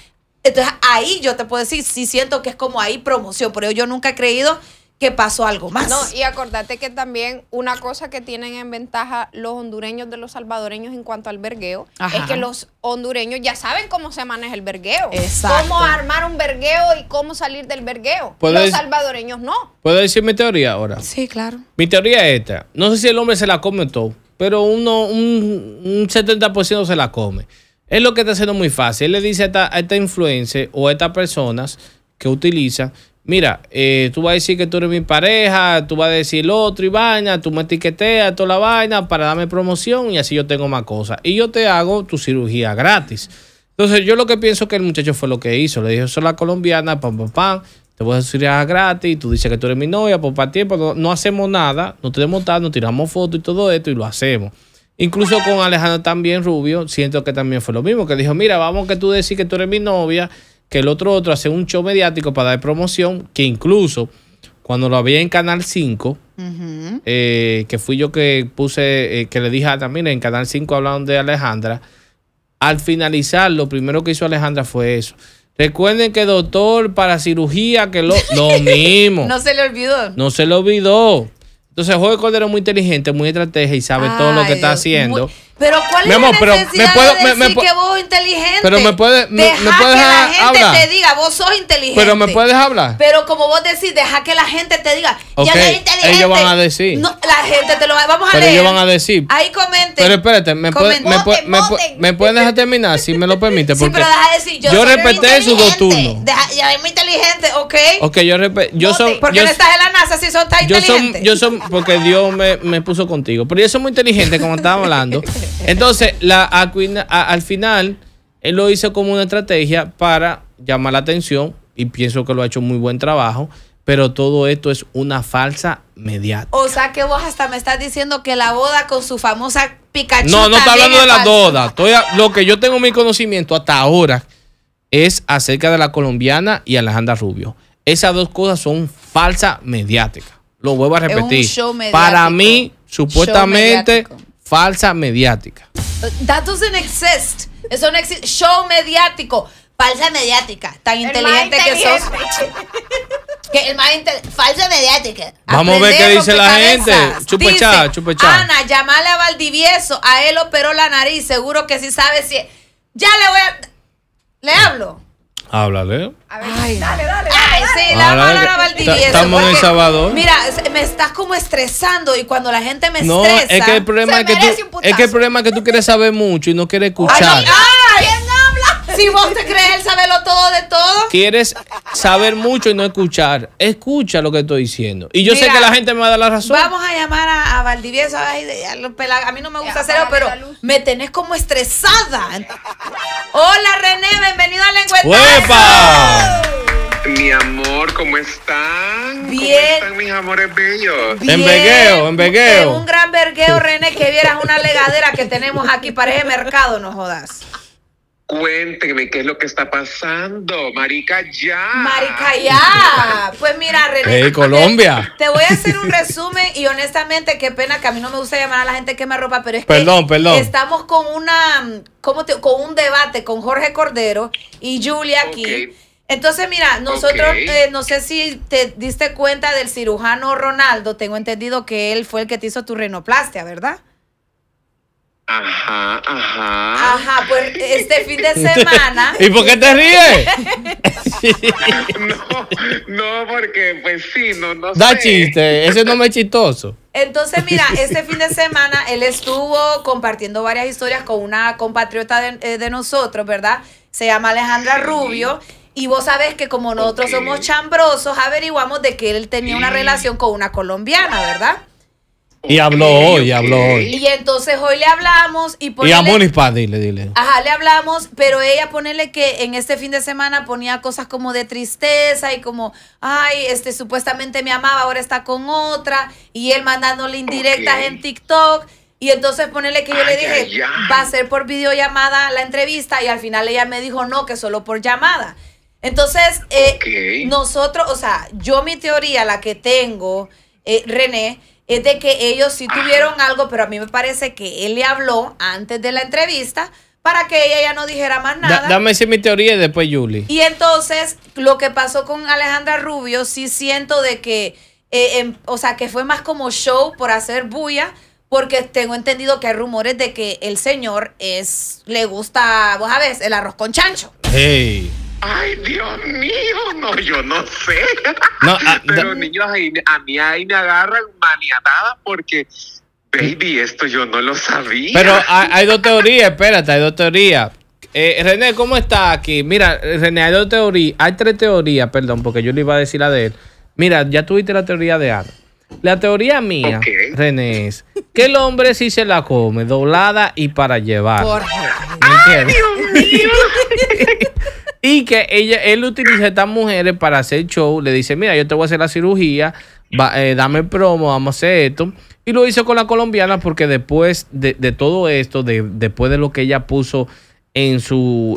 Entonces ahí yo te puedo decir, sí siento que es como ahí promoción, pero yo nunca he creído que pasó algo más. No, y acordate que también una cosa que tienen en ventaja los hondureños de los salvadoreños en cuanto al vergueo es que los hondureños ya saben cómo se maneja el vergueo. Exacto. Cómo armar un vergueo y cómo salir del vergueo. Los salvadoreños no. ¿Puedo decir mi teoría ahora? Sí, claro. Mi teoría es esta. No sé si el hombre se la come todo, pero uno, un, 70% se la come. Es lo que está haciendo muy fácil. Él le dice a esta, a esta influencer o a estas personas que utilizan mira, eh, tú vas a decir que tú eres mi pareja, tú vas a decir lo otro y vaina, tú me etiqueteas toda la vaina para darme promoción y así yo tengo más cosas. Y yo te hago tu cirugía gratis. Entonces yo lo que pienso que el muchacho fue lo que hizo. Le dijo, soy la colombiana, pam, pam, pam. Te voy a cirugía gratis, tú dices que tú eres mi novia, pues para tiempo no, hacemos nada, no tenemos tal, nos tiramos fotos y todo esto y lo hacemos. Incluso con Alejandro también Rubio, siento que también fue lo mismo, que dijo, mira, vamos que tú decís que tú eres mi novia que el otro otro hace un show mediático para dar promoción, que incluso cuando lo había en Canal 5, eh, que fui yo que puse, eh, que le dije a también en Canal 5 hablaban de Alejandra, al finalizar lo primero que hizo Alejandra fue eso. Recuerden que doctor para cirugía, que lo, mismo. no se le olvidó. No se le olvidó. Entonces, Jorge Cordero es muy inteligente, muy estrategia y sabe todo lo que está haciendo. Pero cuál es la necesidad me puedo, de decir que vos inteligente. Pero me puedes me, deja me que la gente te diga, vos sos inteligente. Pero me puedes hablar. Pero como vos decís, deja que la gente te diga, okay. ya inteligente. Ellos van a decir. No, la gente te lo vamos a pero leer. Ellos van a decir. Ahí comente Pero espérate, me puedes me, me, pueden dejar terminar si me lo permite porque Sí, pero deja decir, yo, respeté dos turnos. ya es muy inteligente, ¿ok? Ok, yo Yo soy porque no estás en la NASA si sos tan yo inteligente. yo soy porque Dios me, me puso contigo. Pero yo soy muy inteligente, como estaba hablando. Entonces, la, al final, él lo hizo como una estrategia para llamar la atención y pienso que lo ha hecho muy buen trabajo. Pero todo esto es una falsa mediática. O sea que vos hasta me estás diciendo que la boda con su famosa Pikachu. No, no está hablando de la boda. lo que yo tengo mi conocimiento hasta ahora es acerca de la colombiana y Alejandra Rubio. Esas dos cosas son falsa mediática. Lo vuelvo a repetir. Para mí, supuestamente, falsa mediática. That doesn't exist. Eso no existe. Show mediático. Falsa mediática. Tan inteligente, que sos. que el más falsa mediática. Vamos a ver qué dice la gente. chupechada, chupechada. Ana, llamale a Valdivieso. A él operó la nariz. Seguro que sí sabe si. Ya le voy a. Le hablo. Háblale. A dale, dale. sí, la Estamos en El Salvador. Mira, me estás como estresando y cuando la gente me estresa. No, es que el problema es que tú es que el problema es que tú quieres saber mucho y no quieres escuchar. Ay, ay, si vos te crees el saberlo todo de todo. Quieres saber mucho y no escuchar. Escucha lo que estoy diciendo. Y yo sé que la gente me va a dar la razón. Vamos a llamar a, a a, mí no me gusta hacerlo, pero me tenés como estresada. Hola René, bienvenido a la encuesta. Mi amor, ¿cómo están? Bien. ¿Cómo están mis amores bellos? En vergueo, en vergueo. un gran vergueo, René, que vieras una legadera que tenemos aquí, para ese mercado, no jodas. Cuénteme qué es lo que está pasando, marica ya. Marica ya. Pues mira, René. Colombia. Te voy a hacer un resumen y honestamente qué pena que a mí no me gusta llamar a la gente que me ropa, pero es que estamos con una como con un debate con Jorge Cordero y Julia aquí. Entonces, mira, nosotros, eh, no sé si te diste cuenta del cirujano Ronaldo, tengo entendido que él fue el que te hizo tu renoplastia, ¿verdad? Ajá, ajá. Ajá, pues este fin de semana. ¿Y por qué te ríes? no, no, porque pues sí, no, no da chiste, ese no me es chistoso. Entonces, mira, este fin de semana él estuvo compartiendo varias historias con una compatriota de, eh, nosotros, ¿verdad? Se llama Alejandra Rubio. Y vos sabés que como nosotros somos chambrosos, averiguamos de que él tenía una relación con una colombiana, ¿verdad? Y habló hoy, habló hoy. Y entonces hoy le hablamos y ponele, Y a dile, dile. Ajá, le hablamos, pero ella ponele que en este fin de semana ponía cosas como de tristeza y como, ay, este supuestamente me amaba, ahora está con otra. Y él mandándole indirectas en TikTok. Y entonces ponele que yo le dije, va a ser por videollamada la entrevista. Y al final ella me dijo, no, que solo por llamada. Entonces, eh, nosotros, o sea, yo mi teoría, la que tengo, eh, René es de que ellos sí tuvieron algo, pero a mí me parece que él le habló antes de la entrevista para que ella ya no dijera más nada. Dame dame mi teoría y después Julie. Y entonces, lo que pasó con Alejandra Rubio, sí siento de que, eh, em, o sea, que fue más como show por hacer bulla, porque tengo entendido que hay rumores de que el señor es, le gusta, vos sabés, el arroz con chancho. Hey. Ay, Dios mío, no, yo no sé. Ah, Pero niños, a mí ahí me agarran maniatada porque, baby, esto yo no lo sabía. Pero hay, dos teorías, espérate, hay dos teorías. Eh, René, ¿cómo está aquí? Mira, René, hay dos teorías, hay tres teorías, perdón, porque yo le iba a decir la de él. Mira, ya tuviste la teoría de Ana. La teoría mía, René, es que el hombre sí se la come, doblada y para llevar. Por... Ay, Dios mío. Y que ella, él utiliza a estas mujeres para hacer show. Le dice, mira, yo te voy a hacer la cirugía, eh, dame el promo, vamos a hacer esto. Y lo hizo con la colombiana porque después de, todo esto, después de lo que ella puso en su,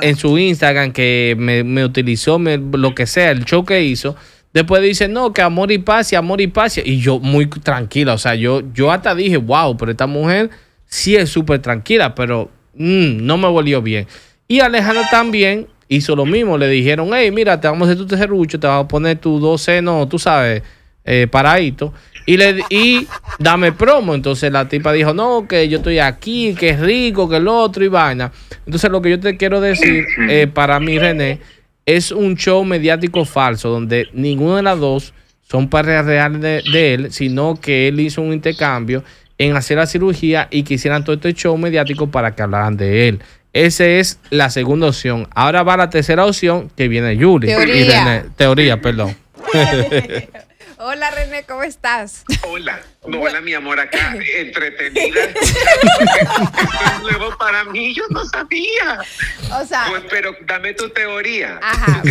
en su Instagram, que me, utilizó, me, lo que sea, el show que hizo. Después dice, no, que amor y paz y amor y paz. Y yo muy tranquila, o sea, yo, yo hasta dije, wow, pero esta mujer sí es súper tranquila, pero mm, no me volvió bien. Y Alejandra también hizo lo mismo. Le dijeron, hey, mira, te vamos a hacer tu tercerucho, te vamos a poner tu dos senos, tú sabes, eh, paradito. Y, le, y dame promo. Entonces la tipa dijo, no, que yo estoy aquí, que es rico, que el otro y vaina. Entonces lo que yo te quiero decir, eh, para mí, René, es un show mediático falso, donde ninguna de las dos son parejas reales de, de, él, sino que él hizo un intercambio en hacer la cirugía y que hicieran todo este show mediático para que hablaran de él. Esa es la segunda opción. Ahora va la tercera opción que viene Yuri. Teoría. Y René, teoría, perdón. hola René, ¿cómo estás? Hola. hola mi amor, acá entretenida. Luego para mí yo no sabía. O sea. Pues, pero dame tu teoría. Ajá,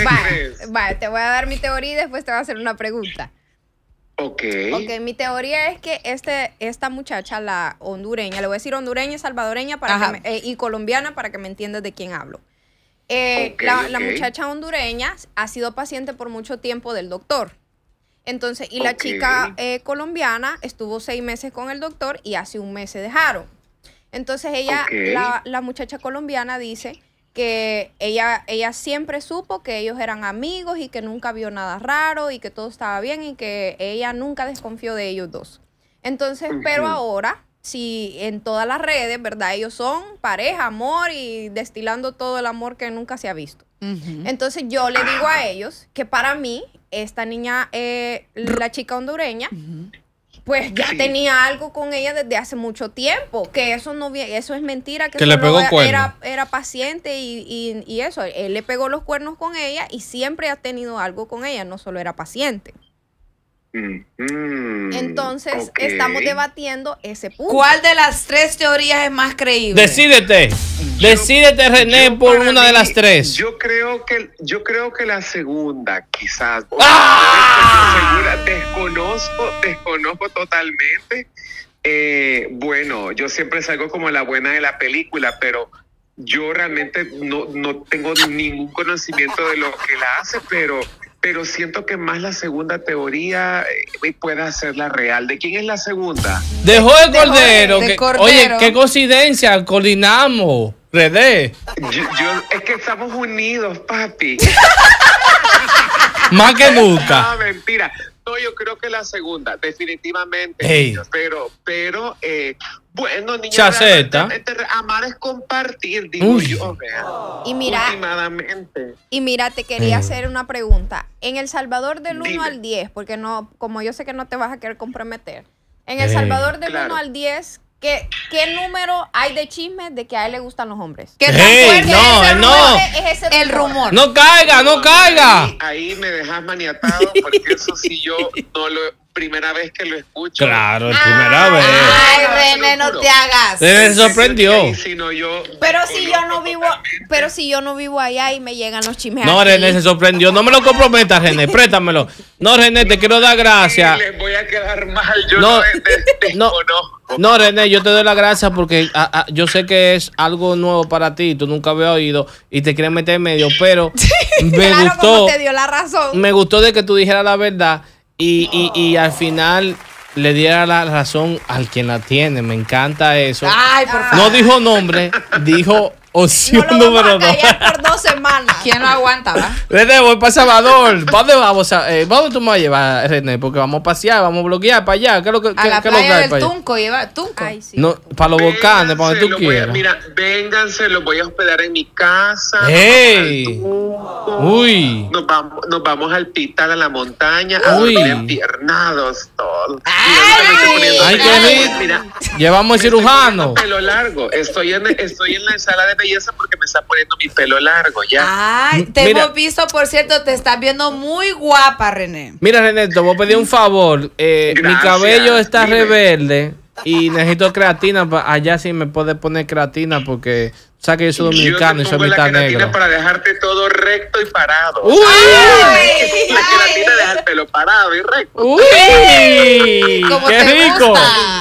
vale, te voy a dar mi teoría y después te voy a hacer una pregunta. Ok. mi teoría es que este, esta muchacha, la hondureña, le voy a decir hondureña y salvadoreña para eh, y colombiana para que me entiendas de quién hablo. Eh, la, muchacha hondureña ha sido paciente por mucho tiempo del doctor. Entonces, y la chica eh, colombiana estuvo seis meses con el doctor y hace un mes se dejaron. Entonces ella, la muchacha colombiana dice que ella, ella siempre supo que ellos eran amigos y que nunca vio nada raro y que todo estaba bien y que ella nunca desconfió de ellos dos. Entonces, pero ahora, si en todas las redes, ¿verdad? Ellos son pareja, amor y destilando todo el amor que nunca se ha visto. Entonces yo le digo a ellos que para mí, esta niña, eh, la chica hondureña, pues ya tenía algo con ella desde hace mucho tiempo, que eso no eso es mentira, que, le pegó era, era, paciente y, y, eso, él le pegó los cuernos con ella y siempre ha tenido algo con ella, no solo era paciente. Entonces, estamos debatiendo ese punto. ¿Cuál de las tres teorías es más creíble? Decídete. Decídete, René, por una de las tres. Yo creo que, yo creo que la segunda, quizás. ¡Ah! Segura, desconozco, desconozco totalmente. Eh, bueno, yo siempre salgo como la buena de la película, pero yo realmente no, no tengo ningún conocimiento de lo que la hace, pero pero siento que más la segunda teoría eh, pueda ser la real. ¿De quién es la segunda? De el Cordero. oye, qué coincidencia, coordinamos, René. es que estamos unidos, papi. más que nunca. no, mentira. No, yo creo que la segunda, definitivamente. Pero, pero, eh, bueno, niña, te, amar es compartir, digo yo. Y mira, y mira, te quería eh. hacer una pregunta. En El Salvador del 1 al 10, porque no, como yo sé que no te vas a querer comprometer, en El eh. Salvador del 1 al 10, ¿Qué, ¿Qué, número hay de chismes de que a él le gustan los hombres? ¿Qué no, no. Es eh, el rumor. No caiga, no caiga. Ahí, me dejas maniatado porque eso sí yo no lo, primera vez que lo escucho. Claro, es ah, primera vez. Ay, René, no te hagas. se sorprendió. pero si yo no vivo, pero si yo no vivo allá y me llegan los chimeros No, René se sorprendió. No me lo comprometas, René, préstamelo. No, René, te quiero dar gracias. Les voy a quedar no, eh, eh, no, René, yo te doy la gracia porque ah, ah, yo sé que es algo nuevo para ti, tú nunca habías oído y te quieren meter en medio, pero me gustó. te dio la razón. Me gustó de que tú dijeras la verdad y, al final le diera la razón al quien la tiene. Me encanta eso. No dijo nombre, dijo Opción no número vamos por dos semanas. ¿Quién no aguanta, va? Desde voy para Salvador. dónde vamos? A, eh, tú me vas a llevar, René? Porque vamos a pasear, vamos a bloquear para allá. ¿Qué es lo que, a la playa del Tunco, lleva Tunco. Ay, sí. no, para los volcanes, para donde tú quieras. mira, vénganse, los voy a hospedar en mi casa. ¡Ey! Uy. Nos vamos, nos vamos al pital, a la montaña, Uy. a dormir piernados todos. ¡Ay! Ay qué rico. Llevamos el cirujano. Pelo largo. Estoy en, estoy en la sala de porque me está poniendo mi pelo largo ya. Ay, te hemos visto, por cierto, te estás viendo muy guapa, René. Mira, René, te voy a pedir un favor. Eh, mi cabello está rebelde y necesito creatina. Allá sí me puede poner creatina porque o sea que yo soy dominicano yo y soy mitad negro. para dejarte todo recto y parado. ¡Uy! la creatina dejártelo parado y recto. ¡Uy! ¡Qué rico!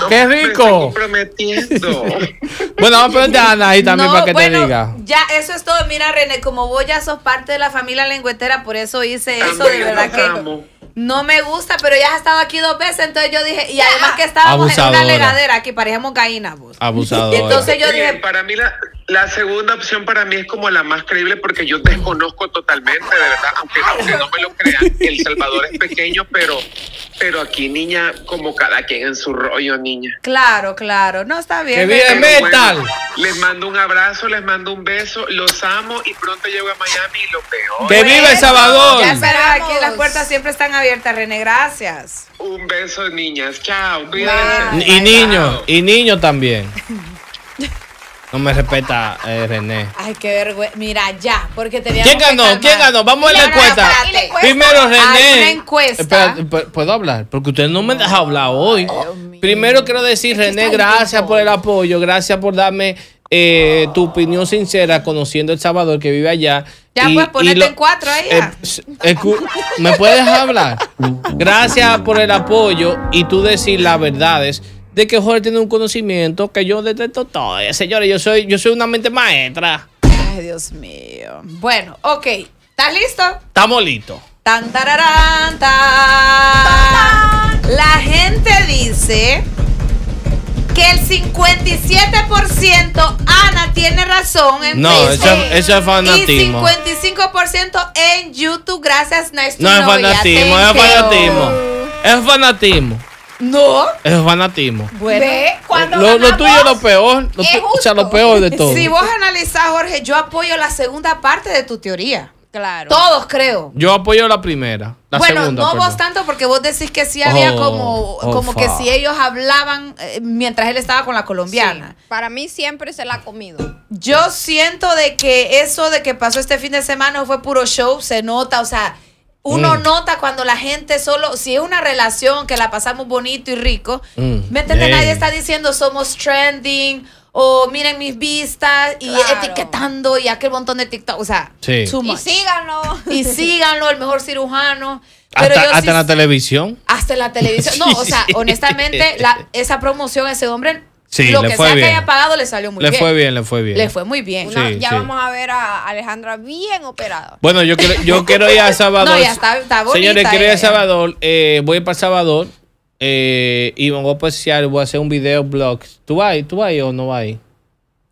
¡Qué rico! bueno, vamos a preguntar a Ana ahí también para que te diga. Ya, eso es todo. Mira, René, como vos ya sos parte de la familia lengüetera, por eso hice eso. De verdad que. No me gusta, pero ya has estado aquí dos veces, entonces yo dije, y además que estábamos en una legadera, aquí parecíamos gallinas Y Entonces yo dije, para mí la, la segunda opción para mí es como la más creíble porque yo desconozco totalmente, de verdad, aunque, no me lo crean, El Salvador es pequeño, pero, pero aquí, niña, como cada quien en su rollo, niña. Claro, claro, no está bien. ¡Que bien metal! les mando un abrazo, les mando un beso, los amo y pronto llego a Miami y lo veo. ¡Que viva El Salvador! Ya esperaba aquí, las puertas siempre están abiertas, René, gracias. Un beso, niñas, chao, cuídense. Y niño, y niño también. No me respeta, eh, René. Ay, qué vergüenza. Mira, ya, porque teníamos ¿Quién ganó? ¿Quién ganó? Vamos a la encuesta. Primero, René. Hay encuesta. ¿puedo hablar? Porque usted no me deja hablar hoy. Primero quiero decir, René, gracias por el apoyo. Gracias por darme eh, tu opinión sincera, conociendo El Salvador, que vive allá. Ya, y, pues, ponerte en cuatro eh, ahí. ¿Me puedes hablar? Gracias por el apoyo y tú decir las verdades de que Jorge tiene un conocimiento que yo detecto todo. Señores, yo soy, yo soy una mente maestra. Ay, Dios mío. Bueno, ok. ¿Estás listo? Estamos listos. Tan, La gente dice que el 57% Ana tiene razón en no, Facebook. No, eso, es fanatismo. Y 55% en YouTube. Gracias, Nice to No es fanatismo, es fanatismo. Es fanatismo. No. Es es fanatismo. Bueno, eh, cuando lo, tuyo es lo peor. Lo O sea, lo peor de todo. Si vos analizás, Jorge, yo apoyo la segunda parte de tu teoría. Claro. Todos creo. Yo apoyo la primera. bueno, no vos tanto porque vos decís que sí había oh, como, oh, como que si ellos hablaban eh, mientras él estaba con la colombiana. para mí siempre se la ha comido. Yo siento de que eso de que pasó este fin de semana fue puro show, se nota, o sea, uno mm. nota cuando la gente solo, si es una relación que la pasamos bonito y rico, mm. ¿me entiendes? Nadie está diciendo somos trending o miren mis vistas y etiquetando y aquel montón de TikTok. O sea, sí. y síganlo. Y síganlo, el mejor cirujano. hasta, yo la televisión. Hasta la televisión. No, o sea, honestamente, esa promoción, ese hombre Sí, lo le que fue sea bien. que haya pagado le salió muy bien. Le fue bien, le fue bien. Le fue muy bien. ya vamos a ver a Alejandra bien operada. Bueno, yo quiero, yo quiero ir a Salvador. no, ya está, está bonita, Señores, quiero ir a eh. Salvador. Eh, voy para Salvador eh, y me voy a pasear, voy a hacer un video blog. ¿Tú vas? ¿Tú vas o no vas?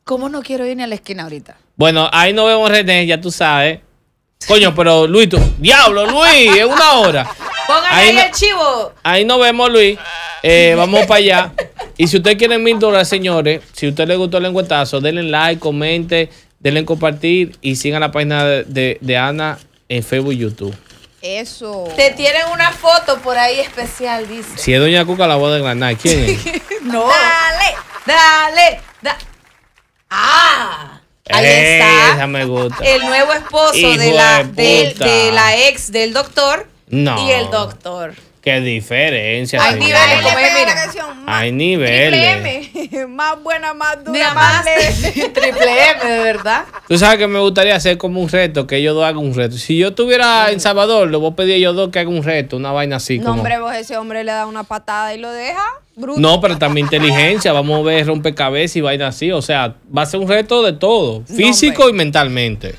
¿Cómo no quiero ir ni a la esquina ahorita? Bueno, ahí nos vemos, René, ya tú sabes. Coño, pero Luis, tú... diablo, Luis, es una hora. Póngale ahí, el chivo. Ahí nos vemos, Luis. Eh, vamos para allá. Y si usted quieren mil dólares, señores, si a usted le gustó el lenguetazo denle like, comente, denle compartir y sigan la página de, Ana en Facebook y YouTube. Eso. Te tienen una foto por ahí especial, dice. Si es Doña Cuca, la voz de Granada, ¿Quién es? no. Dale, dale, ¡Ah! Ahí está. me gusta. El nuevo esposo de la, la ex del doctor. Y el doctor. Qué diferencia. Hay niveles, mira. Hay niveles. Triple M. Más buena, más dura, más, Triple M, de verdad. Tú sabes que me gustaría hacer como un reto, que ellos dos hagan un reto. Si yo estuviera en Salvador, le voy a pedir a ellos dos que hagan un reto, una vaina así. No, hombre, vos ese hombre le da una patada y lo deja. Bruto. No, pero también inteligencia. Vamos a ver rompecabezas y vaina así. O sea, va a ser un reto de todo, físico y mentalmente.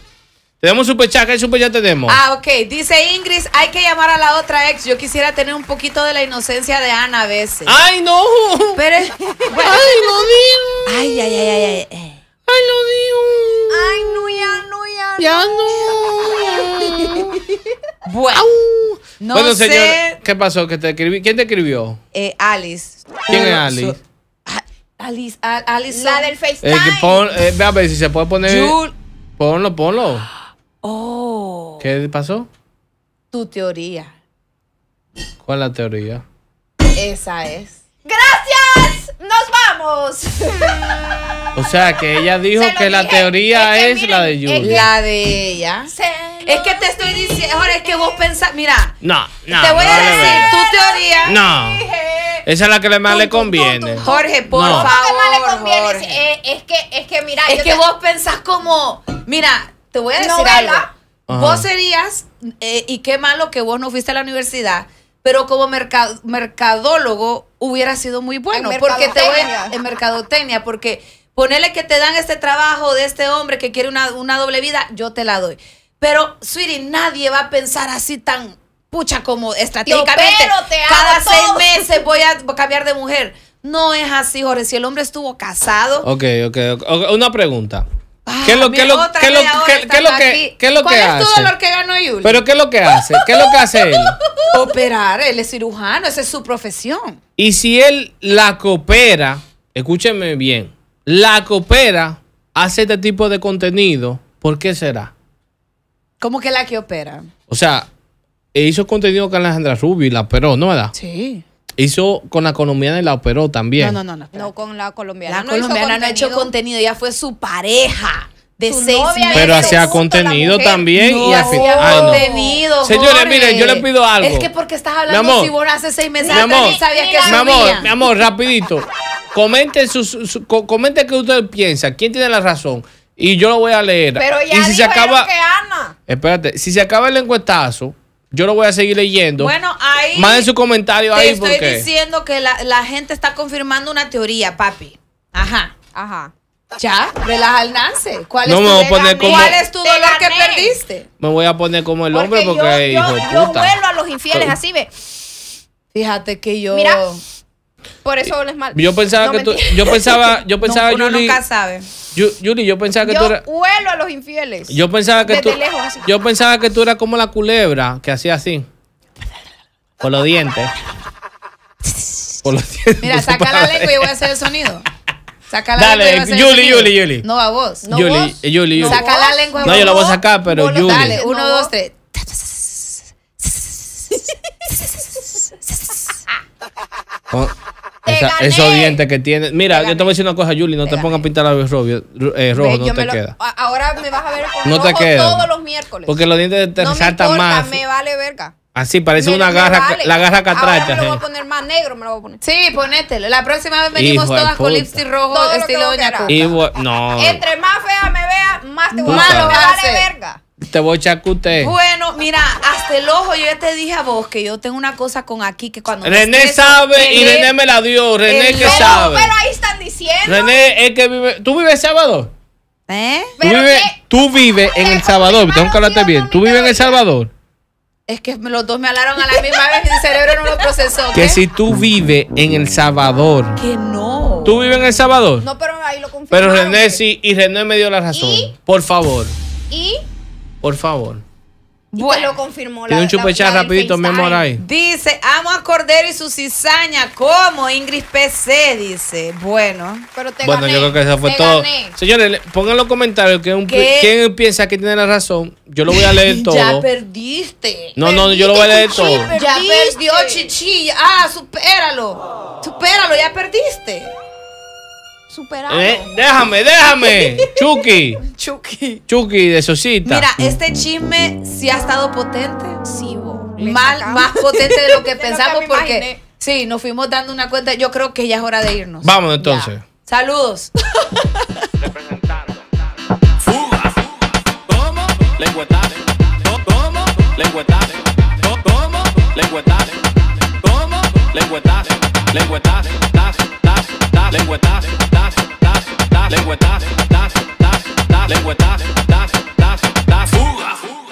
Tenemos un y super ya tenemos? Ah, ok. Dice Ingris, hay que llamar a la otra ex. Yo quisiera tener un poquito de la inocencia de Ana a veces. ¡Ay, no! Pero, ¡Ay, lo Ay, ay, ay, ay, ay. Eh. ¡Ay, lo digo! ¡Ay, no, ya, no, ya! ¡Ya no! bueno, no señor, ¿qué pasó? te ¿Quién te escribió? Eh, Alice. ¿Quién es Alice? Ah, Alice, Alice. La del eh, FaceTime. Eh, ve a ver si se puede poner. ponlo, ponlo. Oh. ¿Qué pasó? Tu teoría. ¿Cuál es la teoría? Esa es. ¡Gracias! ¡Nos vamos! O sea, que ella dijo que la teoría es, la de Julia. la de ella. Es que te estoy diciendo, Jorge es que vos pensás, mira. No, no. Te voy a decir tu teoría. No. Esa es la que más le conviene. Jorge, por favor. más le conviene Es, que, es que, mira. Es que vos pensás como, mira, te voy a decir algo. Vos serías, eh, y qué malo que vos no fuiste a la universidad, pero como mercadólogo hubiera sido muy bueno. porque te en mercadotecnia, porque ponele que te dan este trabajo de este hombre que quiere una, doble vida, yo te la doy. Pero, Sweetie, nadie va a pensar así tan pucha como estratégicamente. Cada seis meses voy a cambiar de mujer. No es así, Jorge. Si el hombre estuvo casado. Ok, ok. okay. Una pregunta. Ah, ¿Qué es lo que hace? ¿Cuál es tu dolor que ganó ¿Pero qué es lo que hace? ¿Qué es lo que hace él? Operar, él es cirujano, esa es su profesión. Y si él la coopera, escúcheme bien, la coopera, hace este tipo de contenido, ¿por qué será? ¿Cómo que la que opera? O sea, e hizo contenido con Alejandra Rubio y la operó, ¿no verdad? Sí. Hizo con la colombiana y la operó también. No, no, no. No, no con la colombiana. La colombiana no ha hecho contenido, ella fue su pareja de seis meses. Pero hacía contenido también y hacía ah, contenido. Señores, miren, yo les pido algo. Es que porque estás hablando si vos hace seis meses mi amor, sabías que Mi amor, mi amor, rapidito. Comente sus, qué usted piensa. ¿Quién tiene la razón? Y yo lo voy a leer. Pero ya y si dijo que Ana. Espérate, si se acaba el encuestazo, yo lo voy a seguir leyendo. Bueno, ahí. en su comentario te ahí. Estoy diciendo que la, la, gente está confirmando una teoría, papi. Ajá. Ajá. Ya, relaja el nace. ¿Cuál, es, tu dolor que perdiste? Me voy a poner como el hombre porque yo, vuelvo a los infieles así, ve. Fíjate que yo. Mira. Por eso hables mal. Yo pensaba no, que tú, yo pensaba, yo pensaba, no, Yuli, nunca sabe. Yo, Yuli, yo pensaba que yo tú eras. huelo a los infieles. Yo pensaba que Desde tú. Lejos, Yo pensaba que tú eras como la culebra que hacía así. Con los dientes. Con los dientes. Mira, saca la lengua y voy a hacer el sonido. Saca la dale, lengua. Dale, Yuli, Yuli, Yuli. No a vos. No Yuli, vos. Eh, Yuli, Yuli. saca la lengua. No, yo la voy a sacar, pero Yuli. Dale, uno, dos, tres. esos dientes que tiene. Mira, yo te voy a decir una cosa, Julie, no te, te pongas a pintar labios rojos, eh, rojo, no te lo, queda. Ahora me vas a ver con rojo todos los miércoles. Porque los dientes te no resaltan me importa, me vale verga. Así parece una garra, la garra catracha. Ahora me lo eh. voy a poner más negro, me lo voy a poner. Sí, ponételo. La próxima vez venimos todas con lipstick rojo Todo estilo Doña Cuca. No. Entre más fea me vea, más te voy a poner vale verga. Te voy a echar Bueno, mira, hasta el ojo, yo ya te dije a vos que yo tengo una cosa con aquí que cuando. René sabe y René me la dio. René que sabe. Pero ahí están diciendo. René es que vive. ¿Tú vives en el Salvador? ¿Eh? ¿Pero vives, tú vives en El Salvador, tengo que hablarte bien. ¿Tú vives en El Salvador? Es que los dos me hablaron a la misma vez y mi cerebro no lo procesó. Que si tú vives en El Salvador. Que no. ¿Tú vives en El Salvador? No, pero ahí lo confirmo. Pero René sí, y René me dio la razón. ¿Y? Por favor. ¿Y? Por favor. Bueno, lo confirmó Tiene un chupechar rapidito, amor, ahí. Dice, amo a Cordero y su cizaña. como Ingrid PC dice. Bueno. Pero te bueno, yo creo que eso fue todo. Señores, pongan los comentarios que un, quién piensa que tiene la razón. Yo lo voy a leer todo. ya perdiste. No, no, yo lo voy a leer todo. Ya perdió Chichi. Ah, supéralo. Supéralo, ya perdiste superado. déjame, déjame. Chucky. Chucky. Chucky de Sosita. Mira, este chisme sí ha estado potente. Sí, bo. Mal, más potente de lo que pensamos porque sí, nos fuimos dando una cuenta. Yo creo que ya es hora de irnos. Vamos entonces. Saludos. Lengüetazo. Lengüetazo. Lengüetazo lengüetazo, tazo, tazo, tazo, lengüetazo, tazo, tazo, fuga.